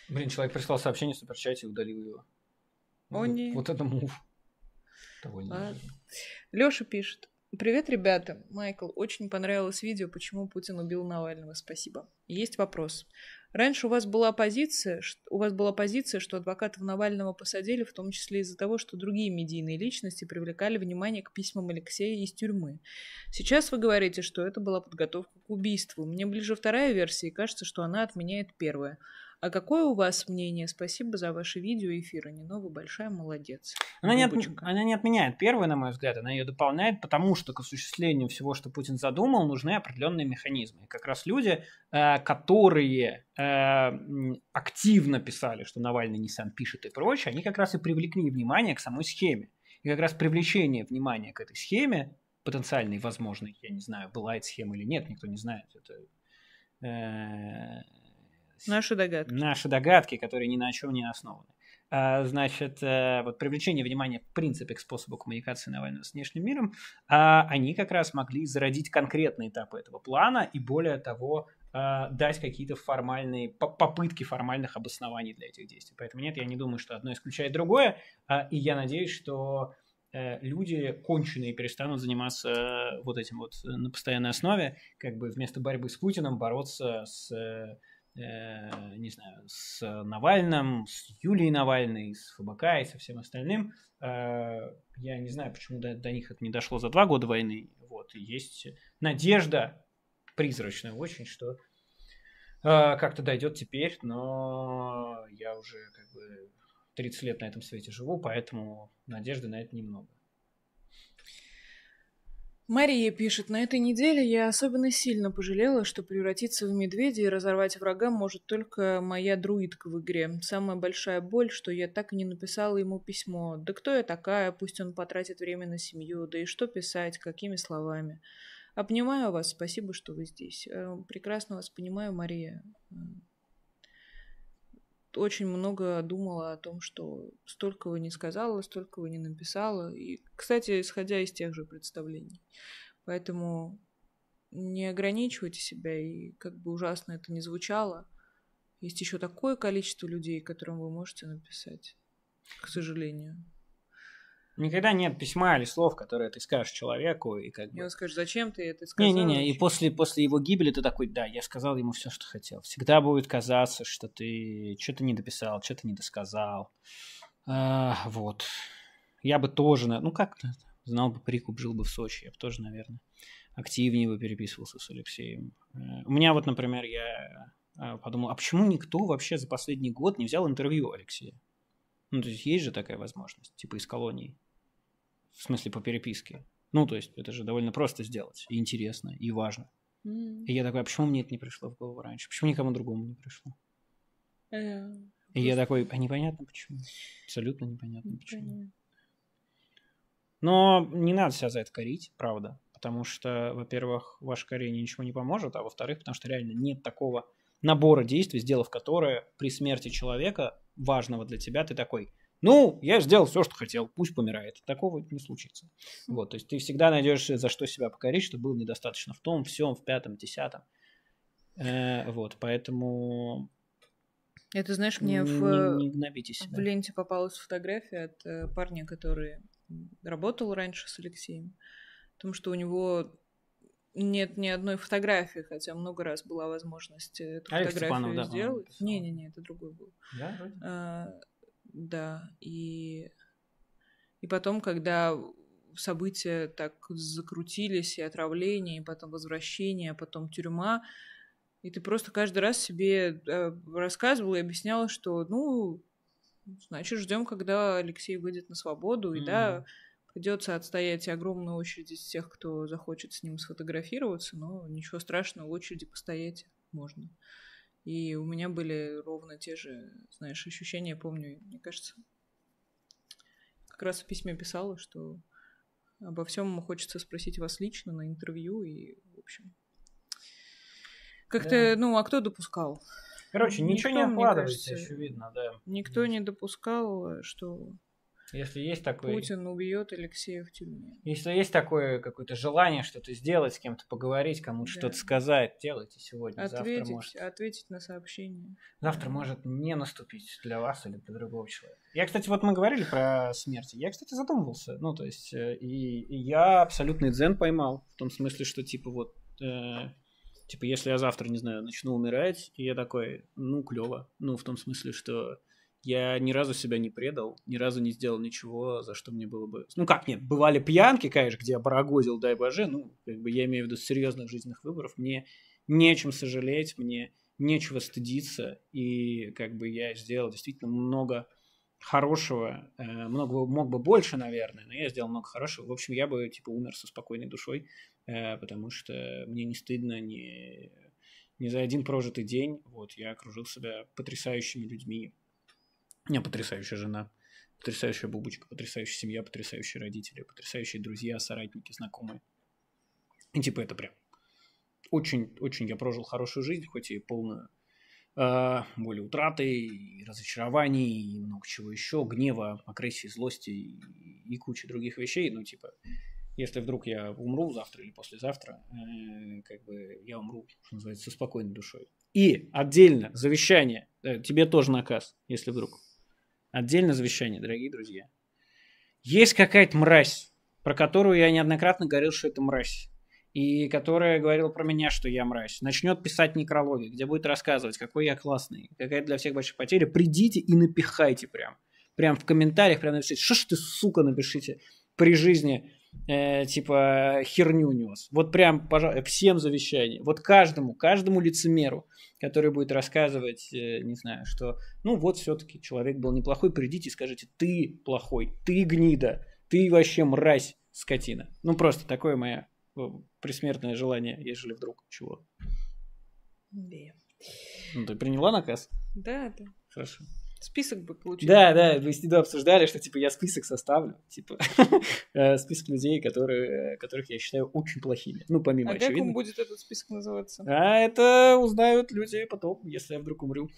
Блин, человек прислал сообщение в суперчате и удалил его. О, ну, нет. Вот это мув. Довольно а... Лёша пишет. Привет, ребята. Майкл, очень понравилось видео, почему Путин убил Навального. Спасибо. Есть вопрос. Раньше у вас была позиция, у вас была позиция, что адвокатов Навального посадили, в том числе из-за того, что другие медийные личности привлекали внимание к письмам Алексея из тюрьмы. Сейчас вы говорите, что это была подготовка к убийству. Мне ближе вторая версия, и кажется, что она отменяет первое. А какое у вас мнение? Спасибо за ваши видео и эфиры. Нинова ну, большая молодец. Она не, от... она не отменяет первое, на мой взгляд, она ее дополняет, потому что к осуществлению всего, что Путин задумал, нужны определенные механизмы. И как раз люди, э, которые э, активно писали, что Навальный не сам пишет и прочее, они как раз и привлекли внимание к самой схеме. И как раз привлечение внимания к этой схеме, потенциальной, возможной, я не знаю, была эта схема или нет, никто не знает, это э, Наши догадки. Наши догадки, которые ни на чем не основаны. А, значит, э, вот привлечение внимания в принципе к способу коммуникации Навального с внешним миром, а, они как раз могли зародить конкретные этапы этого плана и более того а, дать какие-то формальные попытки формальных обоснований для этих действий. Поэтому нет, я не думаю, что одно исключает другое, и я надеюсь, что э, люди конченые перестанут заниматься э, вот этим вот на постоянной основе, как бы вместо борьбы с Путиным бороться с э, не знаю, с Навальным, с Юлией Навальной, с ФБК и со всем остальным. Э, я не знаю, почему до, до них это не дошло за два года войны. Вот, и есть надежда призрачная очень, что э, как-то дойдет теперь, но я уже как бы 30 лет на этом свете живу, поэтому надежды на это немного. Мария пишет, на этой неделе я особенно сильно пожалела, что превратиться в медведя и разорвать врага может только моя друидка в игре. Самая большая боль, что я так и не написала ему письмо. Да кто я такая, пусть он потратит время на семью, да и что писать, какими словами. Обнимаю вас, спасибо, что вы здесь. Э, прекрасно вас понимаю, Мария. Э, очень много думала о том, что столько вы не сказала, столько вы не написала. И, кстати, исходя из тех же представлений. Поэтому не ограничивайте себя, и как бы ужасно это ни звучало, есть еще такое количество людей, которым вы можете написать, к сожалению. Никогда нет письма или слов, которые ты скажешь человеку и как бы. И он скажет, зачем ты это сказал? Не, не, не. И после после его гибели ты такой, да, я сказал ему все, что хотел. Всегда будет казаться, что ты что-то не дописал, что-то не досказал. А, вот. Я бы тоже, ну как, знал бы прикуп, жил бы в Сочи, я бы тоже, наверное, активнее бы переписывался с Алексеем. Э, у меня вот, например, я а, подумал, а почему никто вообще за последний год не взял интервью Алексея? Ну, то есть есть же такая возможность, типа из колонии. В смысле, по переписке. Ну, то есть, это же довольно просто сделать. И интересно, и важно. Mm. И я такой, а почему мне это не пришло в голову раньше? Почему никому другому не пришло? Mm. И я такой, а непонятно почему. Абсолютно непонятно mm. почему. Но не надо себя за это корить, правда. Потому что, во-первых, ваше корение ничего не поможет, а во-вторых, потому что реально нет такого набора действий, сделав которые при смерти человека важного для тебя, ты такой – ну, я сделал все, что хотел, пусть помирает. Такого не случится. Хм. Вот, то есть ты всегда найдешь э, за что себя покорить, что было недостаточно в том, всем, в пятом, десятом. Э, вот, поэтому... Это, знаешь, мне не, в, не гнобитесь, в ленте попалась фотография от э, парня, который работал раньше с Алексеем, о том, что у него нет ни одной фотографии, хотя много раз была возможность э, эту Олег фотографию Степанов, да, сделать. Не-не-не, это другой был. Да, а, да. И, и потом, когда события так закрутились, и отравление, и потом возвращение, а потом тюрьма, и ты просто каждый раз себе э, рассказывала и объясняла, что, ну, значит, ждем, когда Алексей выйдет на свободу, и mm-hmm. да, придется отстоять огромную очередь из тех, кто захочет с ним сфотографироваться, но ничего страшного, в очереди постоять можно. И у меня были ровно те же, знаешь, ощущения, помню, мне кажется. Как раз в письме писала, что обо всем хочется спросить вас лично на интервью и, в общем. Как-то, да. ну, а кто допускал? Короче, ничего Никто, не откладывается, кажется, очевидно, да. Никто не допускал, что если есть такой Путин убьет Алексея в тюрьме. Если есть такое какое-то желание что-то сделать, с кем-то поговорить, кому-то да. что-то сказать, делайте сегодня, ответить, завтра может... Ответить на сообщение. Завтра да. может не наступить для вас или для другого человека. Я, кстати, вот мы говорили про смерть. Я, кстати, задумывался. Ну, то есть, э, и, и я абсолютный дзен поймал. В том смысле, что, типа, вот... Э, типа, если я завтра, не знаю, начну умирать, и я такой, ну, клево. Ну, в том смысле, что я ни разу себя не предал, ни разу не сделал ничего, за что мне было бы... Ну как, нет, бывали пьянки, конечно, где я барагозил, дай боже, ну, как бы я имею в виду серьезных жизненных выборов, мне нечем сожалеть, мне нечего стыдиться, и как бы я сделал действительно много хорошего, э, много, мог бы больше, наверное, но я сделал много хорошего. В общем, я бы, типа, умер со спокойной душой, э, потому что мне не стыдно ни, ни за один прожитый день. Вот, я окружил себя потрясающими людьми, у меня потрясающая жена, потрясающая бубочка, потрясающая семья, потрясающие родители, потрясающие друзья, соратники, знакомые. И типа это прям очень-очень я прожил хорошую жизнь, хоть и полную э, а, боли утраты, и разочарований, и много чего еще, гнева, агрессии, злости и, и куча других вещей. Ну, типа, если вдруг я умру завтра или послезавтра, э, как бы я умру, что называется, со спокойной душой. И отдельно завещание, э, тебе тоже наказ, если вдруг Отдельное завещание, дорогие друзья. Есть какая-то мразь, про которую я неоднократно говорил, что это мразь. И которая говорила про меня, что я мразь. Начнет писать некрологи, где будет рассказывать, какой я классный, какая для всех большая потеря. Придите и напихайте прям. Прям в комментариях прям напишите, что ж ты, сука, напишите при жизни э, типа херню нес. Вот прям, пожалуйста, всем завещание. Вот каждому, каждому лицемеру, который будет рассказывать, э, не знаю, что, ну вот все-таки человек был неплохой, придите и скажите, ты плохой, ты гнида, ты вообще мразь, скотина. Ну просто такое мое э, присмертное желание, ежели вдруг чего. Ну, ты приняла наказ? Да, да. Хорошо. Список бы получили. Да, да, мы с ним обсуждали, что, типа, я список составлю, типа, э, список людей, которые, э, которых я считаю очень плохими, ну, помимо а очевидно. как он будет этот список называться? А это узнают люди потом, если я вдруг умру.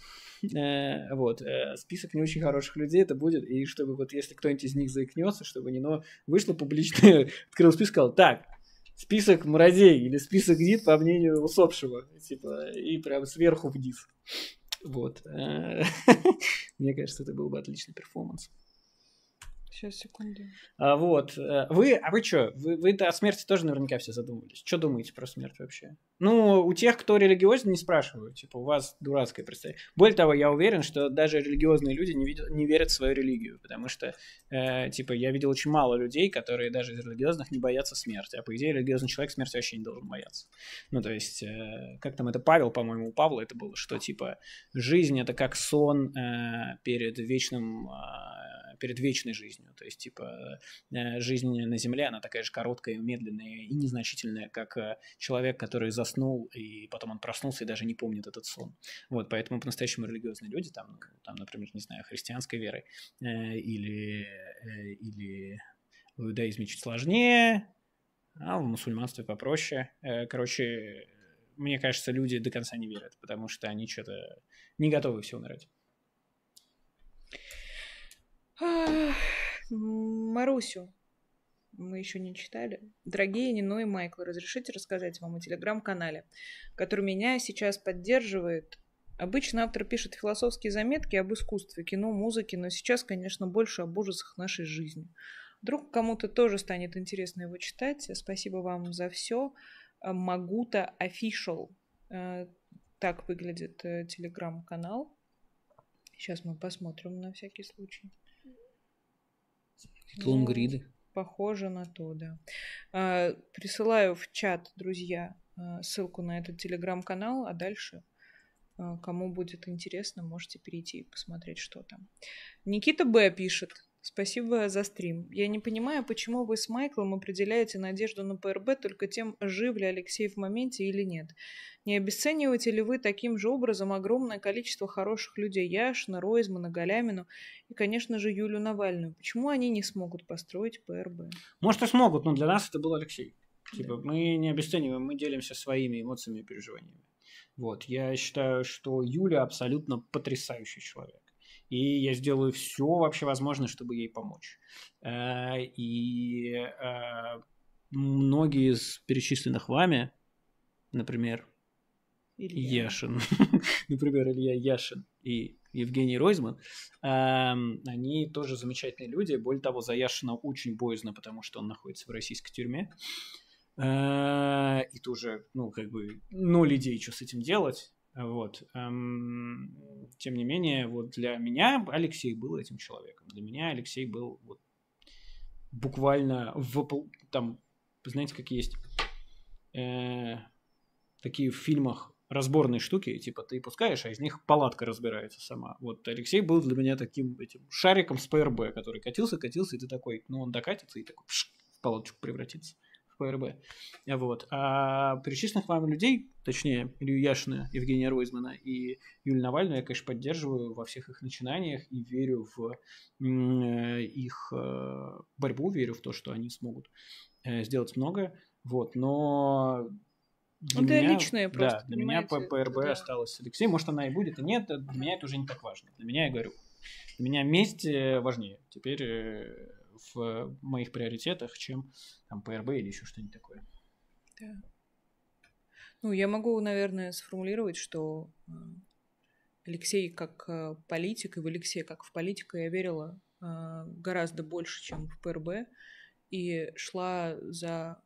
Э, вот, список не очень хороших людей это будет, и чтобы вот если кто-нибудь из них заикнется, чтобы Нино вышло публично, открыл список, сказал, так, список мразей или список гид по мнению усопшего, типа, и прям сверху вниз. Вот. Мне кажется, это был бы отличный перформанс. Сейчас, секунду. А, вот. Э, вы, а вы что? Вы, вы о смерти тоже наверняка все задумывались. Что думаете про смерть вообще? Ну, у тех, кто религиозен, не спрашиваю. Типа, у вас дурацкое представление. Более того, я уверен, что даже религиозные люди не, видят, не верят в свою религию. Потому что, э, типа, я видел очень мало людей, которые даже из религиозных не боятся смерти. А по идее, религиозный человек смерти вообще не должен бояться. Ну, то есть, э, как там это Павел, по-моему, у Павла это было, что, типа, жизнь — это как сон э, перед вечным... Э, перед вечной жизнью. То есть, типа, э, жизнь на Земле, она такая же короткая, медленная и незначительная, как э, человек, который заснул, и потом он проснулся и даже не помнит этот сон. Вот, поэтому по-настоящему религиозные люди, там, ну, там например, не знаю, христианской веры э, или, или в иудаизме чуть сложнее, а в мусульманстве попроще. короче, мне кажется, люди до конца не верят, потому что они что-то не готовы все умирать. Марусю мы еще не читали. Дорогие Нино и Майкл, разрешите рассказать вам о телеграм-канале, который меня сейчас поддерживает. Обычно автор пишет философские заметки об искусстве, кино, музыке, но сейчас, конечно, больше об ужасах нашей жизни. Вдруг кому-то тоже станет интересно его читать. Спасибо вам за все. Магута Official. Э, так выглядит э, телеграм-канал. Сейчас мы посмотрим на всякий случай. Лонгриды. Ну, похоже на то, да. А, присылаю в чат, друзья, а, ссылку на этот телеграм-канал, а дальше а, кому будет интересно, можете перейти и посмотреть, что там. Никита Б пишет. Спасибо за стрим. Я не понимаю, почему вы с Майклом определяете надежду на ПРБ только тем, жив ли Алексей в моменте или нет. Не обесцениваете ли вы таким же образом огромное количество хороших людей Яшина, Ройзмана, Галямину и, конечно же, Юлю Навальную? Почему они не смогут построить ПРБ? Может и смогут, но для нас это был Алексей. Да. Типа, мы не обесцениваем, мы делимся своими эмоциями и переживаниями. Вот, я считаю, что Юля абсолютно потрясающий человек и я сделаю все вообще возможное, чтобы ей помочь. Э, и э, многие из перечисленных вами, например, Илья. Яшин, например, Илья Яшин и Евгений Ройзман, эм, они тоже замечательные люди. Более того, за Яшина очень боязно, потому что он находится в российской тюрьме. Э, и тоже, ну, как бы, ноль ну, идей, что с этим делать. Вот. Эм, тем не менее, вот для меня Алексей был этим человеком. Для меня Алексей был вот буквально в там, знаете, как есть э, такие в фильмах разборные штуки, типа ты пускаешь, а из них палатка разбирается сама. Вот Алексей был для меня таким этим шариком с ПРБ, который катился, катился, и ты такой, ну он докатится и такой пш, в палаточку превратится. ФРБ. Вот. А перечисленных вами людей, точнее, Илью Яшина, Евгения Ройзмана и Юлию Навальную, я, конечно, поддерживаю во всех их начинаниях и верю в их э, борьбу, верю в то, что они смогут э, сделать много. Вот, но для ну, это меня, личное просто. Да, для меня ПРБ да. осталось с Алексеем. Может, она и будет, и нет. Для меня это уже не так важно. Для меня, я говорю, для меня месть э, важнее. Теперь в э, моих приоритетах, чем там ПРБ или еще что-нибудь такое. Да. Ну, я могу, наверное, сформулировать, что э, Алексей как э, политик и в Алексея как в политика я верила гораздо больше, чем в ПРБ, и шла за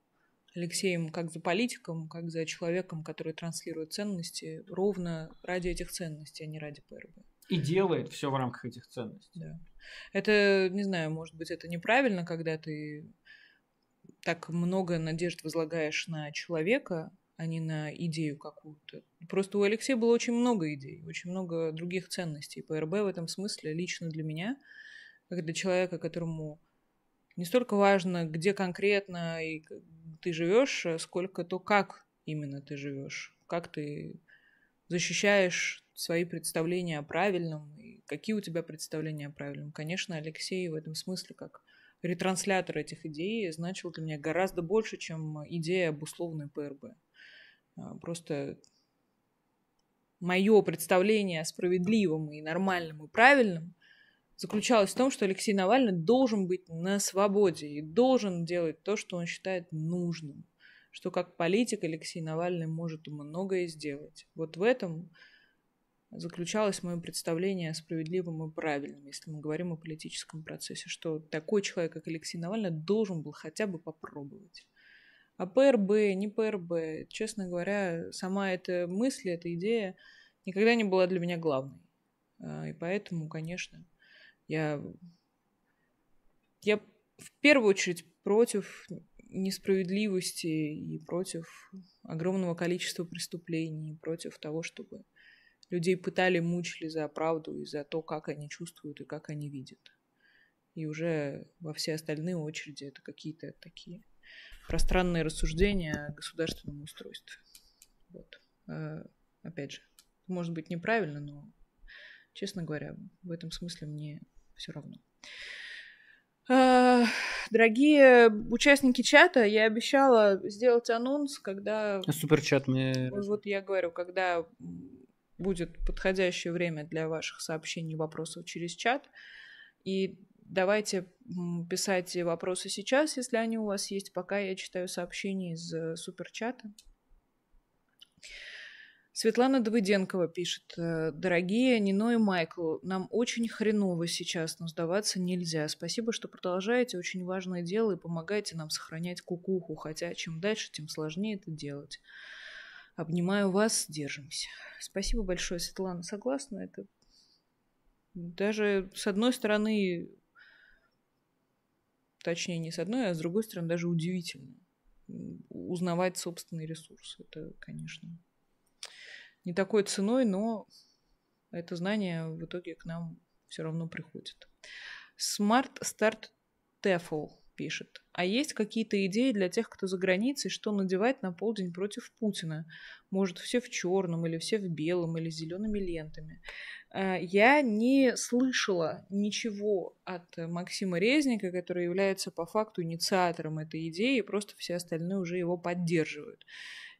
Алексеем как за политиком, как за человеком, который транслирует ценности, ровно ради этих ценностей, а не ради ПРБ и делает все в рамках этих ценностей. Да. Это, не знаю, может быть, это неправильно, когда ты так много надежд возлагаешь на человека, а не на идею какую-то. Просто у Алексея было очень много идей, очень много других ценностей. ПРБ в этом смысле лично для меня, как для человека, которому не столько важно, где конкретно ты живешь, а сколько то, как именно ты живешь, как ты защищаешь свои представления о правильном, и какие у тебя представления о правильном. Конечно, Алексей в этом смысле как ретранслятор этих идей значил для меня гораздо больше, чем идея об условной ПРБ. А, просто мое представление о справедливом и нормальном и правильном заключалось в том, что Алексей Навальный должен быть на свободе и должен делать то, что он считает нужным, что как политик Алексей Навальный может многое сделать. Вот в этом заключалось мое представление о справедливом и правильном, если мы говорим о политическом процессе, что такой человек, как Алексей Навальный, должен был хотя бы попробовать. А ПРБ, не ПРБ, честно говоря, сама эта мысль, эта идея никогда не была для меня главной. А, и поэтому, конечно, я, я в первую очередь против несправедливости и против огромного количества преступлений, против того, чтобы людей пытали, мучили за правду и за то, как они чувствуют и как они видят. И уже во все остальные очереди это какие-то такие пространные рассуждения о государственном устройстве. Вот. А, опять же, может быть неправильно, но, честно говоря, в этом смысле мне все равно. А, дорогие участники чата, я обещала сделать анонс, когда... Суперчат мне... Вот я говорю, когда будет подходящее время для ваших сообщений и вопросов через чат. И давайте писать вопросы сейчас, если они у вас есть, пока я читаю сообщения из э, суперчата. Светлана Давыденкова пишет. Э, Дорогие Нино и Майкл, нам очень хреново сейчас, но сдаваться нельзя. Спасибо, что продолжаете очень важное дело и помогаете нам сохранять кукуху, хотя чем дальше, тем сложнее это делать. Обнимаю вас, держимся. Спасибо большое, Светлана, согласна. Это даже с одной стороны, точнее не с одной, а с другой стороны даже удивительно узнавать собственный ресурс. Это, конечно, не такой ценой, но это знание в итоге к нам все равно приходит. Smart Start TEFL пишет. А есть какие-то идеи для тех, кто за границей, что надевать на полдень против Путина? Может, все в черном, или все в белом, или зелеными лентами. Э, я не слышала ничего от Максима Резника, который является по факту инициатором этой идеи, и просто все остальные уже его поддерживают.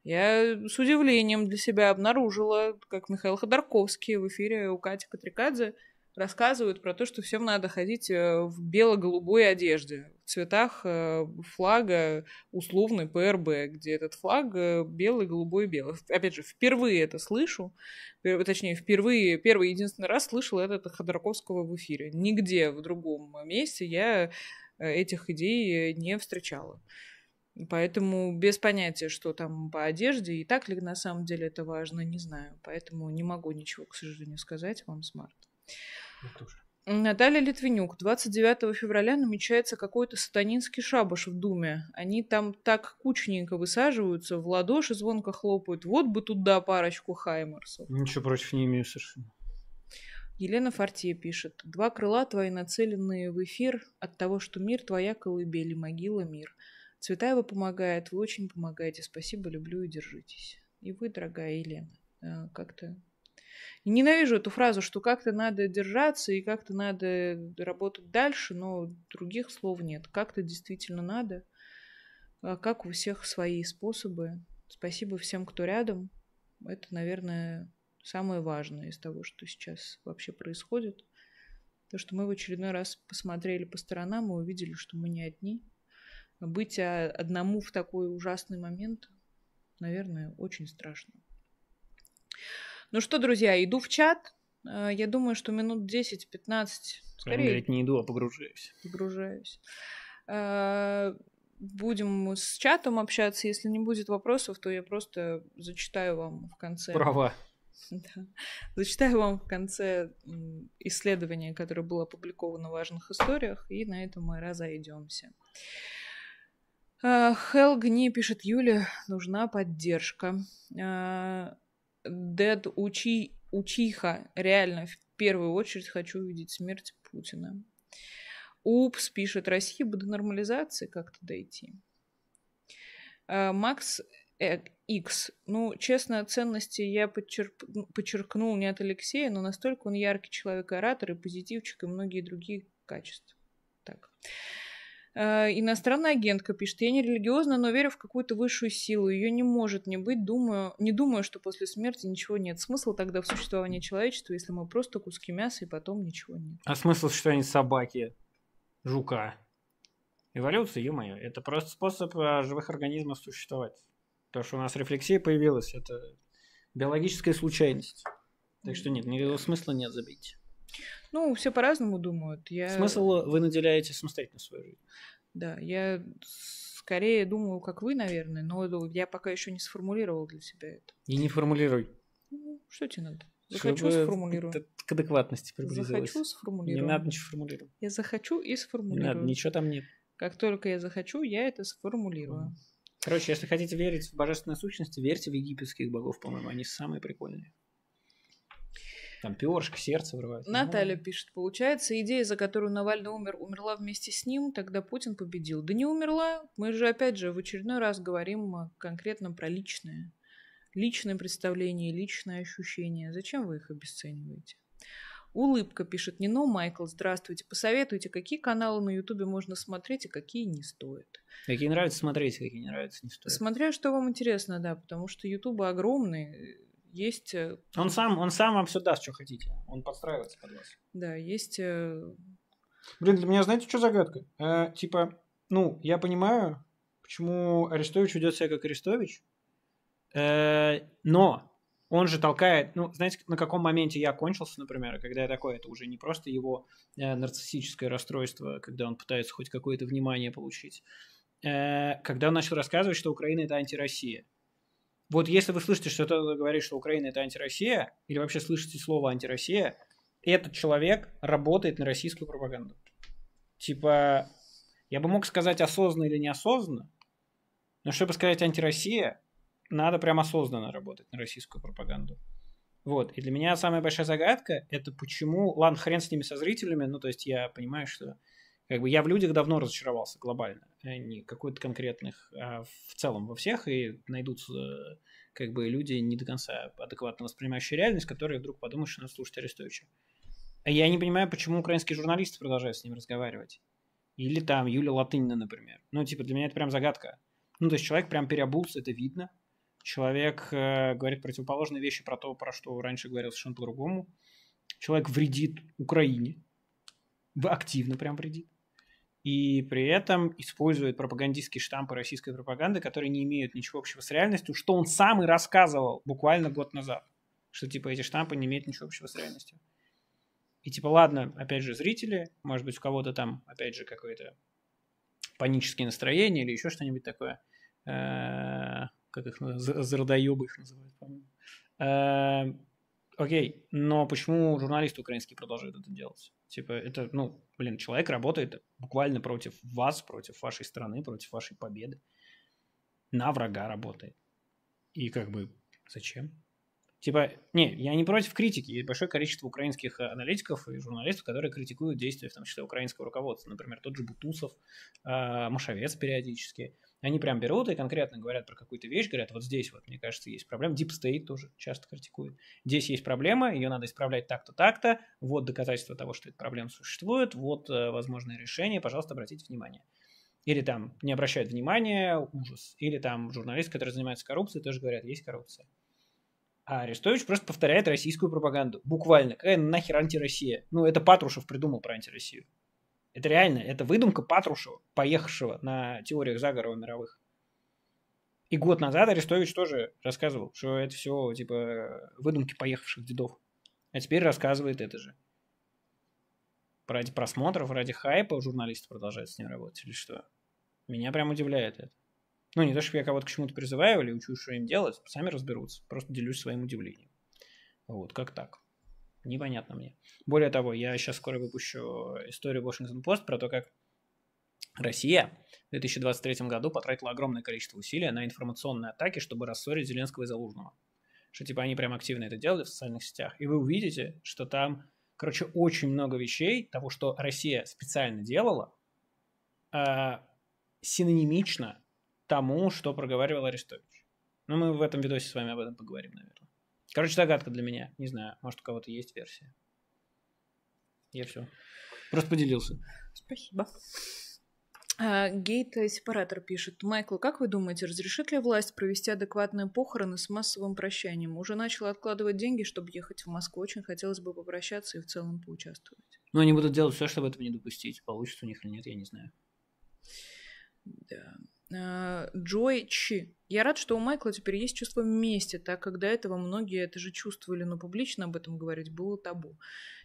Я с удивлением для себя обнаружила, как Михаил Ходорковский в эфире у Кати Катрикадзе – рассказывают про то, что всем надо ходить э, в бело-голубой одежде, в цветах э, флага условной ПРБ, где этот флаг э, белый, голубой, белый. Опять же, впервые это слышу, точнее, впервые, первый единственный раз слышала это от Ходорковского в эфире. Нигде в другом месте я этих идей не встречала. Поэтому без понятия, что там по одежде, и так ли на самом деле это важно, не знаю. Поэтому не могу ничего, к сожалению, сказать вам, Смарт. Ну, Наталья Литвинюк. 29 февраля намечается какой-то сатанинский шабаш в Думе. Они там так кучненько высаживаются, в ладоши звонко хлопают. Вот бы туда парочку Хаймерсов. Ничего против не имею совершенно. Елена Фортье пишет. Два крыла твои нацеленные в эфир от того, что мир твоя колыбель и могила мир. Цветаева помогает, вы очень помогаете. Спасибо, люблю и держитесь. И вы, дорогая Елена, э, как-то Ненавижу эту фразу, что как-то надо держаться и как-то надо работать дальше, но других слов нет. Как-то действительно надо. а Как у всех свои способы. Спасибо всем, кто рядом. Это, наверное, самое важное из того, что сейчас вообще происходит. То, что мы в очередной раз посмотрели по сторонам и увидели, что мы не одни. Быть а, одному в такой ужасный момент, наверное, очень страшно. Ну что, друзья, иду в чат. Э, я думаю, что минут 10-15. Скорее. Говорит, не иду, а погружаюсь. Погружаюсь. Э, будем с чатом общаться. Если не будет вопросов, то я просто зачитаю вам в конце. Права. Да. Зачитаю вам в конце исследование, которое было опубликовано в важных историях, и на этом мы разойдемся. Э, Хелгни пишет Юля, нужна поддержка. Дед Учи, Учиха, реально, в первую очередь хочу увидеть смерть Путина. Упс, пишет, Россия бы до нормализации как-то дойти. Э, Макс X. Э, ну, честно, ценности я подчерп... Ну, подчеркнул не от Алексея, но настолько он яркий человек-оратор и позитивчик, и многие другие качества. Так. Э, иностранная агентка пишет, я не религиозна, но верю в какую-то высшую силу. Ее не может не быть, думаю, не думаю, что после смерти ничего нет. Смысл тогда в существовании человечества, если мы просто куски мяса и потом ничего нет. А смысл существования собаки, жука? Эволюция, ё-моё, это просто способ э, живых организмов существовать. То, что у нас рефлексия появилась, это биологическая случайность. Так что нет, никакого смысла нет забить. Ну, все по-разному думают. Я... Смысл э, вы наделяете самостоятельно свою жизнь. Да, я скорее думаю, как вы, наверное, но я пока еще не сформулировал для себя это. И не формулируй. Ну, что тебе надо? Захочу, Чтобы сформулирую. К адекватности приблизилось. Захочу, сформулирую. Не надо ничего формулировать. Я захочу и сформулирую. Не надо, ничего там нет. Как только я захочу, я это сформулирую. Короче, если хотите верить в божественные сущности, верьте в египетских богов, по-моему, они самые прикольные. Там перышко, сердце вырывают. Ну Наталья ну, пишет, получается, идея, за которую Навальный умер, умерла вместе с ним, тогда Путин победил. Да не умерла, мы же опять же в очередной раз говорим э, конкретно про личное. Личное представление, личное ощущение. Зачем вы их обесцениваете? Улыбка пишет Нино Майкл. Здравствуйте. Посоветуйте, какие каналы на Ютубе можно смотреть и а какие не стоит. Какие нравится смотреть, какие не нравится не стоит. Смотря что вам интересно, да, потому что Ютубы огромный есть... Э, он сам, он сам вам все даст, что хотите. Он подстраивается под вас. Да, есть... Э, Блин, для меня знаете, что загадка? Э, типа, ну, я понимаю, почему Арестович ведет себя как Арестович, э, но он же толкает, ну, знаете, на каком моменте я кончился, например, когда я такой, это уже не просто его э, нарциссическое расстройство, когда он пытается хоть какое-то внимание получить, э, когда он начал рассказывать, что Украина это антироссия вот если вы слышите, что кто-то говорит, что Украина это антироссия, или вообще слышите слово антироссия, этот человек работает на российскую пропаганду. Типа, я бы мог сказать осознанно или неосознанно, но чтобы сказать антироссия, надо прям осознанно работать на российскую пропаганду. Вот. И для меня самая большая загадка это почему... Ладно, хрен с ними, со зрителями. Ну, то есть я понимаю, что как бы я в людях давно разочаровался глобально, а не какой-то конкретных, а в целом во всех, и найдутся э, как бы люди не до конца адекватно воспринимающие реальность, которые вдруг подумают, что надо слушать Арестовича. А я не понимаю, почему украинские журналисты продолжают с ним разговаривать. Или там Юлия Латынина, например. Ну, типа, для меня это прям загадка. Ну, то есть человек прям переобулся, это видно. Человек э, говорит противоположные вещи про то, про что раньше говорил совершенно по-другому. Человек вредит Украине. Активно прям вредит и при этом использует пропагандистские штампы российской пропаганды, которые не имеют ничего общего с реальностью, что он сам и рассказывал буквально год назад, что типа эти штампы не имеют ничего общего с реальностью. И типа, ладно, опять же, зрители, может быть, у кого-то там, опять же, какое-то панические настроения или еще что-нибудь такое. Э, как их Зардоебы их называют, по-моему. Э, окей, но почему журналисты украинские продолжают это делать? Типа, это, ну, блин, человек работает буквально против вас, против вашей страны, против вашей победы. На врага работает. И как бы зачем? Типа, не, я не против критики. Есть большое количество украинских э, аналитиков и журналистов, которые критикуют действия, в том числе, украинского руководства. Например, тот же Бутусов, э, Машовец периодически – они прям берут и конкретно говорят про какую-то вещь, говорят, вот здесь вот, мне кажется, есть проблема. Deep State тоже часто критикует. Здесь есть проблема, ее надо исправлять так-то, так-то. Вот доказательства того, что эта проблема существует. Вот э, возможное решение. пожалуйста, обратите внимание. Или там не обращают внимания, ужас. Или там журналист, который занимается коррупцией, тоже говорят, есть коррупция. А Арестович просто повторяет российскую пропаганду. Буквально. Какая нахер антироссия? Ну, это Патрушев придумал про антироссию. Это реально, это выдумка Патрушева, поехавшего на теориях заговора мировых. И год назад Арестович тоже рассказывал, что это все, типа, выдумки поехавших дедов. А теперь рассказывает это же. Ради просмотров, ради хайпа журналисты продолжают с ним работать или что? Меня прям удивляет это. Ну, не то, чтобы я кого-то к чему-то призываю или учу, что им делать, сами разберутся. Просто делюсь своим удивлением. Вот, как так непонятно мне. Более того, я сейчас скоро выпущу историю Washington Post про то, как Россия в 2023 году потратила огромное количество усилий на информационные атаки, чтобы рассорить Зеленского и Залужного. Что типа они прям активно это делали в социальных сетях. И вы увидите, что там, короче, очень много вещей того, что Россия специально делала, э, синонимично тому, что проговаривал Арестович. Но ну, мы в этом видосе с вами об этом поговорим, наверное. Короче, загадка для меня. Не знаю, может, у кого-то есть версия. Я все. Просто поделился. Спасибо. А, Гейт Сепаратор пишет. Майкл, как вы думаете, разрешит ли власть провести адекватные похороны с массовым прощанием? Уже начала откладывать деньги, чтобы ехать в Москву. Очень хотелось бы попрощаться и в целом поучаствовать. Ну, они будут делать все, чтобы этого не допустить. Получится у них или нет, я не знаю. Да. Э, Джой Чи. Я рад, что у Майкла теперь есть чувство мести, так как до этого многие это же чувствовали, но публично об этом говорить было табу.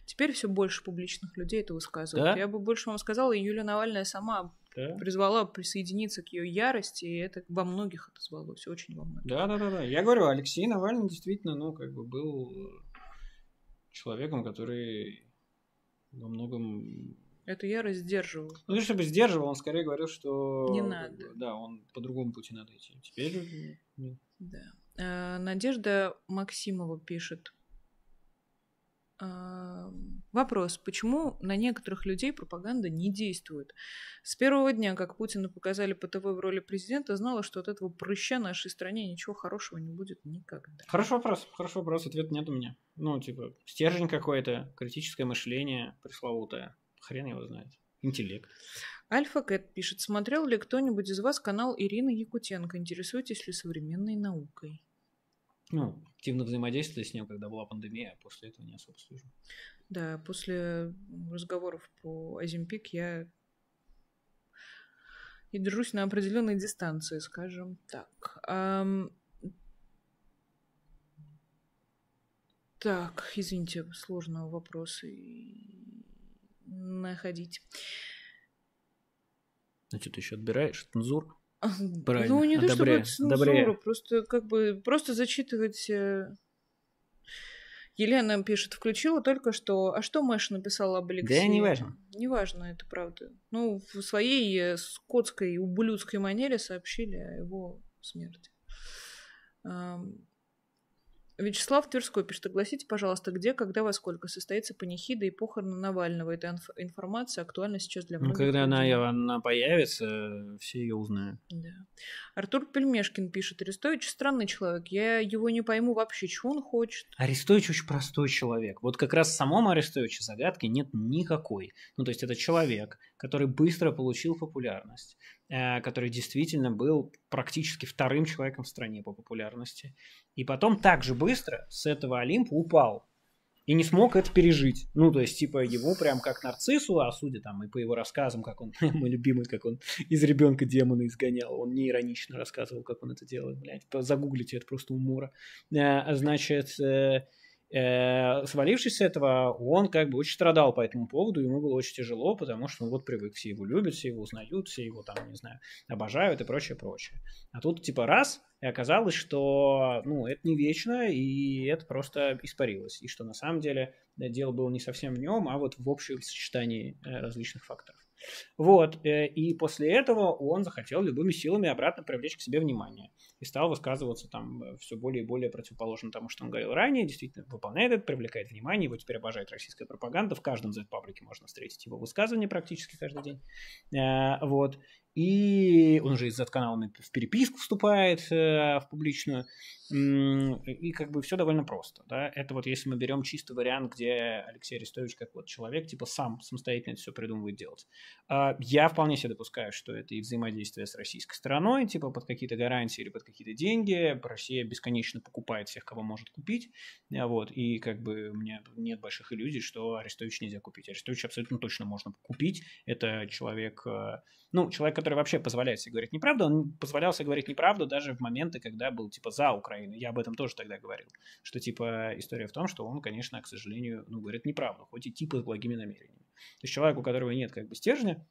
Теперь все больше публичных людей это высказывают. Да? Я бы больше вам сказала, и Юлия Навальная сама да? призвала присоединиться к ее ярости, и это во многих отозвалось, очень во многих. Да, да, да, да. Я говорю, Алексей Навальный действительно, ну, как бы был человеком, который во многом это я раздерживаю. Ну, не чтобы сдерживал, он скорее говорил, что... Не надо. Да, он по другому пути надо идти. Теперь... Да. Э, Надежда Максимова пишет. Э, вопрос. Почему на некоторых людей пропаганда не действует? С первого дня, как Путина показали по ТВ в роли президента, знала, что от этого прыща нашей стране ничего хорошего не будет никогда. Хороший вопрос. Хороший вопрос. Ответ нет у меня. Ну, типа, стержень какой-то, критическое мышление пресловутое Хрен его знает. Интеллект. Альфа Кэт пишет. Смотрел ли кто-нибудь из вас канал Ирины Якутенко? Интересуетесь ли современной наукой? Ну, активно взаимодействовали с ним, когда была пандемия, а после этого не особо слежу. Да, после разговоров по Озимпик я и держусь на определенной дистанции, скажем так. Um... Так, извините, сложного вопроса находить. Значит, ну, еще отбираешь цензур? Правильно. Ну, не то чтобы цензура, просто как бы просто зачитывать э, Елена пишет, включила только что. А что Мэш написала об Алексее? Да не важно. Не важно, это правда. Ну, в своей э, скотской, ублюдской манере сообщили о его смерти. Вячеслав Тверской пишет, огласите, пожалуйста, где, когда, во сколько состоится панихида и похороны Навального. Эта инф- информация актуальна сейчас для ну, многих. Ну, когда она, она появится, все ее узнают. Да. Артур Пельмешкин пишет, Арестович странный человек, я его не пойму вообще, чего он хочет. Арестович очень простой человек. Вот как раз в самом Арестовиче загадки нет никакой. Ну, то есть это человек, который быстро получил популярность, Э, который действительно был практически вторым человеком в стране по популярности. И потом так же быстро с этого Олимпа упал. И не смог это пережить. Ну, то есть, типа, его прям как нарциссу, а судя там и по его рассказам, как он, мой любимый, как он из ребенка демона изгонял, он не иронично рассказывал, как он это делает, блядь, загуглите, это просто умора. Э, значит, э, Э, свалившись с этого, он как бы очень страдал по этому поводу, ему было очень тяжело, потому что он вот привык, все его любят, все его узнают, все его там, не знаю, обожают и прочее, прочее. А тут типа раз, и оказалось, что, ну, это не вечно, и это просто испарилось, и что на самом деле э, дело было не совсем в нем, а вот в общем сочетании э, различных факторов. Вот, э, и после этого он захотел любыми силами обратно привлечь к себе внимание и стал высказываться там э, все более и более противоположно тому, что он говорил ранее, действительно выполняет это, привлекает внимание, его теперь обожает российская пропаганда, в каждом Z-паблике можно встретить его высказывания практически каждый день, э, вот, и он уже из Z-канала в переписку вступает, в публичную, и как бы все довольно просто. Да? Это вот если мы берем чистый вариант, где Алексей Арестович как вот человек, типа сам самостоятельно это все придумывает делать. А, я вполне себе допускаю, что это и взаимодействие с российской стороной, типа под какие-то гарантии или под какие-то деньги. Россия бесконечно покупает всех, кого может купить. А вот. И как бы у меня нет больших иллюзий, что Арестович нельзя купить. Арестович абсолютно точно можно купить. Это человек, а, ну, человек, который вообще позволяет себе говорить неправду. Он позволял себе говорить неправду даже в моменты, когда был типа за Украину Украины. Я об этом тоже тогда говорил. Что, типа, история в том, что он, конечно, к сожалению, ну, говорит неправду, хоть и типа с благими намерениями. То есть человек, у которого нет как бы стержня,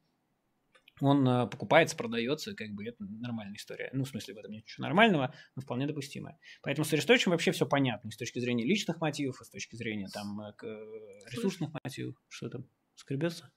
он э, покупается, продается, как бы это нормальная история. Ну, в смысле, в этом нет ничего нормального, но вполне допустимая. Поэтому с Арестовичем вообще все понятно. с точки зрения личных мотивов, с точки зрения там э, э, ресурсных мотивов. Что там? Скребется?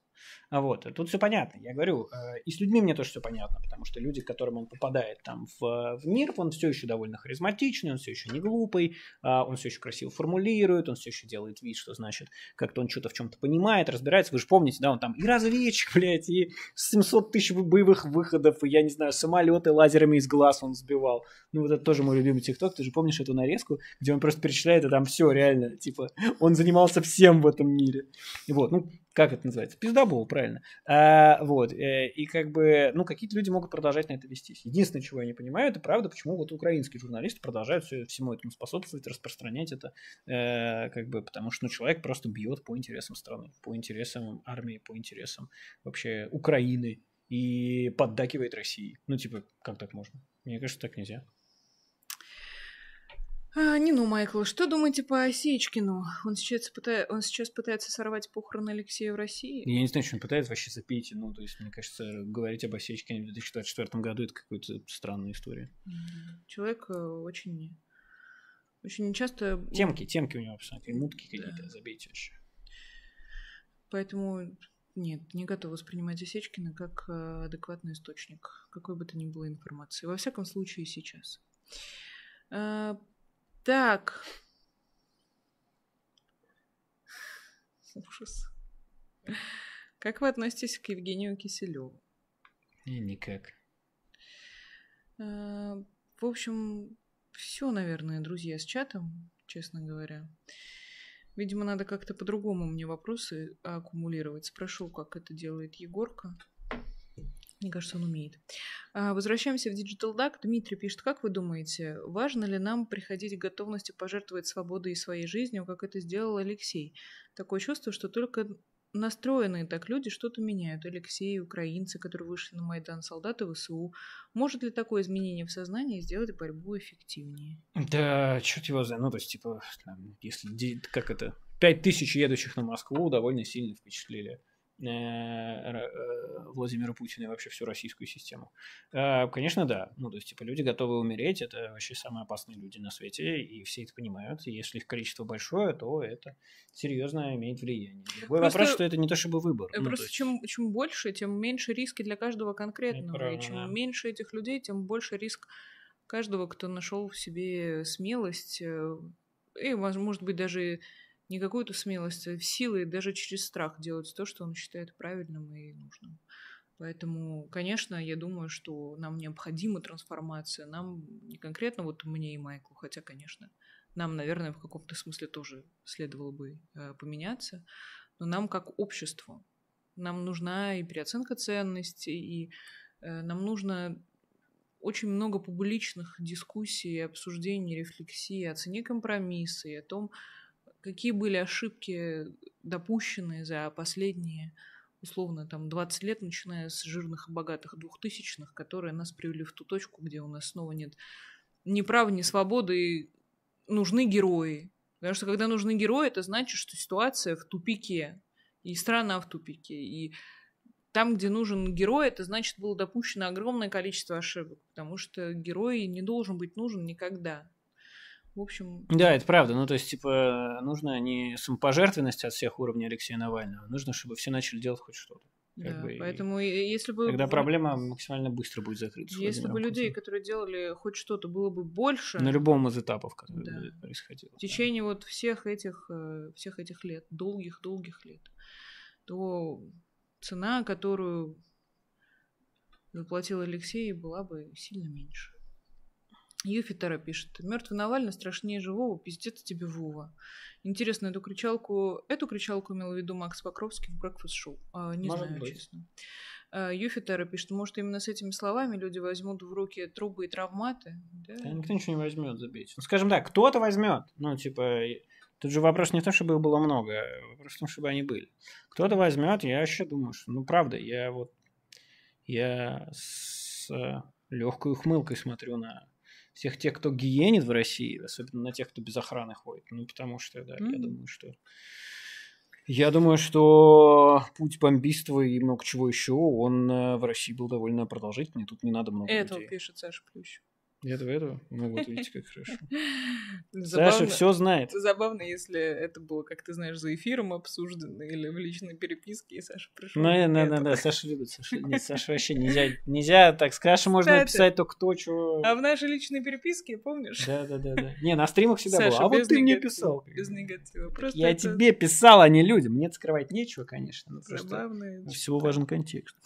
А вот, тут все понятно, я говорю, э, и с людьми мне тоже все понятно, потому что люди, к которым он попадает там в, э, в нерв, он все еще довольно харизматичный, он все еще не глупый, а, он все еще красиво формулирует, он все еще делает вид, что значит, как-то он что-то в чем-то понимает, разбирается, вы же помните, да, он там и разведчик, блядь, и 700 тысяч боевых выходов, и, я не знаю, самолеты лазерами из глаз он сбивал. Ну, вот это тоже мой любимый тикток, ты же помнишь эту нарезку, где он просто перечисляет, и там все реально, типа, он занимался всем в этом мире. Вот, ну, как это называется, пиздобол, правильно. А, вот, э, и как бы, ну, какие-то люди могут продолжать на это вестись. Единственное, чего я не понимаю, это правда, почему вот украинские журналисты продолжают все, всему этому способствовать, распространять это, э, как бы, потому что, ну, человек просто бьет по интересам страны, по интересам армии, по интересам вообще Украины и поддакивает России. Ну, типа, как так можно? Мне кажется, так нельзя. А, ну, Майкл, что думаете по Осечкину? Он сейчас, пытает, он сейчас пытается сорвать похороны Алексея в России. Я не знаю, что он пытается вообще запить. Ну, то есть, мне кажется, говорить об Осечкине в 2024 году это какая-то странная история. Человек э, очень... Очень часто... Темки, темки у него абсолютно. Мутки какие-то, да. забейте вообще. Поэтому нет, не готова воспринимать Осечкина как э, адекватный источник какой бы то ни было информации. Во всяком случае, сейчас. Э, так. Ужас. Как вы относитесь к Евгению Киселеву? И никак. Э, в общем, все, наверное, друзья, с чатом, честно говоря. Видимо, надо как-то по-другому мне вопросы аккумулировать. Спрошу, как это делает Егорка. Мне кажется, он умеет. А, возвращаемся в Digital Duck. Дмитрий пишет, как вы думаете, важно ли нам приходить к готовности пожертвовать свободой и своей жизнью, как это сделал Алексей? Такое чувство, что только настроенные так люди что-то меняют. Алексей, украинцы, которые вышли на Майдан, солдаты ВСУ. Может ли такое изменение в сознании сделать борьбу эффективнее? Да, черт его знает. Ну, то есть, типа, там, если, как это, пять тысяч едущих на Москву довольно сильно впечатлили Э, э, Владимира Путина и вообще всю российскую систему. Э, конечно, да. Ну, то есть, типа, люди готовы умереть, это вообще самые опасные люди на свете, и все это понимают. И если их количество большое, то это серьезно имеет влияние. Другой просто... вопрос, что это не то чтобы выбор. Ну, просто ну, есть... чем, чем больше, тем меньше риски для каждого конкретного. Это ну, и чем да. меньше этих людей, тем больше риск каждого, кто нашел в себе смелость и, может быть, даже не какую-то смелость, а силой, даже через страх делать то, что он считает правильным и нужным. Поэтому, конечно, я думаю, что нам необходима трансформация. Нам не конкретно вот мне и Майклу, хотя, конечно, нам, наверное, в каком-то смысле тоже следовало бы э, поменяться. Но нам как обществу, нам нужна и переоценка ценностей, и э, нам нужно очень много публичных дискуссий, обсуждений, рефлексий о цене компромисса и о том, какие были ошибки допущены за последние, условно, там, 20 лет, начиная с жирных и богатых двухтысячных, которые нас привели в ту точку, где у нас снова нет ни права, ни свободы, и нужны герои. Потому что когда нужны герои, это значит, что ситуация в тупике, и страна в тупике, и там, где нужен герой, это значит, было допущено огромное количество ошибок, потому что герой не должен быть нужен никогда. В общем... Да, ну это правда. Ну, то есть, типа, нужно не самопожертвенность от всех уровней Алексея Навального, а нужно, чтобы все начали делать хоть что-то. Да, бы, поэтому если бы... Тогда проблема максимально быстро будет закрыта. Если бы людей, которые делали хоть что-то, было бы больше... На любом из этапов, как да. происходило. В течение да. вот всех этих, э, всех этих лет, долгих-долгих лет, то цена, которую заплатил Алексей, была бы сильно меньше. Юфитера пишет. Мертвый Навальный страшнее живого, пиздец тебе Вова. Интересно, эту кричалку, эту кричалку имел в виду Макс Покровский в Breakfast Show. А, не Может знаю, быть. честно. А, Юфитера пишет, может, именно с этими словами люди возьмут в руки трубы и травматы. Да? да никто ничего не возьмет, забейте. Ну, скажем так, кто-то возьмет. Ну, типа, тут же вопрос не в том, чтобы их было много, а вопрос в том, чтобы они были. Кто-то возьмет, я еще думаю, что, ну, правда, я вот, я с э, легкой ухмылкой смотрю на всех тех, кто гиенит в России, особенно на тех, кто без охраны ходит. Ну, потому что, да, mm-hmm. я думаю, что... Я думаю, что путь бомбиства и много чего еще, он э, в России был довольно продолжительный, тут не надо много Этого людей. пишет Саша Плющ. Этого, этого? Ну вот, видите, как хорошо. Забавно, Саша все знает. Забавно, если это было, как ты знаешь, за эфиром обсуждено или в личной переписке, и Саша пришел. Ну, э, да, да, да, Саша любит. Саша, нет, Саша вообще нельзя, нельзя так. С Кашей можно написать только то, что... А в нашей личной переписке, помнишь? Да, да, да. да. Не, на стримах всегда Саша, было. А вот ты мне писал. Без негатива. Просто Я это... тебе писал, а не людям. Мне скрывать нечего, конечно. Но Забавно. Ну, Всего важен контекст.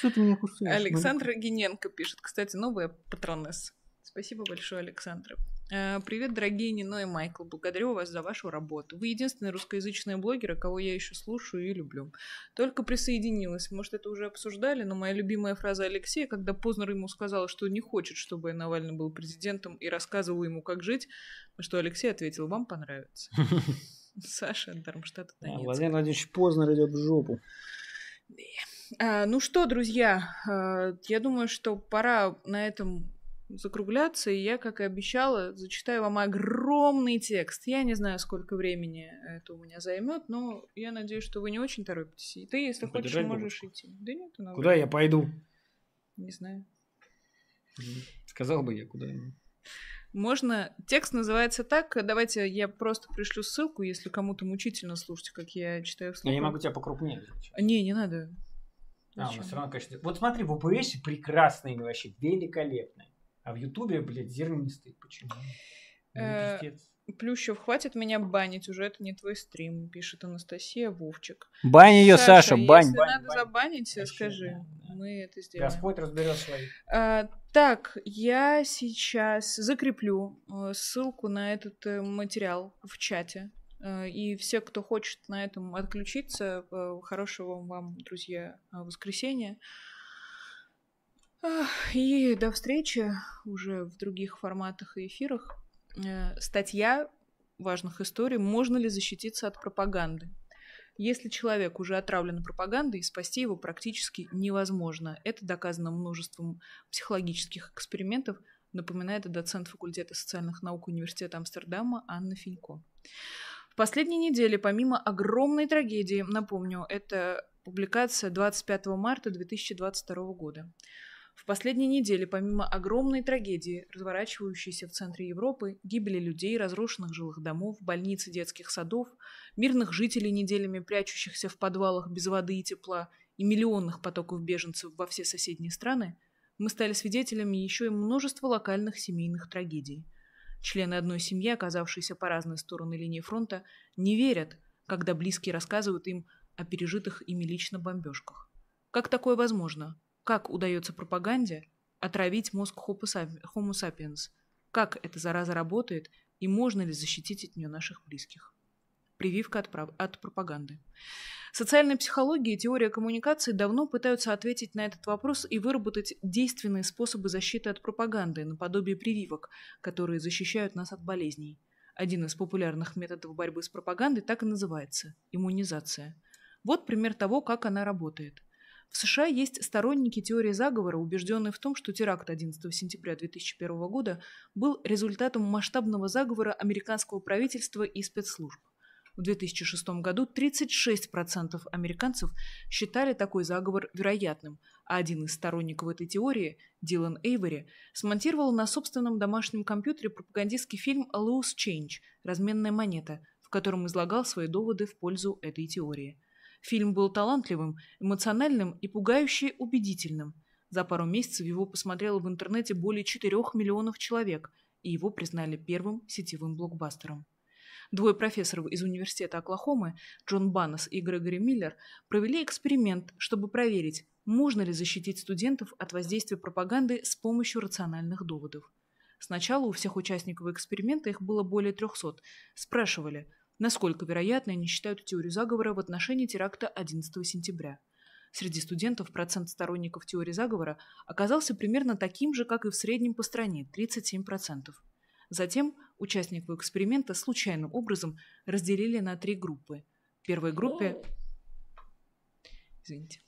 Что ты меня кусаешь? Александр ну, Гиненко пишет. Кстати, новая патронесса. Спасибо большое, Александр. Э, привет, дорогие Нино и Майкл. Благодарю вас за вашу работу. Вы единственный русскоязычный блогер, кого я еще слушаю и люблю. Только присоединилась. Может, это уже обсуждали, но моя любимая фраза Алексея, когда Познер ему сказал, что не хочет, чтобы Навальный был президентом и рассказывал ему, как жить, что Алексей ответил, вам понравится. Саша Дармштадт, Донецк. Владимир Владимирович Познер идет в жопу. А, ну что, друзья, э, я думаю, что пора на этом закругляться, и я, как и обещала, зачитаю вам огромный текст. Я не знаю, сколько времени это у меня займет, но я надеюсь, что вы не очень торопитесь. И ты, если Подержать хочешь, можешь идти. Да нет, она Куда я пойду? Не знаю. Сказал бы я, куда. Можно... Текст называется так. Давайте я просто пришлю ссылку, если кому-то мучительно слушать, как я читаю вслух. Я не могу тебя покрупнее. А, не, не надо. А, все равно, конечно. Вот смотри, в ВПС прекрасные вообще, великолепные. А в Ютубе, блядь, зернистый. Почему? Ну, э, Плющев, хватит меня банить, уже это не твой стрим, пишет Анастасия Вовчик. Бань ее, Саша, Саша бань. Если бань, надо бань. забанить, Вообще, скажи. Да, да. Мы это сделаем. Господь разберет свои. А, так, я сейчас закреплю э, ссылку на этот э, материал в чате. Э, и все, кто хочет на этом отключиться, хорошего вам, друзья, воскресенья. И до встречи уже в других форматах и эфирах. Э, статья важных историй «Можно ли защититься от пропаганды?» Если человек уже отравлен пропагандой, спасти его практически невозможно. Это доказано множеством психологических экспериментов, напоминает доцент факультета социальных наук Университета Амстердама Анна Финько. В последние недели, помимо огромной трагедии, напомню, это публикация 25 марта 2022 года, в последние недели, помимо огромной трагедии, разворачивающейся в центре Европы, гибели людей, разрушенных жилых домов, больниц и детских садов, мирных жителей, неделями прячущихся в подвалах без воды и тепла, и миллионных потоков беженцев во все соседние страны, мы стали свидетелями еще и множества локальных семейных трагедий. Члены одной семьи, оказавшиеся по разные стороны линии фронта, не верят, когда близкие рассказывают им о пережитых ими лично бомбежках. Как такое возможно? Как удается пропаганде отравить мозг Homo sapiens? Как эта зараза работает и можно ли защитить от нее наших близких? Прививка от, от пропаганды. Социальная психология и теория коммуникации давно пытаются ответить на этот вопрос и выработать действенные способы защиты от пропаганды, наподобие прививок, которые защищают нас от болезней. Один из популярных методов борьбы с пропагандой так и называется – иммунизация. Вот пример того, как она работает – в США есть сторонники теории заговора, убежденные в том, что теракт 11 сентября 2001 года был результатом масштабного заговора американского правительства и спецслужб. В 2006 году 36% американцев считали такой заговор вероятным, а один из сторонников этой теории, Дилан Эйвери, смонтировал на собственном домашнем компьютере пропагандистский фильм «Loose Change» – «Разменная монета», в котором излагал свои доводы в пользу этой теории – Фильм был талантливым, эмоциональным и пугающе убедительным. За пару месяцев его посмотрело в интернете более 4 миллионов человек, и его признали первым сетевым блокбастером. Двое профессоров из университета Оклахомы, Джон Баннес и Грегори Миллер, провели эксперимент, чтобы проверить, можно ли защитить студентов от воздействия пропаганды с помощью рациональных доводов. Сначала у всех участников эксперимента, их было более 300, спрашивали, насколько вероятной они считают теорию заговора в отношении теракта 11 сентября. Среди студентов процент сторонников теории заговора оказался примерно таким же, как и в среднем по стране – 37%. Затем участников эксперимента случайным образом разделили на три группы. В первой группе... Извините.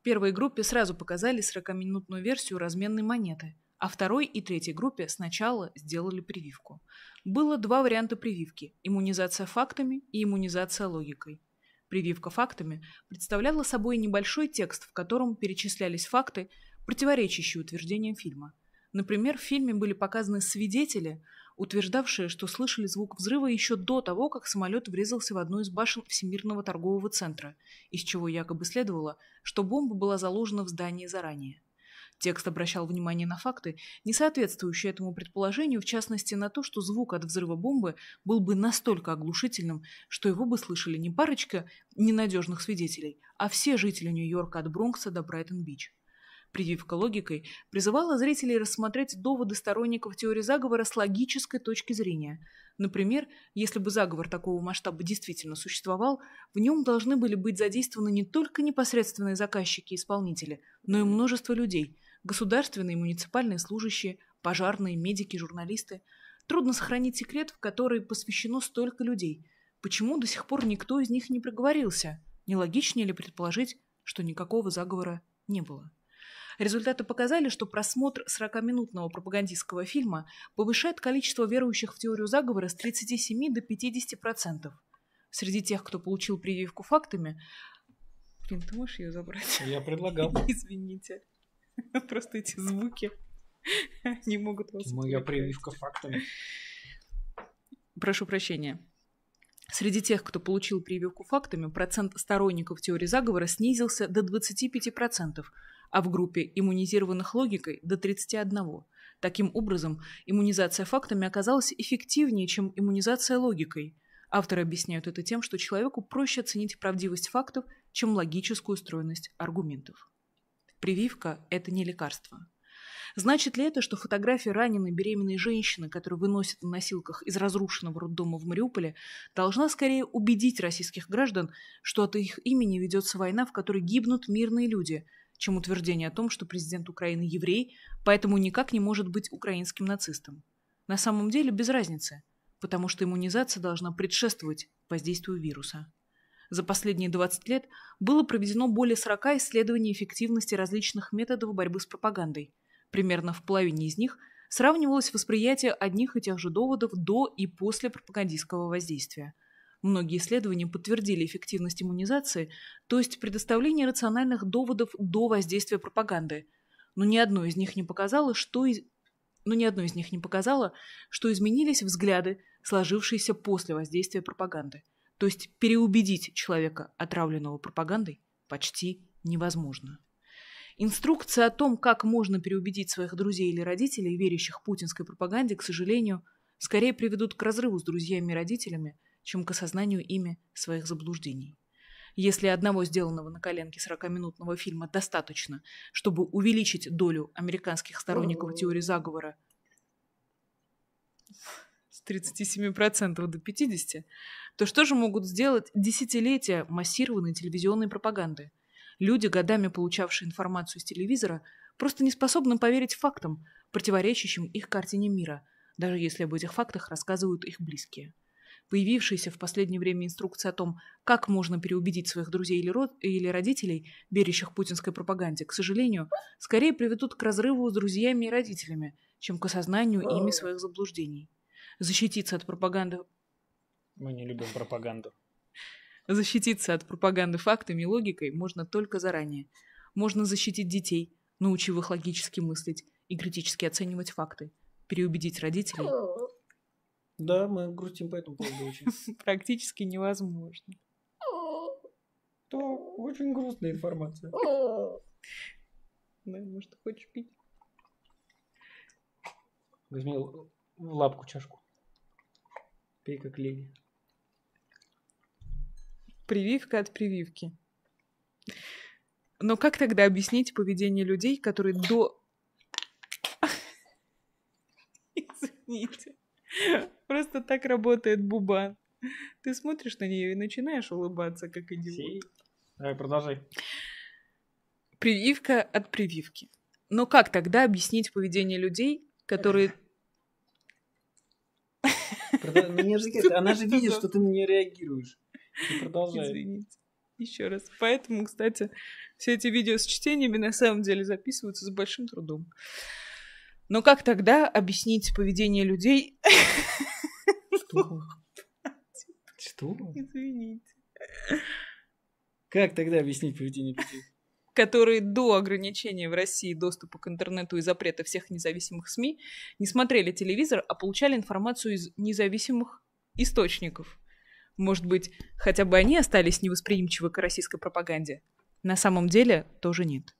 В первой группе сразу показали 40-минутную версию разменной монеты – а второй и третьей группе сначала сделали прививку. Было два варианта прививки – иммунизация фактами и иммунизация логикой. Прививка фактами представляла собой небольшой текст, в котором перечислялись факты, противоречащие утверждениям фильма. Например, в фильме были показаны свидетели, утверждавшие, что слышали звук взрыва еще до того, как самолет врезался в одну из башен Всемирного торгового центра, из чего якобы следовало, что бомба была заложена в здании заранее. Текст обращал внимание на факты, не соответствующие этому предположению, в частности на то, что звук от взрыва бомбы был бы настолько оглушительным, что его бы слышали не парочка ненадежных свидетелей, а все жители Нью-Йорка от Бронкса до Брайтон-Бич прививка логикой, призывала зрителей рассмотреть доводы сторонников теории заговора с логической точки зрения. Например, если бы заговор такого масштаба действительно существовал, в нем должны были быть задействованы не только непосредственные заказчики и исполнители, но и множество людей – государственные и муниципальные служащие, пожарные, медики, журналисты. Трудно сохранить секрет, в который посвящено столько людей. Почему до сих пор никто из них не проговорился? Нелогичнее ли предположить, что никакого заговора не было? Результаты показали, что просмотр 40-минутного пропагандистского фильма повышает количество верующих в теорию заговора с 37 до 50%. Среди тех, кто получил прививку фактами, Блин, ты можешь ее забрать? Я предлагал. Извините. Просто эти звуки не могут вас Моя прививка фактами. Прошу прощения. Среди тех, кто получил прививку фактами, процент сторонников теории заговора снизился до 25%, а в группе иммунизированных логикой – до 31%. Таким образом, иммунизация фактами оказалась эффективнее, чем иммунизация логикой. Авторы объясняют это тем, что человеку проще оценить правдивость фактов, чем логическую стройность аргументов. Прививка – это не лекарство. Значит ли это, что фотография раненой беременной женщины, которую выносят на носилках из разрушенного роддома в Мариуполе, должна скорее убедить российских граждан, что от их имени ведется война, в которой гибнут мирные люди, чем утверждение о том, что президент Украины еврей, поэтому никак не может быть украинским нацистом. На самом деле без разницы, потому что иммунизация должна предшествовать воздействию вируса за последние 20 лет было проведено более 40 исследований эффективности различных методов борьбы с пропагандой. Примерно в половине из них сравнивалось восприятие одних и тех же доводов до и после пропагандистского воздействия. Многие исследования подтвердили эффективность иммунизации, то есть предоставление рациональных доводов до воздействия пропаганды, но ни одно из них не показало, что из... но ни одно из них не показало, что изменились взгляды, сложившиеся после воздействия пропаганды – то есть переубедить человека, отравленного пропагандой, почти невозможно. Инструкция о том, как можно переубедить своих друзей или родителей, верящих путинской пропаганде, к сожалению, скорее приведут к разрыву с друзьями и родителями, чем к осознанию ими своих заблуждений. Если одного сделанного на коленке 40-минутного фильма достаточно, чтобы увеличить долю американских сторонников теории заговора с 37% до 50%, то что же могут сделать десятилетия массированной телевизионной пропаганды? Люди, годами получавшие информацию с телевизора, просто не способны поверить фактам, противоречащим их картине мира, даже если об этих фактах рассказывают их близкие. Появившаяся в последнее время инструкция о том, как можно переубедить своих друзей или, род... или родителей, верящих путинской пропаганде, к сожалению, скорее приведут к разрыву с друзьями и родителями, чем к осознанию ими своих заблуждений. Защититься от пропаганды мы не любим пропаганду. Защититься от пропаганды фактами и логикой можно только заранее. Можно защитить детей, научив их логически мыслить и критически оценивать факты, переубедить родителей. Да, мы грустим по этому поводу очень. Практически невозможно. Это очень грустная информация. может, хочешь пить? Возьми в лапку, чашку. Пей как леди прививка от прививки. Но как тогда объяснить поведение людей, которые до... Извините. Просто так работает Бубан. Ты смотришь на нее и начинаешь улыбаться, как идиот. Давай, продолжай. Прививка от прививки. Но как тогда объяснить поведение людей, которые... Она же видит, что ты на нее реагируешь. Продолжай. Извините. Еще раз. Поэтому, кстати, все эти видео с чтениями на самом деле записываются с большим трудом. Но как тогда объяснить поведение людей? Что? Что? Извините. Как тогда объяснить поведение людей? которые до ограничения в России доступа к интернету и запрета всех независимых СМИ не смотрели телевизор, а получали информацию из независимых источников. Может быть, хотя бы они остались невосприимчивы к российской пропаганде? На самом деле тоже нет.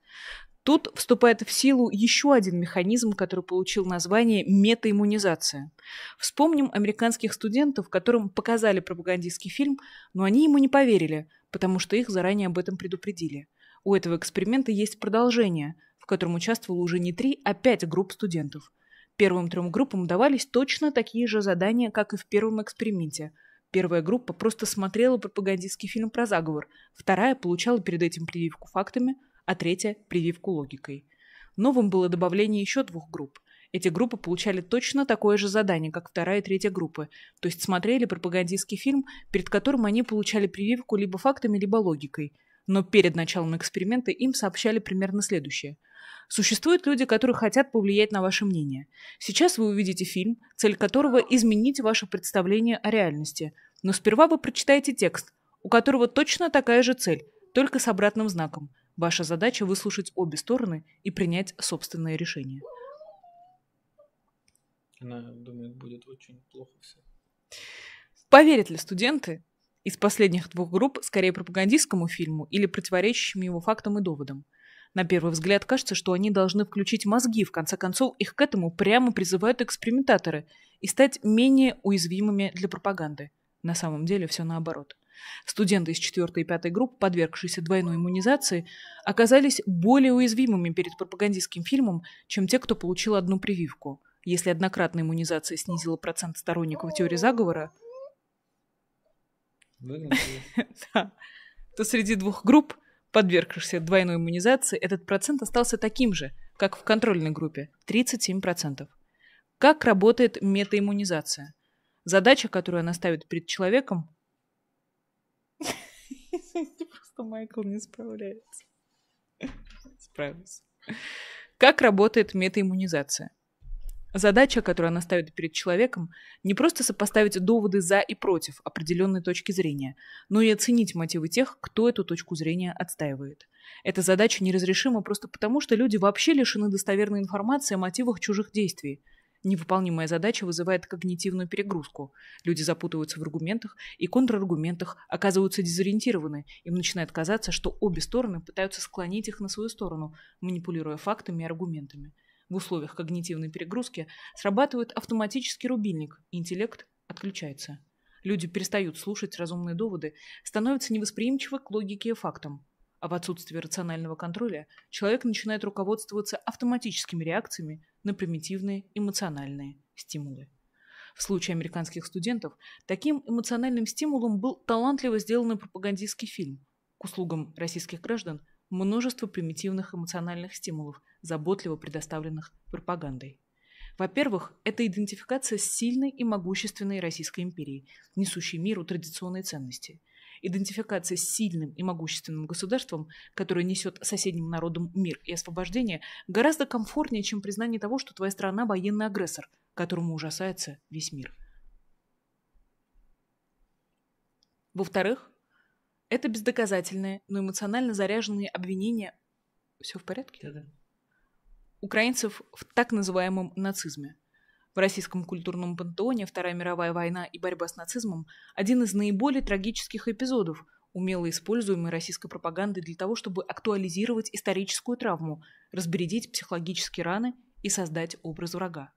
Тут вступает в силу еще один механизм, который получил название метаиммунизация. Вспомним американских студентов, которым показали пропагандистский фильм, но они ему не поверили, потому что их заранее об этом предупредили. У этого эксперимента есть продолжение, в котором участвовало уже не три, а пять групп студентов. Первым трем группам давались точно такие же задания, как и в первом эксперименте – Первая группа просто смотрела пропагандистский фильм про заговор, вторая получала перед этим прививку фактами, а третья – прививку логикой. Новым было добавление еще двух групп. Эти группы получали точно такое же задание, как вторая и третья группы, то есть смотрели пропагандистский фильм, перед которым они получали прививку либо фактами, либо логикой но перед началом эксперимента им сообщали примерно следующее. Существуют люди, которые хотят повлиять на ваше мнение. Сейчас вы увидите фильм, цель которого – изменить ваше представление о реальности. Но сперва вы прочитаете текст, у которого точно такая же цель, только с обратным знаком. Ваша задача – выслушать обе стороны и принять собственное решение. Она думает, будет очень плохо все. Поверят ли студенты из последних двух групп скорее пропагандистскому фильму или противоречащим его фактам и доводам. На первый взгляд кажется, что они должны включить мозги, в конце концов их к этому прямо призывают экспериментаторы и стать менее уязвимыми для пропаганды. На самом деле все наоборот. Студенты из 4 и 5 групп, подвергшиеся двойной иммунизации, оказались более уязвимыми перед пропагандистским фильмом, чем те, кто получил одну прививку. Если однократная иммунизация снизила процент сторонников теории заговора, да, то среди двух групп, подвергшихся двойной иммунизации, этот процент остался таким же, как в контрольной группе – 37%. Как работает метаиммунизация? Задача, которую она ставит перед человеком... Просто Майкл не справляется. Справился. Как работает метаиммунизация? Задача, которую она ставит перед человеком, не просто сопоставить доводы за и против определенной точки зрения, но и оценить мотивы тех, кто эту точку зрения отстаивает. Эта задача неразрешима просто потому, что люди вообще лишены достоверной информации о мотивах чужих действий. Невыполнимая задача вызывает когнитивную перегрузку. Люди запутываются в аргументах и контраргументах, оказываются дезориентированы. Им начинает казаться, что обе стороны пытаются склонить их на свою сторону, манипулируя фактами и аргументами в условиях когнитивной перегрузки срабатывает автоматический рубильник, интеллект отключается. Люди перестают слушать разумные доводы, становятся невосприимчивы к логике и фактам. А в отсутствии рационального контроля человек начинает руководствоваться автоматическими реакциями на примитивные эмоциональные стимулы. В случае американских студентов таким эмоциональным стимулом был талантливо сделанный пропагандистский фильм, к услугам российских граждан множество примитивных эмоциональных стимулов, заботливо предоставленных пропагандой. Во-первых, это идентификация с сильной и могущественной Российской империей, несущей миру традиционные ценности. Идентификация с сильным и могущественным государством, которое несет соседним народам мир и освобождение, гораздо комфортнее, чем признание того, что твоя страна – военный агрессор, которому ужасается весь мир. Во-вторых, это бездоказательные, но эмоционально заряженные обвинения. Все в порядке? Да-да. Украинцев в так называемом нацизме. В российском культурном пантеоне Вторая мировая война и борьба с нацизмом – один из наиболее трагических эпизодов, умело используемый российской пропагандой для того, чтобы актуализировать историческую травму, разбередить психологические раны и создать образ врага.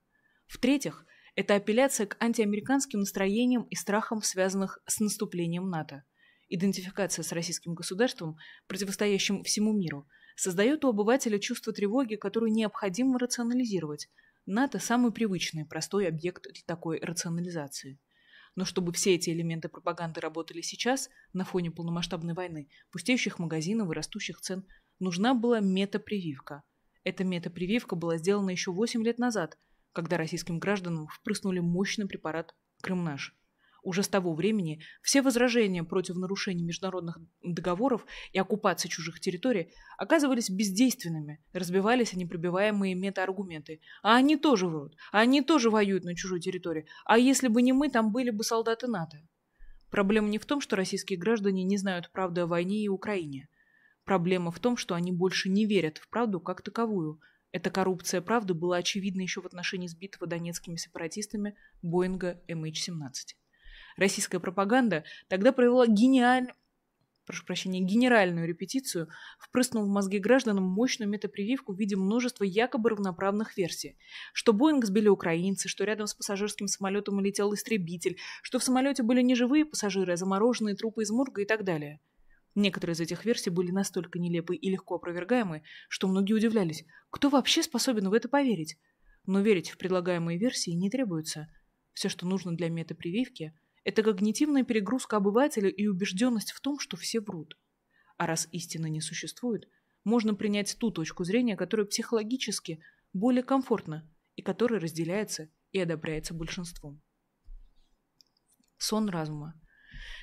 В-третьих, это апелляция к антиамериканским настроениям и страхам, связанных с наступлением НАТО – идентификация с российским государством, противостоящим всему миру, создает у обывателя чувство тревоги, которое необходимо рационализировать. НАТО – самый привычный, простой объект такой рационализации. Но чтобы все эти элементы пропаганды работали сейчас, на фоне полномасштабной войны, пустеющих магазинов и растущих цен, нужна была метапрививка. Эта метапрививка была сделана еще 8 лет назад, когда российским гражданам впрыснули мощный препарат «Крымнаш», уже с того времени все возражения против нарушений международных договоров и оккупации чужих территорий оказывались бездейственными, разбивались они пробиваемые мета-аргументы. А они тоже врут, а они тоже воюют на чужой территории, а если бы не мы, там были бы солдаты НАТО. Проблема не в том, что российские граждане не знают правды о войне и Украине. Проблема в том, что они больше не верят в правду как таковую – эта коррупция правды была очевидна еще в отношении сбитого донецкими сепаратистами Боинга MH17 российская пропаганда тогда провела гениальную прошу прощения, генеральную репетицию, впрыснув в мозги гражданам мощную метапрививку в виде множества якобы равноправных версий. Что Боинг сбили украинцы, что рядом с пассажирским самолетом улетел истребитель, что в самолете были не живые пассажиры, а замороженные трупы из морга и так далее. Некоторые из этих версий были настолько нелепы и легко опровергаемы, что многие удивлялись, кто вообще способен в это поверить? Но верить в предлагаемые версии не требуется. Все, что нужно для метапрививки – это когнитивная перегрузка обывателя и убежденность в том, что все врут. А раз истины не существует, можно принять ту точку зрения, которая психологически более комфортна и которая разделяется и одобряется большинством. Сон разума.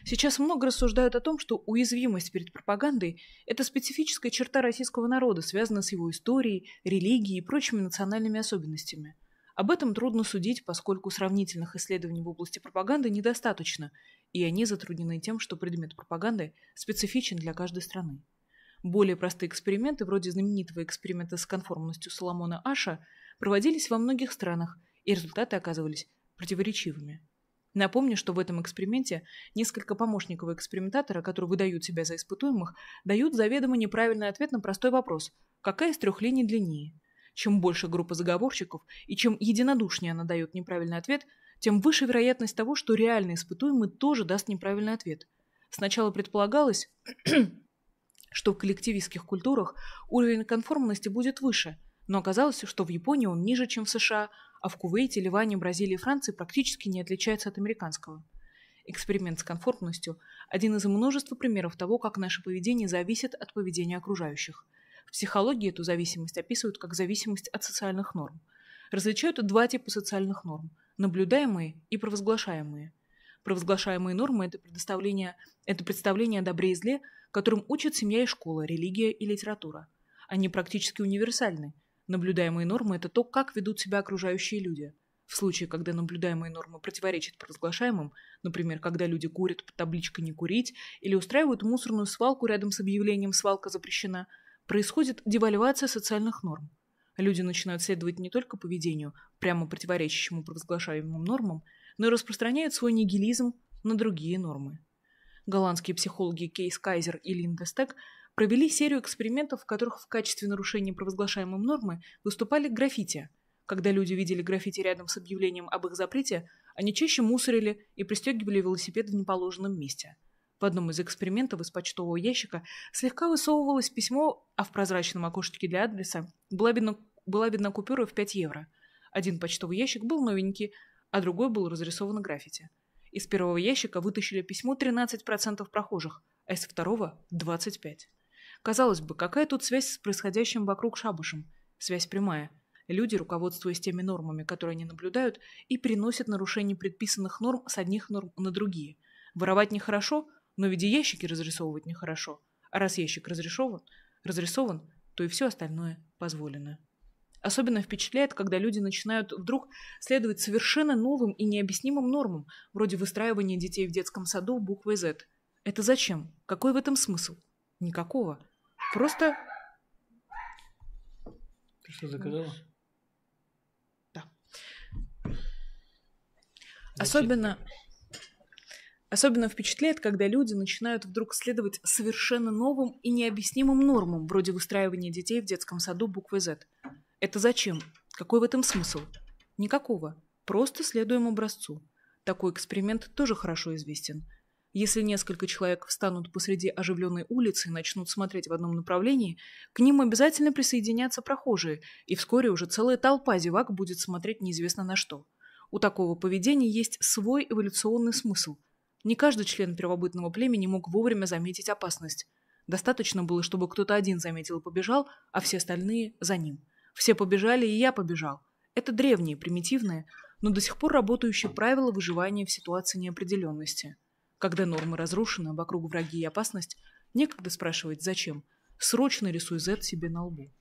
Сейчас много рассуждают о том, что уязвимость перед пропагандой – это специфическая черта российского народа, связанная с его историей, религией и прочими национальными особенностями. Об этом трудно судить, поскольку сравнительных исследований в области пропаганды недостаточно, и они затруднены тем, что предмет пропаганды специфичен для каждой страны. Более простые эксперименты, вроде знаменитого эксперимента с конформностью Соломона Аша, проводились во многих странах, и результаты оказывались противоречивыми. Напомню, что в этом эксперименте несколько помощников экспериментатора, которые выдают себя за испытуемых, дают заведомо неправильный ответ на простой вопрос «Какая из трех линий длиннее?» Чем больше группа заговорщиков и чем единодушнее она дает неправильный ответ, тем выше вероятность того, что реально испытуемый тоже даст неправильный ответ. Сначала предполагалось, что в коллективистских культурах уровень конформности будет выше, но оказалось, что в Японии он ниже, чем в США, а в Кувейте, Ливане, Бразилии и Франции практически не отличается от американского. Эксперимент с конформностью – один из множества примеров того, как наше поведение зависит от поведения окружающих – психологии эту зависимость описывают как зависимость от социальных норм. Различают два типа социальных норм – наблюдаемые и провозглашаемые. Провозглашаемые нормы – это, предоставление, это представление о добре и зле, которым учат семья и школа, религия и литература. Они практически универсальны. Наблюдаемые нормы – это то, как ведут себя окружающие люди – в случае, когда наблюдаемые нормы противоречат провозглашаемым, например, когда люди курят под табличкой «не курить» или устраивают мусорную свалку рядом с объявлением «свалка запрещена», происходит девальвация социальных норм. Люди начинают следовать не только поведению, прямо противоречащему провозглашаемым нормам, но и распространяют свой нигилизм на другие нормы. Голландские психологи Кейс Кайзер и Линда Стек провели серию экспериментов, в которых в качестве нарушения провозглашаемой нормы выступали граффити. Когда люди видели граффити рядом с объявлением об их запрете, они чаще мусорили и пристегивали велосипед в неположенном месте – в одном из экспериментов из почтового ящика слегка высовывалось письмо, а в прозрачном окошечке для адреса была видна, была видна купюра в 5 евро. Один почтовый ящик был новенький, а другой был разрисован граффити. Из первого ящика вытащили письмо 13% прохожих, а из второго – 25%. Казалось бы, какая тут связь с происходящим вокруг шабашем? Связь прямая. Люди, руководствуясь теми нормами, которые они наблюдают, и переносят нарушение предписанных норм с одних норм на другие. Воровать нехорошо – но ведь и ящики разрисовывать нехорошо. А раз ящик разрисован, разрисован, то и все остальное позволено. Особенно впечатляет, когда люди начинают вдруг следовать совершенно новым и необъяснимым нормам, вроде выстраивания детей в детском саду буквой Z. Это зачем? Какой в этом смысл? Никакого. Просто... Ты что заказала? Да. Зачем? Особенно... Особенно впечатляет, когда люди начинают вдруг следовать совершенно новым и необъяснимым нормам, вроде выстраивания детей в детском саду буквы Z. Это зачем? Какой в этом смысл? Никакого. Просто следуем образцу. Такой эксперимент тоже хорошо известен. Если несколько человек встанут посреди оживленной улицы и начнут смотреть в одном направлении, к ним обязательно присоединятся прохожие, и вскоре уже целая толпа зевак будет смотреть неизвестно на что. У такого поведения есть свой эволюционный смысл – не каждый член первобытного племени мог вовремя заметить опасность. Достаточно было, чтобы кто-то один заметил и побежал, а все остальные – за ним. Все побежали, и я побежал. Это древние, примитивные, но до сих пор работающие правила выживания в ситуации неопределенности. Когда нормы разрушены, а вокруг враги и опасность, некогда спрашивать «зачем?», срочно рисуй Z себе на лбу.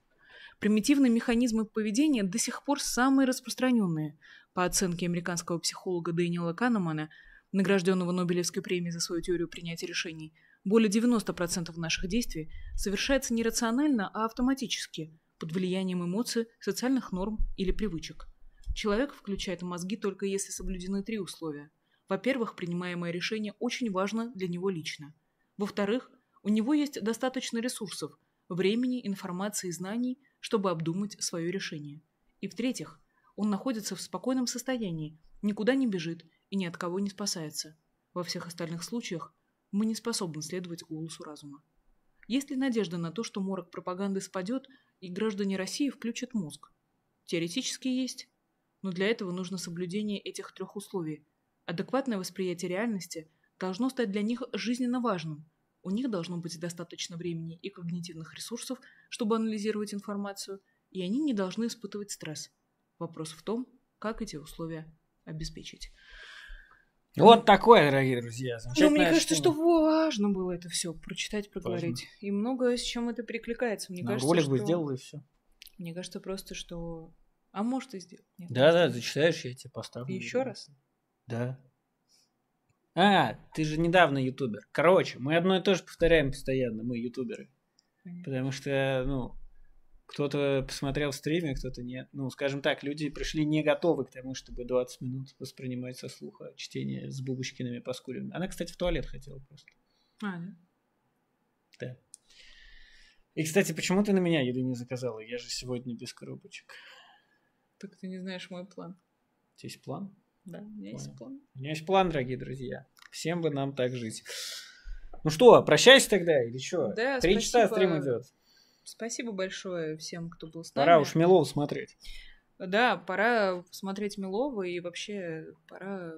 Примитивные механизмы поведения до сих пор самые распространенные. По оценке американского психолога Дэниела Канемана – награжденного Нобелевской премией за свою теорию принятия решений, более 90% наших действий совершается не рационально, а автоматически, под влиянием эмоций, социальных норм или привычек. Человек включает мозги только если соблюдены три условия. Во-первых, принимаемое решение очень важно для него лично. Во-вторых, у него есть достаточно ресурсов, времени, информации и знаний, чтобы обдумать свое решение. И в-третьих, он находится в спокойном состоянии, никуда не бежит и ни от кого не спасается. Во всех остальных случаях мы не способны следовать голосу разума. Есть ли надежда на то, что морок пропаганды спадет и граждане России включат мозг? Теоретически есть, но для этого нужно соблюдение этих трех условий. Адекватное восприятие реальности должно стать для них жизненно важным. У них должно быть достаточно времени и когнитивных ресурсов, чтобы анализировать информацию, и они не должны испытывать стресс. Вопрос в том, как эти условия обеспечить. Ну, вот такое, дорогие друзья. Ну, мне кажется, что важно было это все прочитать, проговорить. Важно. И много с чем это перекликается. Мне На кажется, ролик что... бы сделал и все. Мне кажется просто, что... А может и сделал. Да, да, ты читаешь, я тебе поставлю. Еще раз? Да. А, ты же недавно ютубер. Короче, мы одно и то же повторяем постоянно, мы ютуберы. Понятно. Потому что, ну, кто-то посмотрел стримы, кто-то нет. Ну, скажем так, люди пришли не готовы к тому, чтобы 20 минут воспринимать со слуха чтение с Бубочкиными Паскулевыми. Она, кстати, в туалет хотела просто. А, да? Да. И, кстати, почему ты на меня еды не заказала? Я же сегодня без коробочек. Так ты не знаешь мой план. У тебя есть план? Да, у меня Понял. есть план. У меня есть план, дорогие друзья. Всем бы нам так жить. Ну что, прощайся тогда или что? Да, Три часа стрим идет. Спасибо большое всем, кто был с нами. Пора уж Милову смотреть. Да, пора смотреть Милова и вообще пора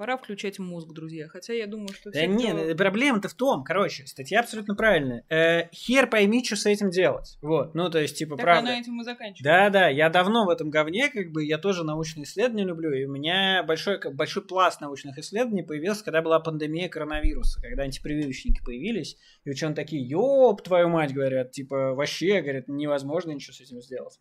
Пора включать мозг, друзья. Хотя я думаю, что... Да нет, кто... проблема-то в том, короче, статья абсолютно правильная. Э, хер пойми, что с этим делать. Вот, ну то есть, типа, так правда. Так этим и заканчивается. Да-да, я давно в этом говне, как бы, я тоже научные исследования люблю, и у меня большой, большой пласт научных исследований появился, когда была пандемия коронавируса, когда антипрививочники появились, и ученые такие, ёб твою мать, говорят, типа, вообще, говорят, невозможно ничего с этим сделать.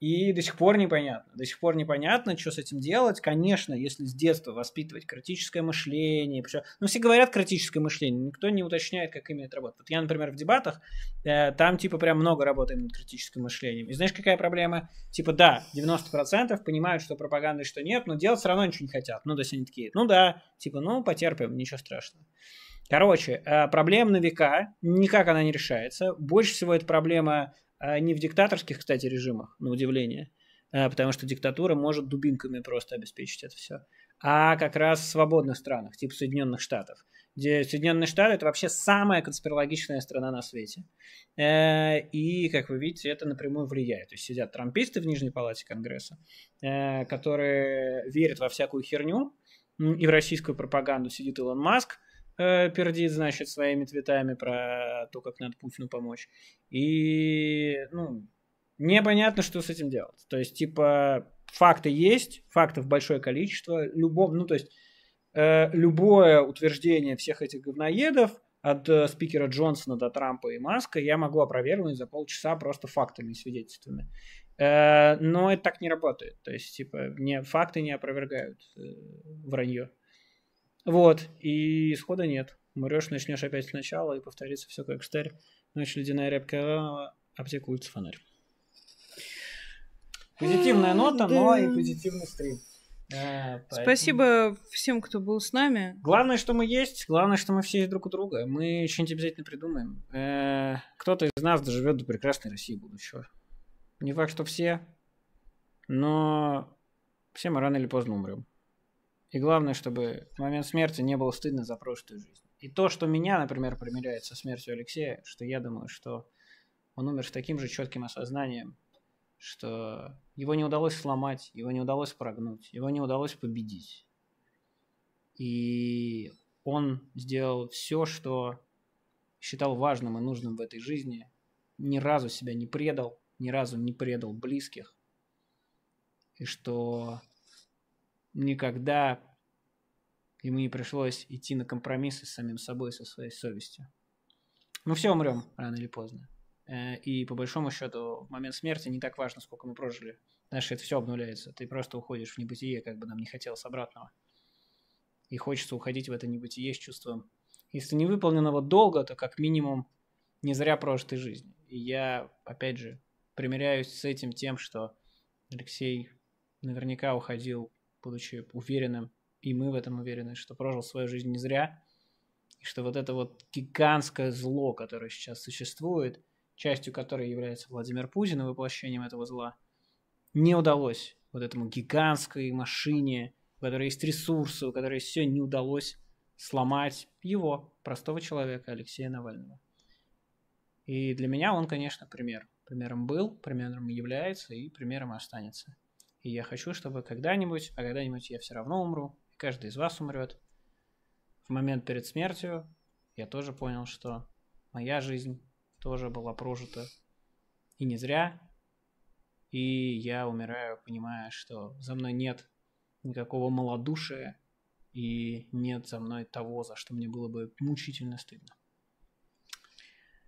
И до сих пор непонятно. До сих пор непонятно, что с этим делать. Конечно, если с детства воспитывать критическое мышление. Причем, ну, все говорят критическое мышление, никто не уточняет, как именно это работает. Вот я, например, в дебатах, э, там, типа, прям много работаем над критическим мышлением. И знаешь, какая проблема? Типа, да, 90% понимают, что пропаганда, что нет, но делать все равно ничего не хотят. Ну, то есть они такие, ну да, типа, ну, потерпим, ничего страшного. Короче, э, проблема на века, никак она не решается. Больше всего эта проблема а не в диктаторских, кстати, режимах, на удивление, а, потому что диктатура может дубинками просто обеспечить это все, а как раз в свободных странах, типа Соединенных Штатов, где Соединенные Штаты это вообще самая конспирологичная страна на свете. Э, и, как вы видите, это напрямую влияет. То есть сидят трамписты в Нижней Палате Конгресса, э, которые верят во всякую херню, и в российскую пропаганду сидит Илон Маск, э, пердит, значит, своими твитами про то, как надо Путину помочь. И, ну, непонятно, что с этим делать. То есть, типа, факты есть, фактов большое количество. Любом, ну, то есть, э, любое утверждение всех этих говноедов – от э, спикера Джонсона до Трампа и Маска я могу опровергнуть за полчаса просто фактами и свидетельствами. Э, но это так не работает. То есть, типа, не, факты не опровергают э, вранье. Вот, и исхода нет. Умрешь, начнешь опять сначала, и повторится все как старь. Ночь ледяная рябка, аптека улица фонарь. Позитивная нота, да. но и позитивный стрим. Да, э, поэтому... Спасибо всем, кто был с нами. Главное, что мы есть, главное, что мы все есть друг у друга. Мы что-нибудь обязательно придумаем. Э -э Кто-то из нас доживет до прекрасной России будущего. Не факт, что все, но все мы рано или поздно умрем. И главное, чтобы в момент смерти не было стыдно за прошлую жизнь. И то, что меня, например, примеряет со смертью Алексея, что я думаю, что он умер с таким же четким осознанием, что его не удалось сломать, его не удалось прогнуть, его не удалось победить. И он сделал все, что считал важным и нужным в этой жизни, ни разу себя не предал, ни разу не предал близких, и что никогда ему не пришлось идти на компромиссы с самим собой, со своей совестью. Мы все умрем рано или поздно. Э, и по большому счету в момент смерти не так важно, сколько мы прожили. Знаешь, это все обнуляется. Ты просто уходишь в небытие, как бы нам не хотелось обратного. И хочется уходить в это небытие с чувством. Если не выполненного долга, то как минимум не зря прожитой жизни. И я, опять же, примиряюсь с этим тем, что Алексей наверняка уходил будучи уверенным, и мы в этом уверены, что прожил свою жизнь не зря, и что вот это вот гигантское зло, которое сейчас существует, частью которой является Владимир Путин и воплощением этого зла, не удалось вот этому гигантской машине, у которой есть ресурсы, у которой все не удалось сломать его, простого человека, Алексея Навального. И для меня он, конечно, пример. Примером был, примером является и примером останется. И я хочу, чтобы когда-нибудь, а когда-нибудь я все равно умру, и каждый из вас умрет. В момент перед смертью я тоже понял, что моя жизнь тоже была прожита. И не зря. И я умираю, понимая, что за мной нет никакого малодушия, и нет за мной того, за что мне было бы мучительно стыдно.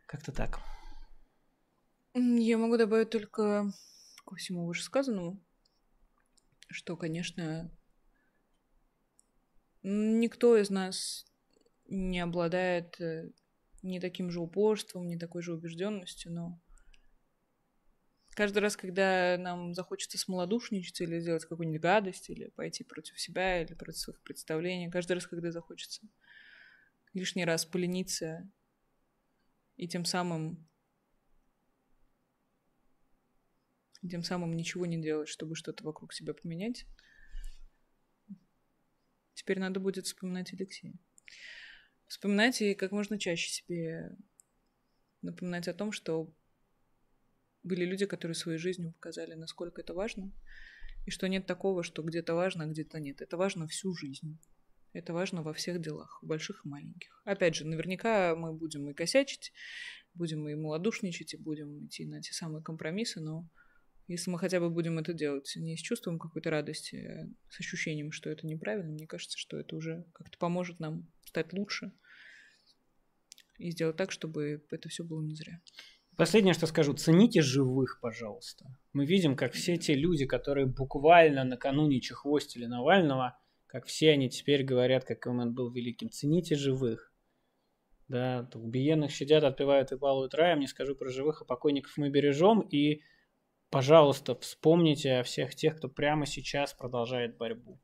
Как-то так. Я могу добавить только ко всему вышесказанному, что, конечно, никто из нас не обладает э, не таким же упорством, не такой же убежденностью, но каждый раз, когда нам захочется смолодушничать или сделать какую-нибудь гадость, или пойти против себя, или против своих представлений, каждый раз, когда захочется лишний раз полениться и тем самым тем самым ничего не делать, чтобы что-то вокруг себя поменять. Теперь надо будет вспоминать Алексея. Вспоминать и как можно чаще себе напоминать о том, что были люди, которые своей жизнью показали, насколько это важно, и что нет такого, что где-то важно, а где-то нет. Это важно всю жизнь. Это важно во всех делах, больших и маленьких. Опять же, наверняка мы будем и косячить, будем и малодушничать, и будем идти на те самые компромиссы, но если мы хотя бы будем это делать не с чувством какой-то радости, а с ощущением, что это неправильно, мне кажется, что это уже как-то поможет нам стать лучше и сделать так, чтобы это все было не зря. Последнее, что скажу, цените живых, пожалуйста. Мы видим, как все те люди, которые буквально накануне чехвостили Навального, как все они теперь говорят, как он был великим. Цените живых. Да, убиенных щадят, отпевают и балуют раем. Не скажу про живых, а покойников мы бережем. И Пожалуйста, вспомните о всех тех, кто прямо сейчас продолжает борьбу.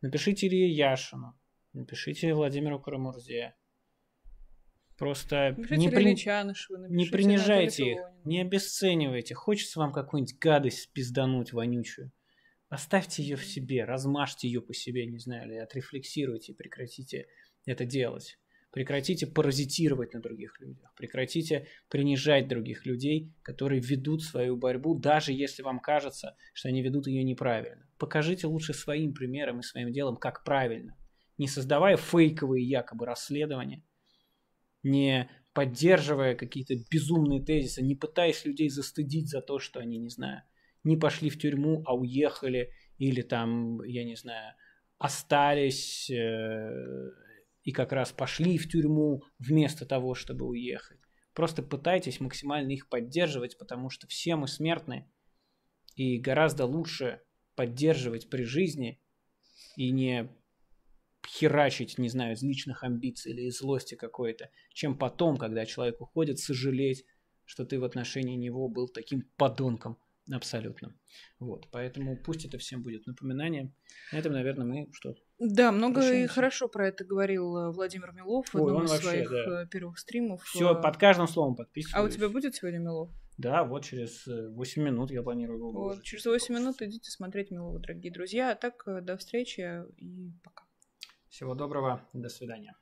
Напишите Илье Яшину, напишите Владимиру Карамурзе. Просто напишите не, при... Чанышеву, не принижайте их, не обесценивайте. Хочется вам какую-нибудь гадость спиздануть вонючую. Оставьте ее в себе, размажьте ее по себе, не знаю, или отрефлексируйте, прекратите это делать. Прекратите паразитировать на других людях. Прекратите принижать других людей, которые ведут свою борьбу, даже если вам кажется, что они ведут ее неправильно. Покажите лучше своим примером и своим делом, как правильно. Не создавая фейковые якобы расследования, не поддерживая какие-то безумные тезисы, не пытаясь людей застыдить за то, что они, не знаю, не пошли в тюрьму, а уехали, или там, я не знаю, остались, э, и как раз пошли в тюрьму вместо того, чтобы уехать. Просто пытайтесь максимально их поддерживать, потому что все мы смертны, и гораздо лучше поддерживать при жизни и не херачить, не знаю, из личных амбиций или из злости какой-то, чем потом, когда человек уходит, сожалеть, что ты в отношении него был таким подонком абсолютно. Вот, поэтому пусть это всем будет напоминанием. На этом, наверное, мы что да, много и хорошо про это говорил э, Владимир Милов в одном из своих да. Э, первых стримов. Все, э, под каждым словом подписываюсь. А у тебя будет сегодня Милов? Да, вот через 8 минут я планирую его вот, Через 8 минут идите смотреть Милова, дорогие друзья. А так, до встречи и пока. Всего доброго, до свидания.